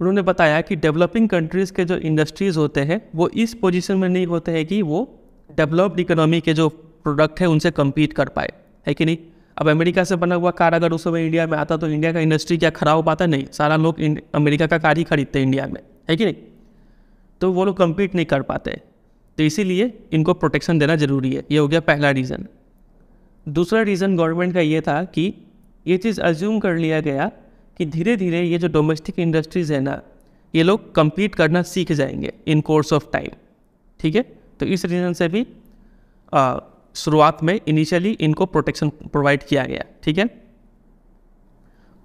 उन्होंने बताया कि डेवलपिंग कंट्रीज़ के जो इंडस्ट्रीज़ होते हैं वो इस पोजीशन में नहीं होते हैं कि वो डेवलप्ड इकोनॉमी के जो प्रोडक्ट है उनसे कम्पीट कर पाए है कि नहीं अब अमेरिका से बना हुआ कार अगर उस समय इंडिया में आता तो इंडिया का इंडस्ट्री क्या खराब हो पाता नहीं सारा लोग अमेरिका का कार ही खरीदते हैं इंडिया में है कि नहीं तो वो लोग कम्पीट नहीं कर पाते तो इसीलिए इनको प्रोटेक्शन देना ज़रूरी है ये हो गया पहला रीज़न दूसरा रीज़न गवर्नमेंट का ये था कि ये चीज़ अज्यूम कर लिया गया कि धीरे धीरे ये जो डोमेस्टिक इंडस्ट्रीज़ है ना ये लोग कंप्लीट करना सीख जाएंगे इन कोर्स ऑफ टाइम ठीक है तो इस रीज़न से भी शुरुआत में इनिशियली इनको प्रोटेक्शन प्रोवाइड किया गया ठीक है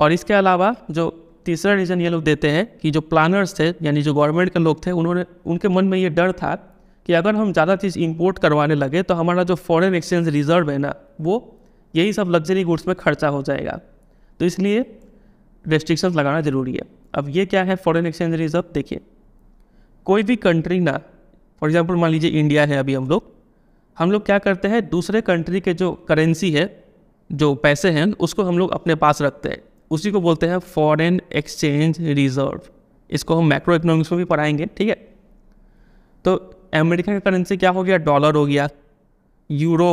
और इसके अलावा जो तीसरा रीज़न ये लोग देते हैं कि जो प्लानर्स थे यानी जो गवर्नमेंट के लोग थे उन्होंने उनके मन में ये डर था कि अगर हम ज़्यादा चीज़ इम्पोर्ट करवाने लगे तो हमारा जो फॉरेन एक्सचेंज रिजर्व है ना वो यही सब लग्जरी गुड्स में खर्चा हो जाएगा तो इसलिए रेस्ट्रिक्शंस लगाना ज़रूरी है अब ये क्या है फॉरेन एक्सचेंज रिजर्व देखिए कोई भी कंट्री ना फॉर एग्जांपल मान लीजिए इंडिया है अभी हम लोग हम लोग क्या करते हैं दूसरे कंट्री के जो करेंसी है जो पैसे हैं उसको हम लोग अपने पास रखते हैं उसी को बोलते हैं फॉरेन एक्सचेंज रिजर्व इसको हम मैक्रो इकोनॉमिक्स में भी पढ़ाएंगे ठीक है तो अमेरिका का करेंसी क्या हो गया डॉलर हो गया यूरो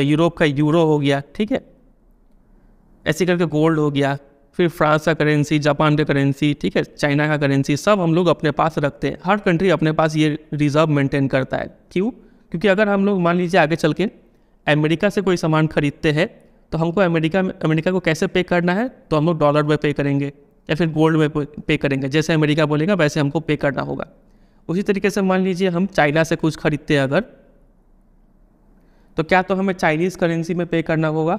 यूरोप का यूरो हो गया ठीक है ऐसे करके गोल्ड हो गया फिर फ्रांस का करेंसी जापान का करेंसी ठीक है चाइना का करेंसी सब हम लोग अपने पास रखते हैं हर कंट्री अपने पास ये रिजर्व मेंटेन करता है क्यों क्योंकि अगर हम लोग मान लीजिए आगे चल के अमेरिका से कोई सामान खरीदते हैं तो हमको अमेरिका अमेरिका को कैसे पे करना है तो हम लोग डॉलर में पे करेंगे या फिर गोल्ड में पे करेंगे जैसे अमेरिका बोलेगा वैसे हमको पे करना होगा उसी तरीके से मान लीजिए हम चाइना से कुछ खरीदते हैं अगर तो क्या तो हमें चाइनीज़ करेंसी में पे करना होगा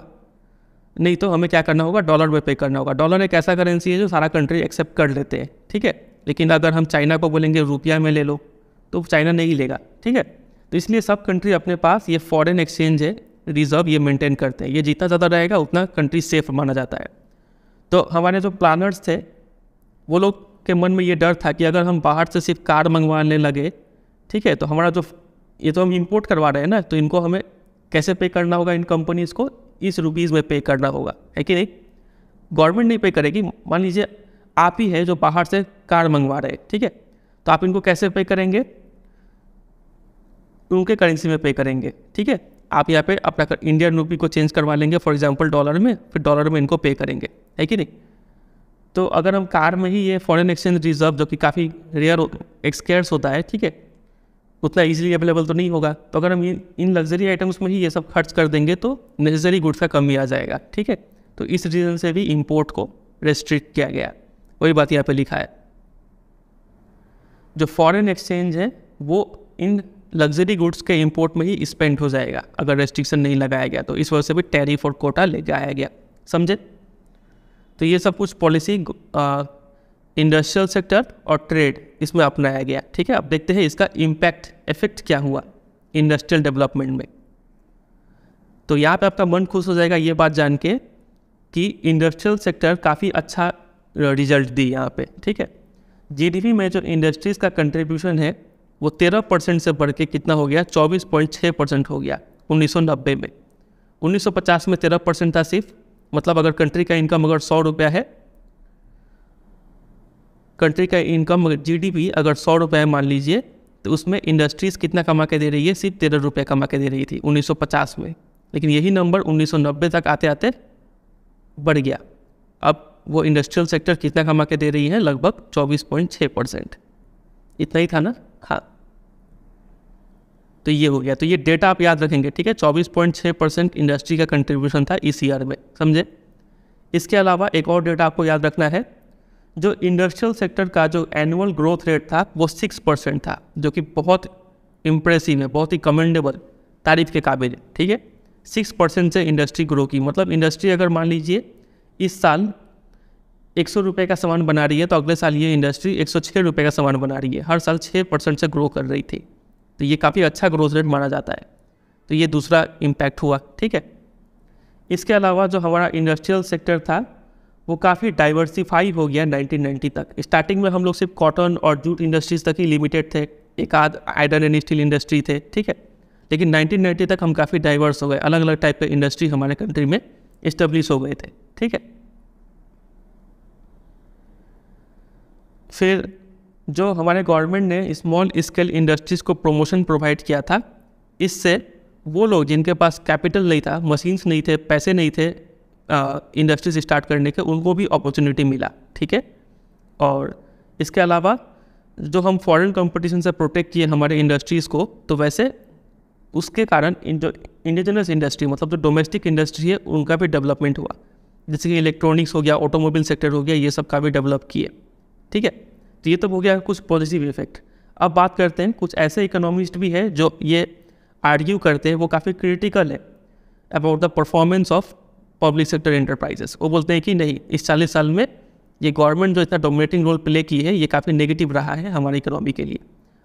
नहीं तो हमें क्या करना होगा डॉलर में पे करना होगा डॉलर एक ऐसा करेंसी है जो सारा कंट्री एक्सेप्ट कर लेते हैं ठीक है लेकिन अगर हम चाइना को बोलेंगे रुपया में ले लो तो चाइना नहीं लेगा ठीक है तो इसलिए सब कंट्री अपने पास ये फॉरेन एक्सचेंज है रिजर्व ये मेंटेन करते हैं ये जितना ज़्यादा रहेगा उतना कंट्री सेफ माना जाता है तो हमारे जो प्लानर्स थे वो लोग के मन में ये डर था कि अगर हम बाहर से सिर्फ कार मंगवाने लगे ठीक है तो हमारा जो ये तो हम इम्पोर्ट करवा रहे हैं ना तो इनको हमें कैसे पे करना होगा इन कंपनीज़ को इस रुपीज़ में पे करना होगा है कि नहीं गवर्नमेंट नहीं पे करेगी मान लीजिए आप ही है जो बाहर से कार मंगवा रहे हैं ठीक है तो आप इनको कैसे पे करेंगे उनके करेंसी में पे करेंगे ठीक है आप यहाँ पे अपना इंडियन रुपी को चेंज करवा लेंगे फॉर एग्जांपल डॉलर में फिर डॉलर में इनको पे करेंगे है कि नहीं तो अगर हम कार में ही ये फॉरेन एक्सचेंज रिजर्व जो कि काफ़ी रेयर एक्सकेयर्स होता है ठीक है उतना ईजिली अवेलेबल तो नहीं होगा तो अगर हम इन इन लग्जरी आइटम्स में ही ये सब खर्च कर देंगे तो नेसेसरी गुड्स का कमी आ जाएगा ठीक है तो इस रीज़न से भी इम्पोर्ट को रेस्ट्रिक्ट किया गया वही बात यहाँ पर लिखा है जो फॉरेन एक्सचेंज है वो इन लग्जरी गुड्स के इम्पोर्ट में ही स्पेंड हो जाएगा अगर रेस्ट्रिक्शन नहीं लगाया गया तो इस वजह से भी टैरिफ और कोटा ले जाया गया समझे तो ये सब कुछ पॉलिसी इंडस्ट्रियल सेक्टर और ट्रेड इसमें अपनाया गया ठीक है अब देखते हैं इसका इम्पैक्ट इफेक्ट क्या हुआ इंडस्ट्रियल डेवलपमेंट में तो यहाँ पे आपका मन खुश हो जाएगा ये बात जान के कि इंडस्ट्रियल सेक्टर काफ़ी अच्छा रिजल्ट दी यहाँ पे ठीक है जीडीपी में जो इंडस्ट्रीज़ का कंट्रीब्यूशन है वो तेरह परसेंट से बढ़ के कितना हो गया चौबीस पॉइंट छः परसेंट हो गया नब्बे में 1950 में तेरह परसेंट था सिर्फ मतलब अगर कंट्री का इनकम अगर सौ रुपया है कंट्री का इनकम जीडीपी अगर सौ रुपये मान लीजिए तो उसमें इंडस्ट्रीज़ कितना कमा के दे रही है सिर्फ तेरह रुपये कमा के दे रही थी 1950 में लेकिन यही नंबर 1990 तक आते आते बढ़ गया अब वो इंडस्ट्रियल सेक्टर कितना कमा के दे रही है लगभग चौबीस परसेंट इतना ही था ना हाँ तो ये हो गया तो ये डेटा आप याद रखेंगे ठीक है चौबीस परसेंट इंडस्ट्री का कंट्रीब्यूशन था इस ईयर में समझे इसके अलावा एक और डेटा आपको याद रखना है जो इंडस्ट्रियल सेक्टर का जो एनुअल ग्रोथ रेट था वो सिक्स परसेंट था जो कि बहुत इम्प्रेसिव है बहुत ही कमेंडेबल तारीफ के काबिल है ठीक है सिक्स परसेंट से इंडस्ट्री ग्रो की मतलब इंडस्ट्री अगर मान लीजिए इस साल एक सौ रुपये का सामान बना रही है तो अगले साल ये इंडस्ट्री एक सौ छः रुपये का सामान बना रही है हर साल छः परसेंट से ग्रो कर रही थी तो ये काफ़ी अच्छा ग्रोथ रेट माना जाता है तो ये दूसरा इम्पैक्ट हुआ ठीक है इसके अलावा जो हमारा इंडस्ट्रियल सेक्टर था वो काफ़ी डाइवर्सिफाई हो गया 1990 तक स्टार्टिंग में हम लोग सिर्फ कॉटन और जूट इंडस्ट्रीज़ तक ही लिमिटेड थे एक आध आयरन एंड स्टील इंडस्ट्री थे ठीक है लेकिन 1990 तक हम काफ़ी डाइवर्स हो गए अलग अलग टाइप के इंडस्ट्री हमारे कंट्री में इस्टब्लिश हो गए थे ठीक है फिर जो हमारे गवर्नमेंट ने स्मॉल स्केल इंडस्ट्रीज़ को प्रमोशन प्रोवाइड किया था इससे वो लोग जिनके पास कैपिटल नहीं था मशीन्स नहीं थे पैसे नहीं थे इंडस्ट्रीज स्टार्ट करने के उनको भी अपॉर्चुनिटी मिला ठीक है और इसके अलावा जो हम फॉरेन कंपटीशन से प्रोटेक्ट किए हमारे इंडस्ट्रीज़ को तो वैसे उसके कारण जो इंडिजिनस इंडस्ट्री मतलब जो डोमेस्टिक इंडस्ट्री है उनका भी डेवलपमेंट हुआ जैसे कि इलेक्ट्रॉनिक्स हो गया ऑटोमोबाइल सेक्टर हो गया ये सब का भी डेवलप किए ठीक है तो ये तो हो गया कुछ पॉजिटिव इफेक्ट अब बात करते हैं कुछ ऐसे इकोनॉमिस्ट भी है जो ये आर्ग्यू करते हैं वो काफ़ी क्रिटिकल है about the performance of public sector enterprises वो बोलते हैं कि नहीं इस चालीस साल में ये गवर्नमेंट जो इतना डोमिनेटिंग रोल प्ले की है ये काफ़ी नेगेटिव रहा है हमारी इकोनॉमी के लिए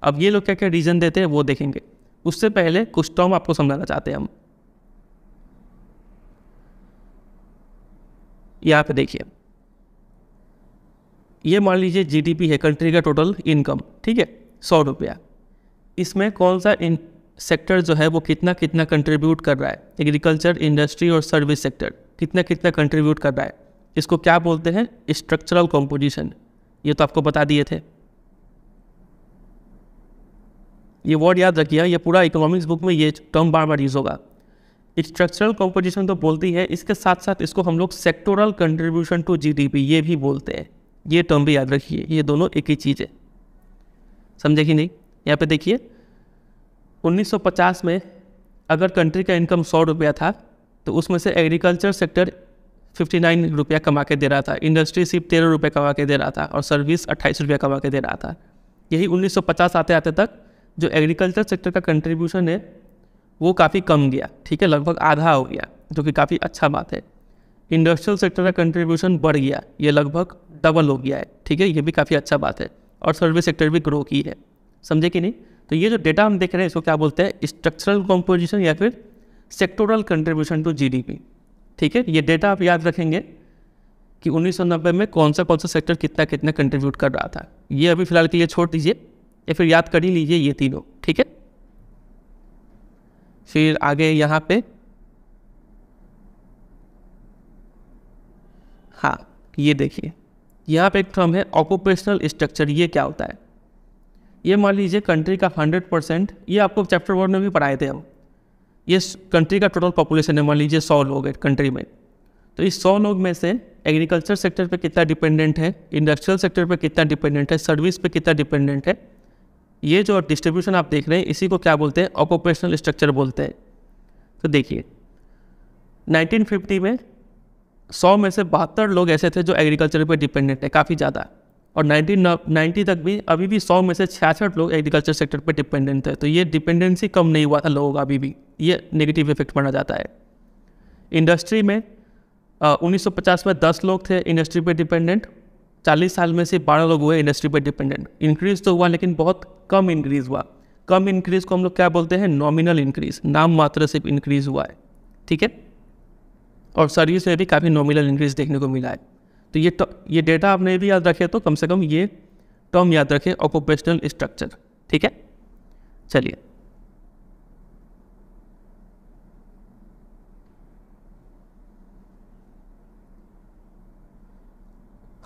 अब ये लोग क्या क्या रीज़न देते हैं वो देखेंगे उससे पहले कुछ टर्म आपको समझाना चाहते हैं हम यहाँ पे देखिए ये मान लीजिए जीडीपी है कंट्री का टोटल इनकम ठीक है सौ रुपया इसमें कौन सा इन सेक्टर जो है वो कितना कितना कंट्रीब्यूट कर रहा है एग्रीकल्चर इंडस्ट्री और सर्विस सेक्टर कितना कितना कंट्रीब्यूट कर रहा है इसको क्या बोलते हैं स्ट्रक्चरल कॉम्पोजिशन ये तो आपको बता दिए थे ये वर्ड याद रखिए ये पूरा इकोनॉमिक्स बुक में ये टर्म बार बार यूज़ होगा स्ट्रक्चरल कंपोजिशन तो बोलती है इसके साथ साथ इसको हम लोग सेक्टोरल कंट्रीब्यूशन टू जीडीपी ये भी बोलते हैं ये टर्म भी याद रखिए ये दोनों एक ही चीज़ है समझे कि नहीं यहाँ पे देखिए 1950 में अगर कंट्री का इनकम सौ रुपया था तो उसमें से एग्रीकल्चर सेक्टर फिफ्टी नाइन रुपया कमा के दे रहा था इंडस्ट्री सिर्फ तेरह रुपये कमा के दे रहा था और सर्विस अट्ठाईस रुपया कमा के दे रहा था यही 1950 आते आते तक जो एग्रीकल्चर सेक्टर का कंट्रीब्यूशन है वो काफ़ी कम गया ठीक है लगभग आधा हो गया जो कि काफ़ी अच्छा बात है इंडस्ट्रियल सेक्टर का कंट्रीब्यूशन बढ़ गया ये लगभग डबल हो गया है ठीक है ये भी काफ़ी अच्छा बात है और सर्विस सेक्टर भी ग्रो की है समझे कि नहीं तो ये जो डेटा हम देख रहे हैं इसको क्या बोलते हैं स्ट्रक्चरल कॉम्पोजिशन या फिर सेक्टोरल कंट्रीब्यूशन टू जीडीपी ठीक है ये डेटा आप याद रखेंगे कि उन्नीस में कौन सा कौन सा सेक्टर कितना कितना कंट्रीब्यूट कर रहा था ये अभी फिलहाल के लिए छोड़ दीजिए या फिर याद कर ही लीजिए ये तीनों ठीक है फिर आगे यहाँ पे हाँ ये देखिए यहाँ पे एक टर्म है ऑक्यूपेशनल स्ट्रक्चर ये क्या होता है ये मान लीजिए कंट्री का 100 परसेंट ये आपको चैप्टर वन में भी पढ़ाए थे हम ये कंट्री का टोटल पॉपुलेशन है मान लीजिए सौ लोग है कंट्री में तो इस सौ लोग में से एग्रीकल्चर सेक्टर पे कितना डिपेंडेंट है इंडस्ट्रियल सेक्टर पे कितना डिपेंडेंट है सर्विस पे कितना डिपेंडेंट है ये जो डिस्ट्रीब्यूशन आप देख रहे हैं इसी को क्या बोलते हैं ऑकोपेशनल स्ट्रक्चर बोलते हैं तो देखिए 1950 में 100 में से बहत्तर लोग ऐसे थे जो एग्रीकल्चर पर डिपेंडेंट है काफ़ी ज़्यादा और 19 90 तक भी अभी भी 100 में से छियासठ लोग एग्रीकल्चर सेक्टर पर डिपेंडेंट थे तो ये डिपेंडेंसी कम नहीं हुआ था लोगों का अभी भी ये नेगेटिव इफेक्ट माना जाता है इंडस्ट्री में उन्नीस में दस लोग थे इंडस्ट्री पर डिपेंडेंट चालीस साल में से बारह लोग हुए इंडस्ट्री पर डिपेंडेंट इंक्रीज़ तो हुआ लेकिन बहुत कम इंक्रीज़ हुआ कम इंक्रीज़ को हम लोग क्या बोलते हैं नॉमिनल इंक्रीज़ नाम मात्र से इंक्रीज़ हुआ है ठीक है और सर्विस में भी काफ़ी नॉमिनल इंक्रीज़ देखने को मिला है तो ये तो, ये डेटा आपने भी याद रखे तो कम से कम ये टर्म याद रखे ऑक्यूपेशनल स्ट्रक्चर ठीक है चलिए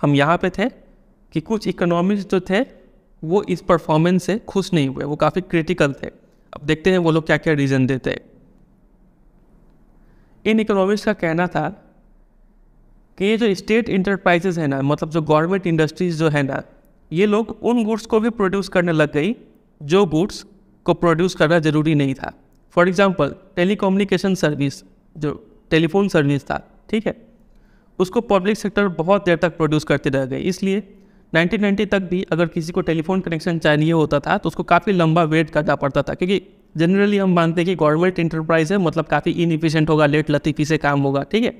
हम यहाँ पे थे कि कुछ इकोनॉमिक्स जो थे वो इस परफॉर्मेंस से खुश नहीं हुए वो काफ़ी क्रिटिकल थे अब देखते हैं वो लोग क्या क्या रीज़न देते इन इकोनॉमिक्स का कहना था कि ये जो स्टेट इंटरप्राइजेज है ना मतलब जो गवर्नमेंट इंडस्ट्रीज जो है ना ये लोग उन गुड्स को भी प्रोड्यूस करने लग गई जो गुड्स को प्रोड्यूस करना ज़रूरी नहीं था फॉर एग्ज़ाम्पल टेली सर्विस जो टेलीफोन सर्विस था ठीक है उसको पब्लिक सेक्टर बहुत देर तक प्रोड्यूस करते रह गए इसलिए 1990 तक भी अगर किसी को टेलीफोन कनेक्शन चाहिए होता था तो उसको काफ़ी लंबा वेट करना पड़ता था क्योंकि जनरली हम मानते हैं कि गवर्नमेंट इंटरप्राइज है मतलब काफ़ी इनफिशेंट होगा लेट लतीफ़ी से काम होगा ठीक है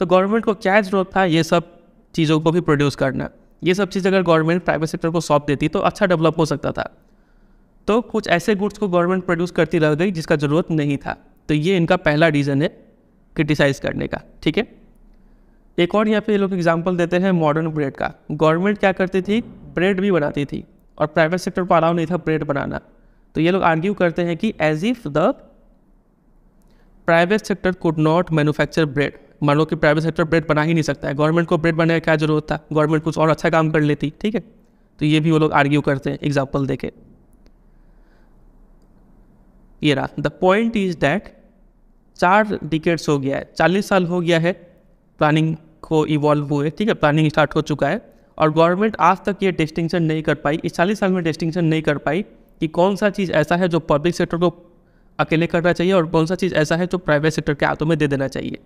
तो गवर्नमेंट को क्या जरूरत था ये सब चीज़ों को भी प्रोड्यूस करना ये सब चीज़ अगर गवर्नमेंट प्राइवेट सेक्टर को सौंप देती तो अच्छा डेवलप हो सकता था तो कुछ ऐसे गुड्स को गवर्नमेंट प्रोड्यूस करती रह गई जिसका ज़रूरत नहीं था तो ये इनका पहला रीज़न है क्रिटिसाइज़ करने का ठीक है एक और यहाँ पे ये लोग एग्जाम्पल देते हैं मॉडर्न ब्रेड का गवर्नमेंट क्या करती थी ब्रेड भी बनाती थी और प्राइवेट सेक्टर को अलाउ नहीं था ब्रेड बनाना तो ये लोग आर्ग्यू करते हैं कि as if the private sector could not manufacture bread मान लो कि प्राइवेट सेक्टर ब्रेड बना ही नहीं सकता है गवर्नमेंट को ब्रेड बनाने की क्या जरूरत था गवर्नमेंट कुछ और अच्छा काम कर लेती ठीक है तो ये भी वो लोग आर्ग्यू करते हैं एग्जाम्पल दे के ये रहा द पॉइंट इज डैट चार डिकेट्स हो गया है चालीस साल हो गया है प्लानिंग को इवॉल्व हुए ठीक है प्लानिंग स्टार्ट हो चुका है और गवर्नमेंट आज तक ये डिस्टिंक्शन नहीं कर पाई इस चालीस साल में डिस्टिंक्शन नहीं कर पाई कि कौन सा चीज़ ऐसा है जो पब्लिक सेक्टर को अकेले करना चाहिए और कौन सा चीज़ ऐसा है जो प्राइवेट सेक्टर के हाथों में दे देना चाहिए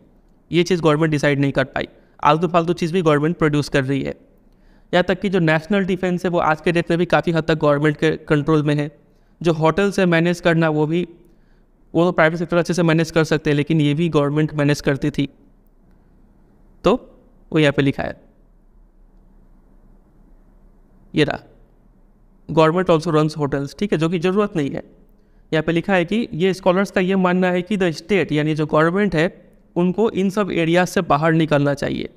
ये चीज़ गवर्नमेंट डिसाइड नहीं कर पाई आलतू फालतू चीज़ भी गवर्नमेंट प्रोड्यूस कर रही है यहाँ तक कि जो नेशनल डिफेंस है वो आज के डेट में भी काफ़ी हद तक गवर्नमेंट के कंट्रोल में है जो होटल्स है मैनेज करना वो भी वो तो प्राइवेट सेक्टर अच्छे से मैनेज कर सकते हैं लेकिन ये भी गवर्नमेंट मैनेज करती थी तो वो यहाँ पे लिखा है ये रहा गवर्नमेंट ऑल्सो रन्स होटल्स ठीक है जो कि ज़रूरत नहीं है यहाँ पे लिखा है कि ये स्कॉलर्स का ये मानना है कि द स्टेट यानी जो गवर्नमेंट है उनको इन सब एरियाज से बाहर निकलना चाहिए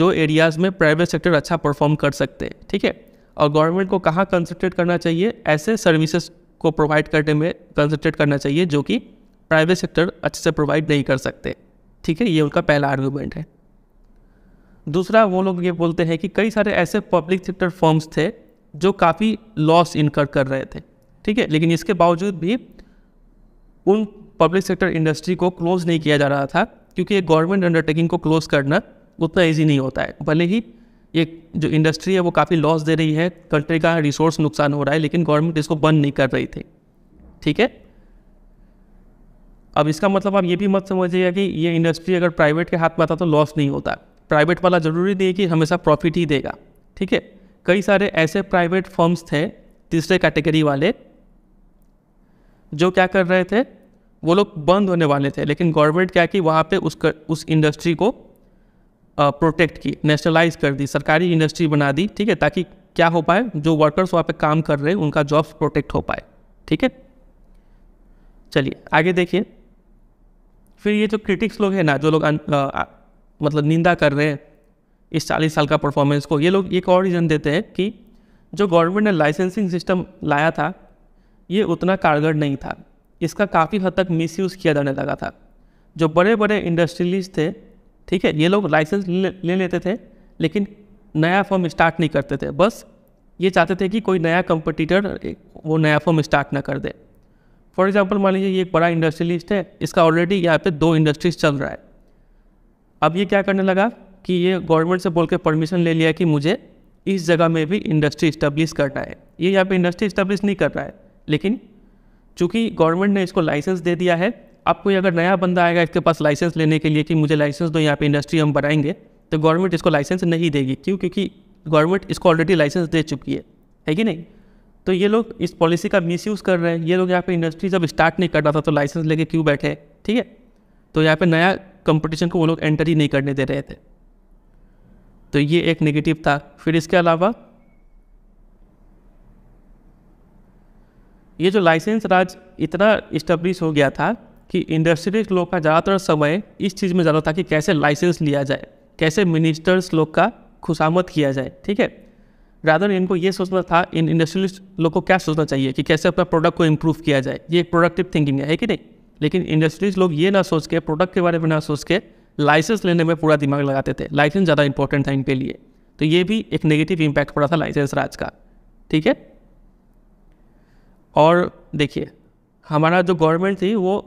जो एरियाज़ में प्राइवेट सेक्टर अच्छा परफॉर्म कर सकते हैं ठीक है और गवर्नमेंट को कहाँ कंसनट्रेट करना चाहिए ऐसे सर्विसेज को प्रोवाइड करने में कंसनट्रेट करना चाहिए जो कि प्राइवेट सेक्टर अच्छे से प्रोवाइड नहीं कर सकते ठीक है ये उनका पहला आर्गूमेंट है दूसरा वो लोग ये बोलते हैं कि कई सारे ऐसे पब्लिक सेक्टर फॉर्म्स थे जो काफ़ी लॉस इनकर कर रहे थे ठीक है लेकिन इसके बावजूद भी उन पब्लिक सेक्टर इंडस्ट्री को क्लोज नहीं किया जा रहा था क्योंकि एक गवर्नमेंट अंडरटेकिंग को क्लोज करना उतना ईजी नहीं होता है भले ही ये जो इंडस्ट्री है वो काफ़ी लॉस दे रही है कंट्री का रिसोर्स नुकसान हो रहा है लेकिन गवर्नमेंट इसको बंद नहीं कर रही थी ठीक है अब इसका मतलब आप ये भी मत समझिएगा कि ये इंडस्ट्री अगर प्राइवेट के हाथ में आता तो लॉस नहीं होता प्राइवेट वाला ज़रूरी नहीं कि हमेशा प्रॉफिट ही देगा ठीक है कई सारे ऐसे प्राइवेट फर्म्स थे तीसरे कैटेगरी वाले जो क्या कर रहे थे वो लोग बंद होने वाले थे लेकिन गवर्नमेंट क्या कि वहाँ पे उस कर, उस इंडस्ट्री को प्रोटेक्ट की नेशनलाइज कर दी सरकारी इंडस्ट्री बना दी ठीक है ताकि क्या हो पाए जो वर्कर्स वहाँ पे काम कर रहे हैं उनका जॉब्स प्रोटेक्ट हो पाए ठीक है चलिए आगे देखिए फिर ये जो क्रिटिक्स लोग हैं ना जो लोग मतलब निंदा कर रहे हैं इस चालीस साल का परफॉर्मेंस को ये लोग एक और रीज़न देते हैं कि जो गवर्नमेंट ने लाइसेंसिंग सिस्टम लाया था ये उतना कारगर नहीं था इसका काफ़ी हद तक मिस किया जाने लगा था जो बड़े बड़े इंडस्ट्रियलिस्ट थे ठीक है ये लोग लाइसेंस ले, ले लेते थे लेकिन नया फॉर्म स्टार्ट नहीं करते थे बस ये चाहते थे कि कोई नया कंपटीटर वो नया फॉर्म स्टार्ट ना कर दे फॉर एग्जाम्पल मान लीजिए ये एक बड़ा इंडस्ट्रियलिस्ट है इसका ऑलरेडी यहाँ पे दो इंडस्ट्रीज चल रहा है अब ये क्या करने लगा कि ये गवर्नमेंट से बोल के परमिशन ले लिया कि मुझे इस जगह में भी इंडस्ट्री इस्टेब्लिश करना है ये यहाँ पर इंडस्ट्री इस्टेब्लिश नहीं कर रहा है लेकिन चूँकि गवर्नमेंट ने इसको लाइसेंस दे दिया है अब कोई अगर नया बंदा आएगा इसके पास लाइसेंस लेने के लिए कि मुझे लाइसेंस दो यहाँ पे इंडस्ट्री हम बनाएंगे तो गवर्नमेंट इसको लाइसेंस नहीं देगी क्यों क्योंकि गवर्नमेंट इसको ऑलरेडी लाइसेंस दे चुकी है है कि नहीं तो ये लोग इस पॉलिसी का मिसयूज़ कर रहे हैं ये लोग यहाँ पे इंडस्ट्री जब स्टार्ट नहीं कर रहा था तो लाइसेंस लेके क्यों बैठे ठीक है तो यहाँ पे नया कंपटीशन को वो लोग एंटर ही नहीं करने दे रहे थे तो ये एक नेगेटिव था फिर इसके अलावा ये जो लाइसेंस राज इतना इस्टब्लिश हो गया था कि इंडस्ट्रियलिस्ट लोग का ज़्यादातर समय इस चीज़ में ज़्यादा था कि कैसे लाइसेंस लिया जाए कैसे मिनिस्टर्स लोग का खुशामद किया जाए ठीक है राधर इनको ये सोचना था इन इंडस्ट्रियलिस्ट लोग को क्या सोचना चाहिए कि कैसे अपना प्रोडक्ट को इम्प्रूव किया जाए ये एक प्रोडक्टिव थिंकिंग है, है कि नहीं लेकिन इंडस्ट्रीज लोग ये ना सोच के प्रोडक्ट के बारे में ना सोच के लाइसेंस लेने में पूरा दिमाग लगाते थे लाइसेंस ज़्यादा इंपॉर्टेंट था इनके लिए तो ये भी एक नेगेटिव इम्पैक्ट पड़ा था लाइसेंस राज का ठीक है और देखिए हमारा जो गवर्नमेंट थी वो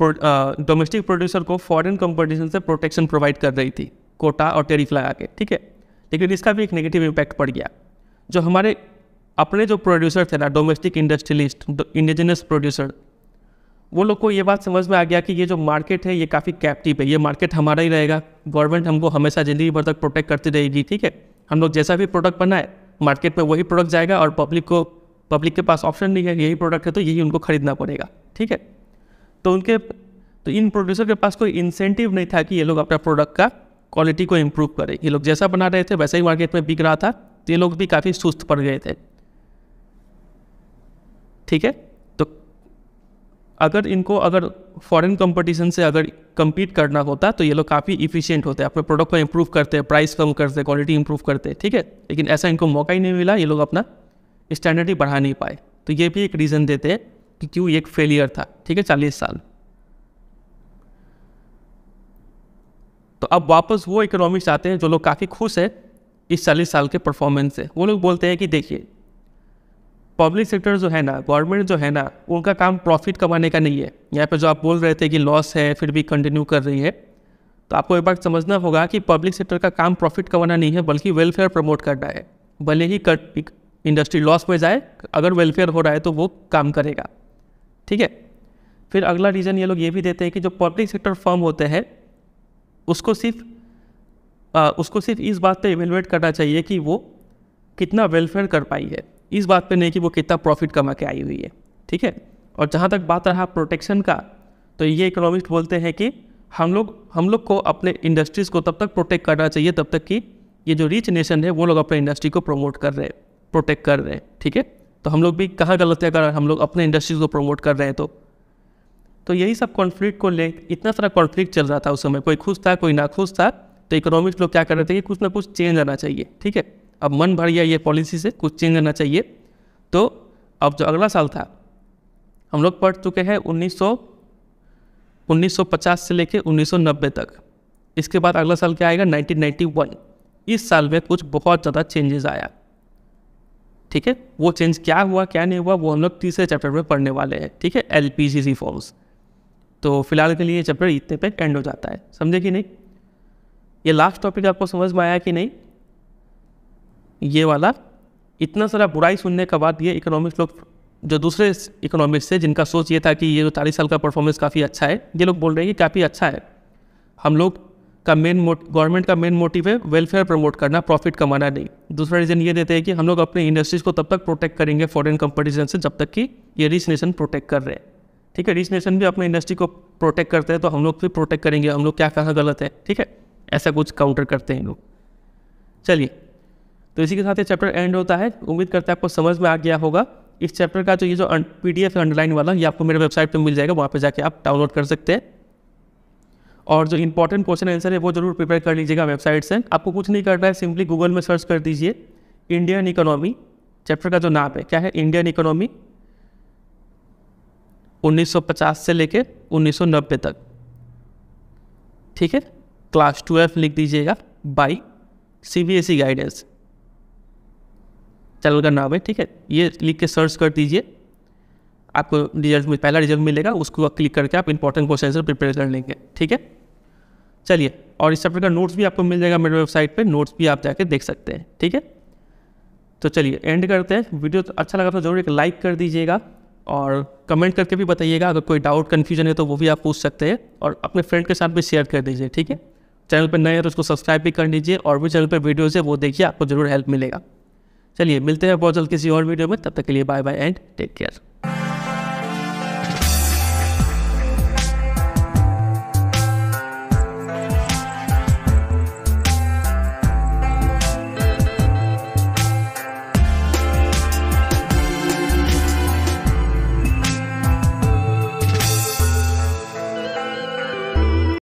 डोमेस्टिक प्रोड्यूसर को फॉरेन कंपटीशन से प्रोटेक्शन प्रोवाइड कर रही थी कोटा और टेरिफ लगा के ठीक है लेकिन इसका भी एक नेगेटिव इम्पैक्ट पड़ गया जो हमारे अपने जो प्रोड्यूसर थे ना डोमेस्टिक इंडस्ट्रियलिस्ट इंडिजिनस प्रोड्यूसर वो लोग को ये बात समझ में आ गया कि ये जो मार्केट है ये काफ़ी कैप्टिव है ये मार्केट हमारा ही रहेगा गवर्नमेंट हमको हमेशा ज़िंदगी भर तक प्रोटेक्ट करती रहेगी ठीक है हम लोग जैसा भी प्रोडक्ट बनाए मार्केट में वही प्रोडक्ट जाएगा और पब्लिक को पब्लिक के पास ऑप्शन नहीं है यही प्रोडक्ट है तो यही उनको खरीदना पड़ेगा ठीक है तो उनके तो इन प्रोड्यूसर के पास कोई इंसेंटिव नहीं था कि ये लोग अपना प्रोडक्ट का क्वालिटी को इम्प्रूव करें ये लोग जैसा बना रहे थे वैसा ही मार्केट में बिक रहा था तो ये लोग भी काफ़ी सुस्त पड़ गए थे ठीक है तो अगर इनको अगर फॉरेन कंपटीशन से अगर कम्पीट करना होता तो ये लोग काफ़ी इफिशियंट होते अपने प्रोडक्ट को इम्प्रूव करते प्राइस कम करते क्वालिटी इम्प्रूव करते ठीक है लेकिन ऐसा इनको मौका ही नहीं मिला ये लोग अपना स्टैंडर्ड ही बढ़ा नहीं पाए तो ये भी एक रीज़न देते हैं कि क्यों एक फेलियर था ठीक है चालीस साल तो अब वापस वो इकोनॉमिक्स आते हैं जो लोग काफ़ी खुश हैं इस चालीस साल के परफॉर्मेंस से वो लोग बोलते हैं कि देखिए पब्लिक सेक्टर जो है ना गवर्नमेंट जो है ना उनका काम प्रॉफिट कमाने का नहीं है यहाँ पर जो आप बोल रहे थे कि लॉस है फिर भी कंटिन्यू कर रही है तो आपको एक बात समझना होगा कि पब्लिक सेक्टर का काम प्रॉफिट कमाना नहीं है बल्कि वेलफेयर प्रमोट करना है भले ही इंडस्ट्री लॉस में जाए अगर वेलफेयर हो रहा है तो वो काम करेगा ठीक है फिर अगला रीज़न ये लोग ये भी देते हैं कि जो पब्लिक सेक्टर फर्म होते हैं उसको सिर्फ आ, उसको सिर्फ इस बात पे इवेलुएट करना चाहिए कि वो कितना वेलफेयर कर पाई है इस बात पे नहीं कि वो कितना प्रॉफिट कमा के आई हुई है ठीक है और जहाँ तक बात रहा प्रोटेक्शन का तो ये इकोनॉमिस्ट बोलते हैं कि हम लोग हम लोग को अपने इंडस्ट्रीज़ को तब तक प्रोटेक्ट करना चाहिए तब तक कि ये जो रिच नेशन है वो लोग अपने इंडस्ट्री को प्रमोट कर रहे हैं प्रोटेक्ट कर रहे हैं ठीक है तो हम लोग भी कहाँ गलतियाँ कर रहे हैं हम लोग अपने इंडस्ट्रीज़ को प्रमोट कर रहे हैं तो तो यही सब कॉन्फ्लिक्ट को ले इतना सारा कॉन्फ्लिक्ट चल रहा था उस समय कोई खुश था कोई ना खुश था तो इकोनॉमिक्स लोग क्या कर रहे थे कि कुछ ना कुछ चेंज आना चाहिए ठीक है अब मन भर गया ये पॉलिसी से कुछ चेंज आना चाहिए तो अब जो अगला साल था हम लोग पढ़ चुके हैं उन्नीस सौ से लेके उन्नीस तक इसके बाद अगला साल क्या आएगा 1991 इस साल में कुछ बहुत ज़्यादा चेंजेस आया ठीक है वो चेंज क्या हुआ क्या नहीं हुआ वो हम लोग तीसरे चैप्टर में पढ़ने वाले हैं ठीक है एल पी सी फॉर्म्स तो फिलहाल के लिए ये चैप्टर इतने पे एंड हो जाता है समझे कि नहीं ये लास्ट टॉपिक आपको समझ में आया कि नहीं ये वाला इतना सारा बुराई सुनने के बाद ये इकोनॉमिक्स लोग जो दूसरे इकोनॉमिक्स से जिनका सोच ये था कि ये जो चालीस साल का परफॉर्मेंस काफ़ी अच्छा है ये लोग बोल रहे हैं कि काफ़ी अच्छा है हम लोग का मेन गवर्नमेंट का मेन मोटिव है वेलफेयर प्रमोट करना प्रॉफिट कमाना नहीं दूसरा रीज़न ये देते हैं कि हम लोग अपने इंडस्ट्रीज़ को तब तक प्रोटेक्ट करेंगे फॉरेन कंपटीशन से जब तक कि ये रिच नेशन प्रोटेक्ट कर रहे हैं ठीक है रिच नेशन भी अपने इंडस्ट्री को प्रोटेक्ट करते हैं तो हम लोग भी प्रोटेक्ट करेंगे हम लोग क्या कहाँ गलत है ठीक है ऐसा कुछ काउंटर करते हैं लोग चलिए तो इसी के साथ ये चैप्टर एंड होता है उम्मीद करते हैं आपको समझ में आ गया होगा इस चैप्टर का जो ये जो पी डी एफ अंडरलाइन वाला ये आपको मेरे वेबसाइट पर मिल जाएगा वहाँ पर जाके आप डाउनलोड कर सकते हैं और जो इंपॉर्टेंट क्वेश्चन आंसर है वो जरूर प्रिपेयर कर लीजिएगा वेबसाइट से आपको कुछ नहीं करना है सिंपली गूगल में सर्च कर दीजिए इंडियन इकोनॉमी चैप्टर का जो नाम है क्या है इंडियन इकोनॉमी 1950 से लेके 1990 तक ठीक है क्लास ट्वेल्व लिख दीजिएगा by C B S E guidance channel का नाम है ठीक है ये लिख के सर्च कर दीजिए आपको रिजल्ट पहला रिजल्ट मिलेगा उसको क्लिक करके आप इंपॉर्टेंट क्वेश्चन प्रिपेयर कर लेंगे ठीक है चलिए और इस चैप्टर का नोट्स भी आपको मिल जाएगा मेरे वेबसाइट पे नोट्स भी आप जाके देख सकते हैं ठीक है तो चलिए एंड करते हैं वीडियो तो अच्छा लगा तो जरूर एक लाइक कर दीजिएगा और कमेंट करके भी बताइएगा अगर कोई डाउट कन्फ्यूजन है तो वो भी आप पूछ सकते हैं और अपने फ्रेंड के साथ भी शेयर कर दीजिए ठीक है चैनल पर नए हैं तो उसको सब्सक्राइब भी कर लीजिए और भी चैनल पर वीडियोज़ है वो देखिए आपको जरूर हेल्प मिलेगा चलिए मिलते हैं बहुत जल्द किसी और वीडियो में तब तक के लिए bye bye and take care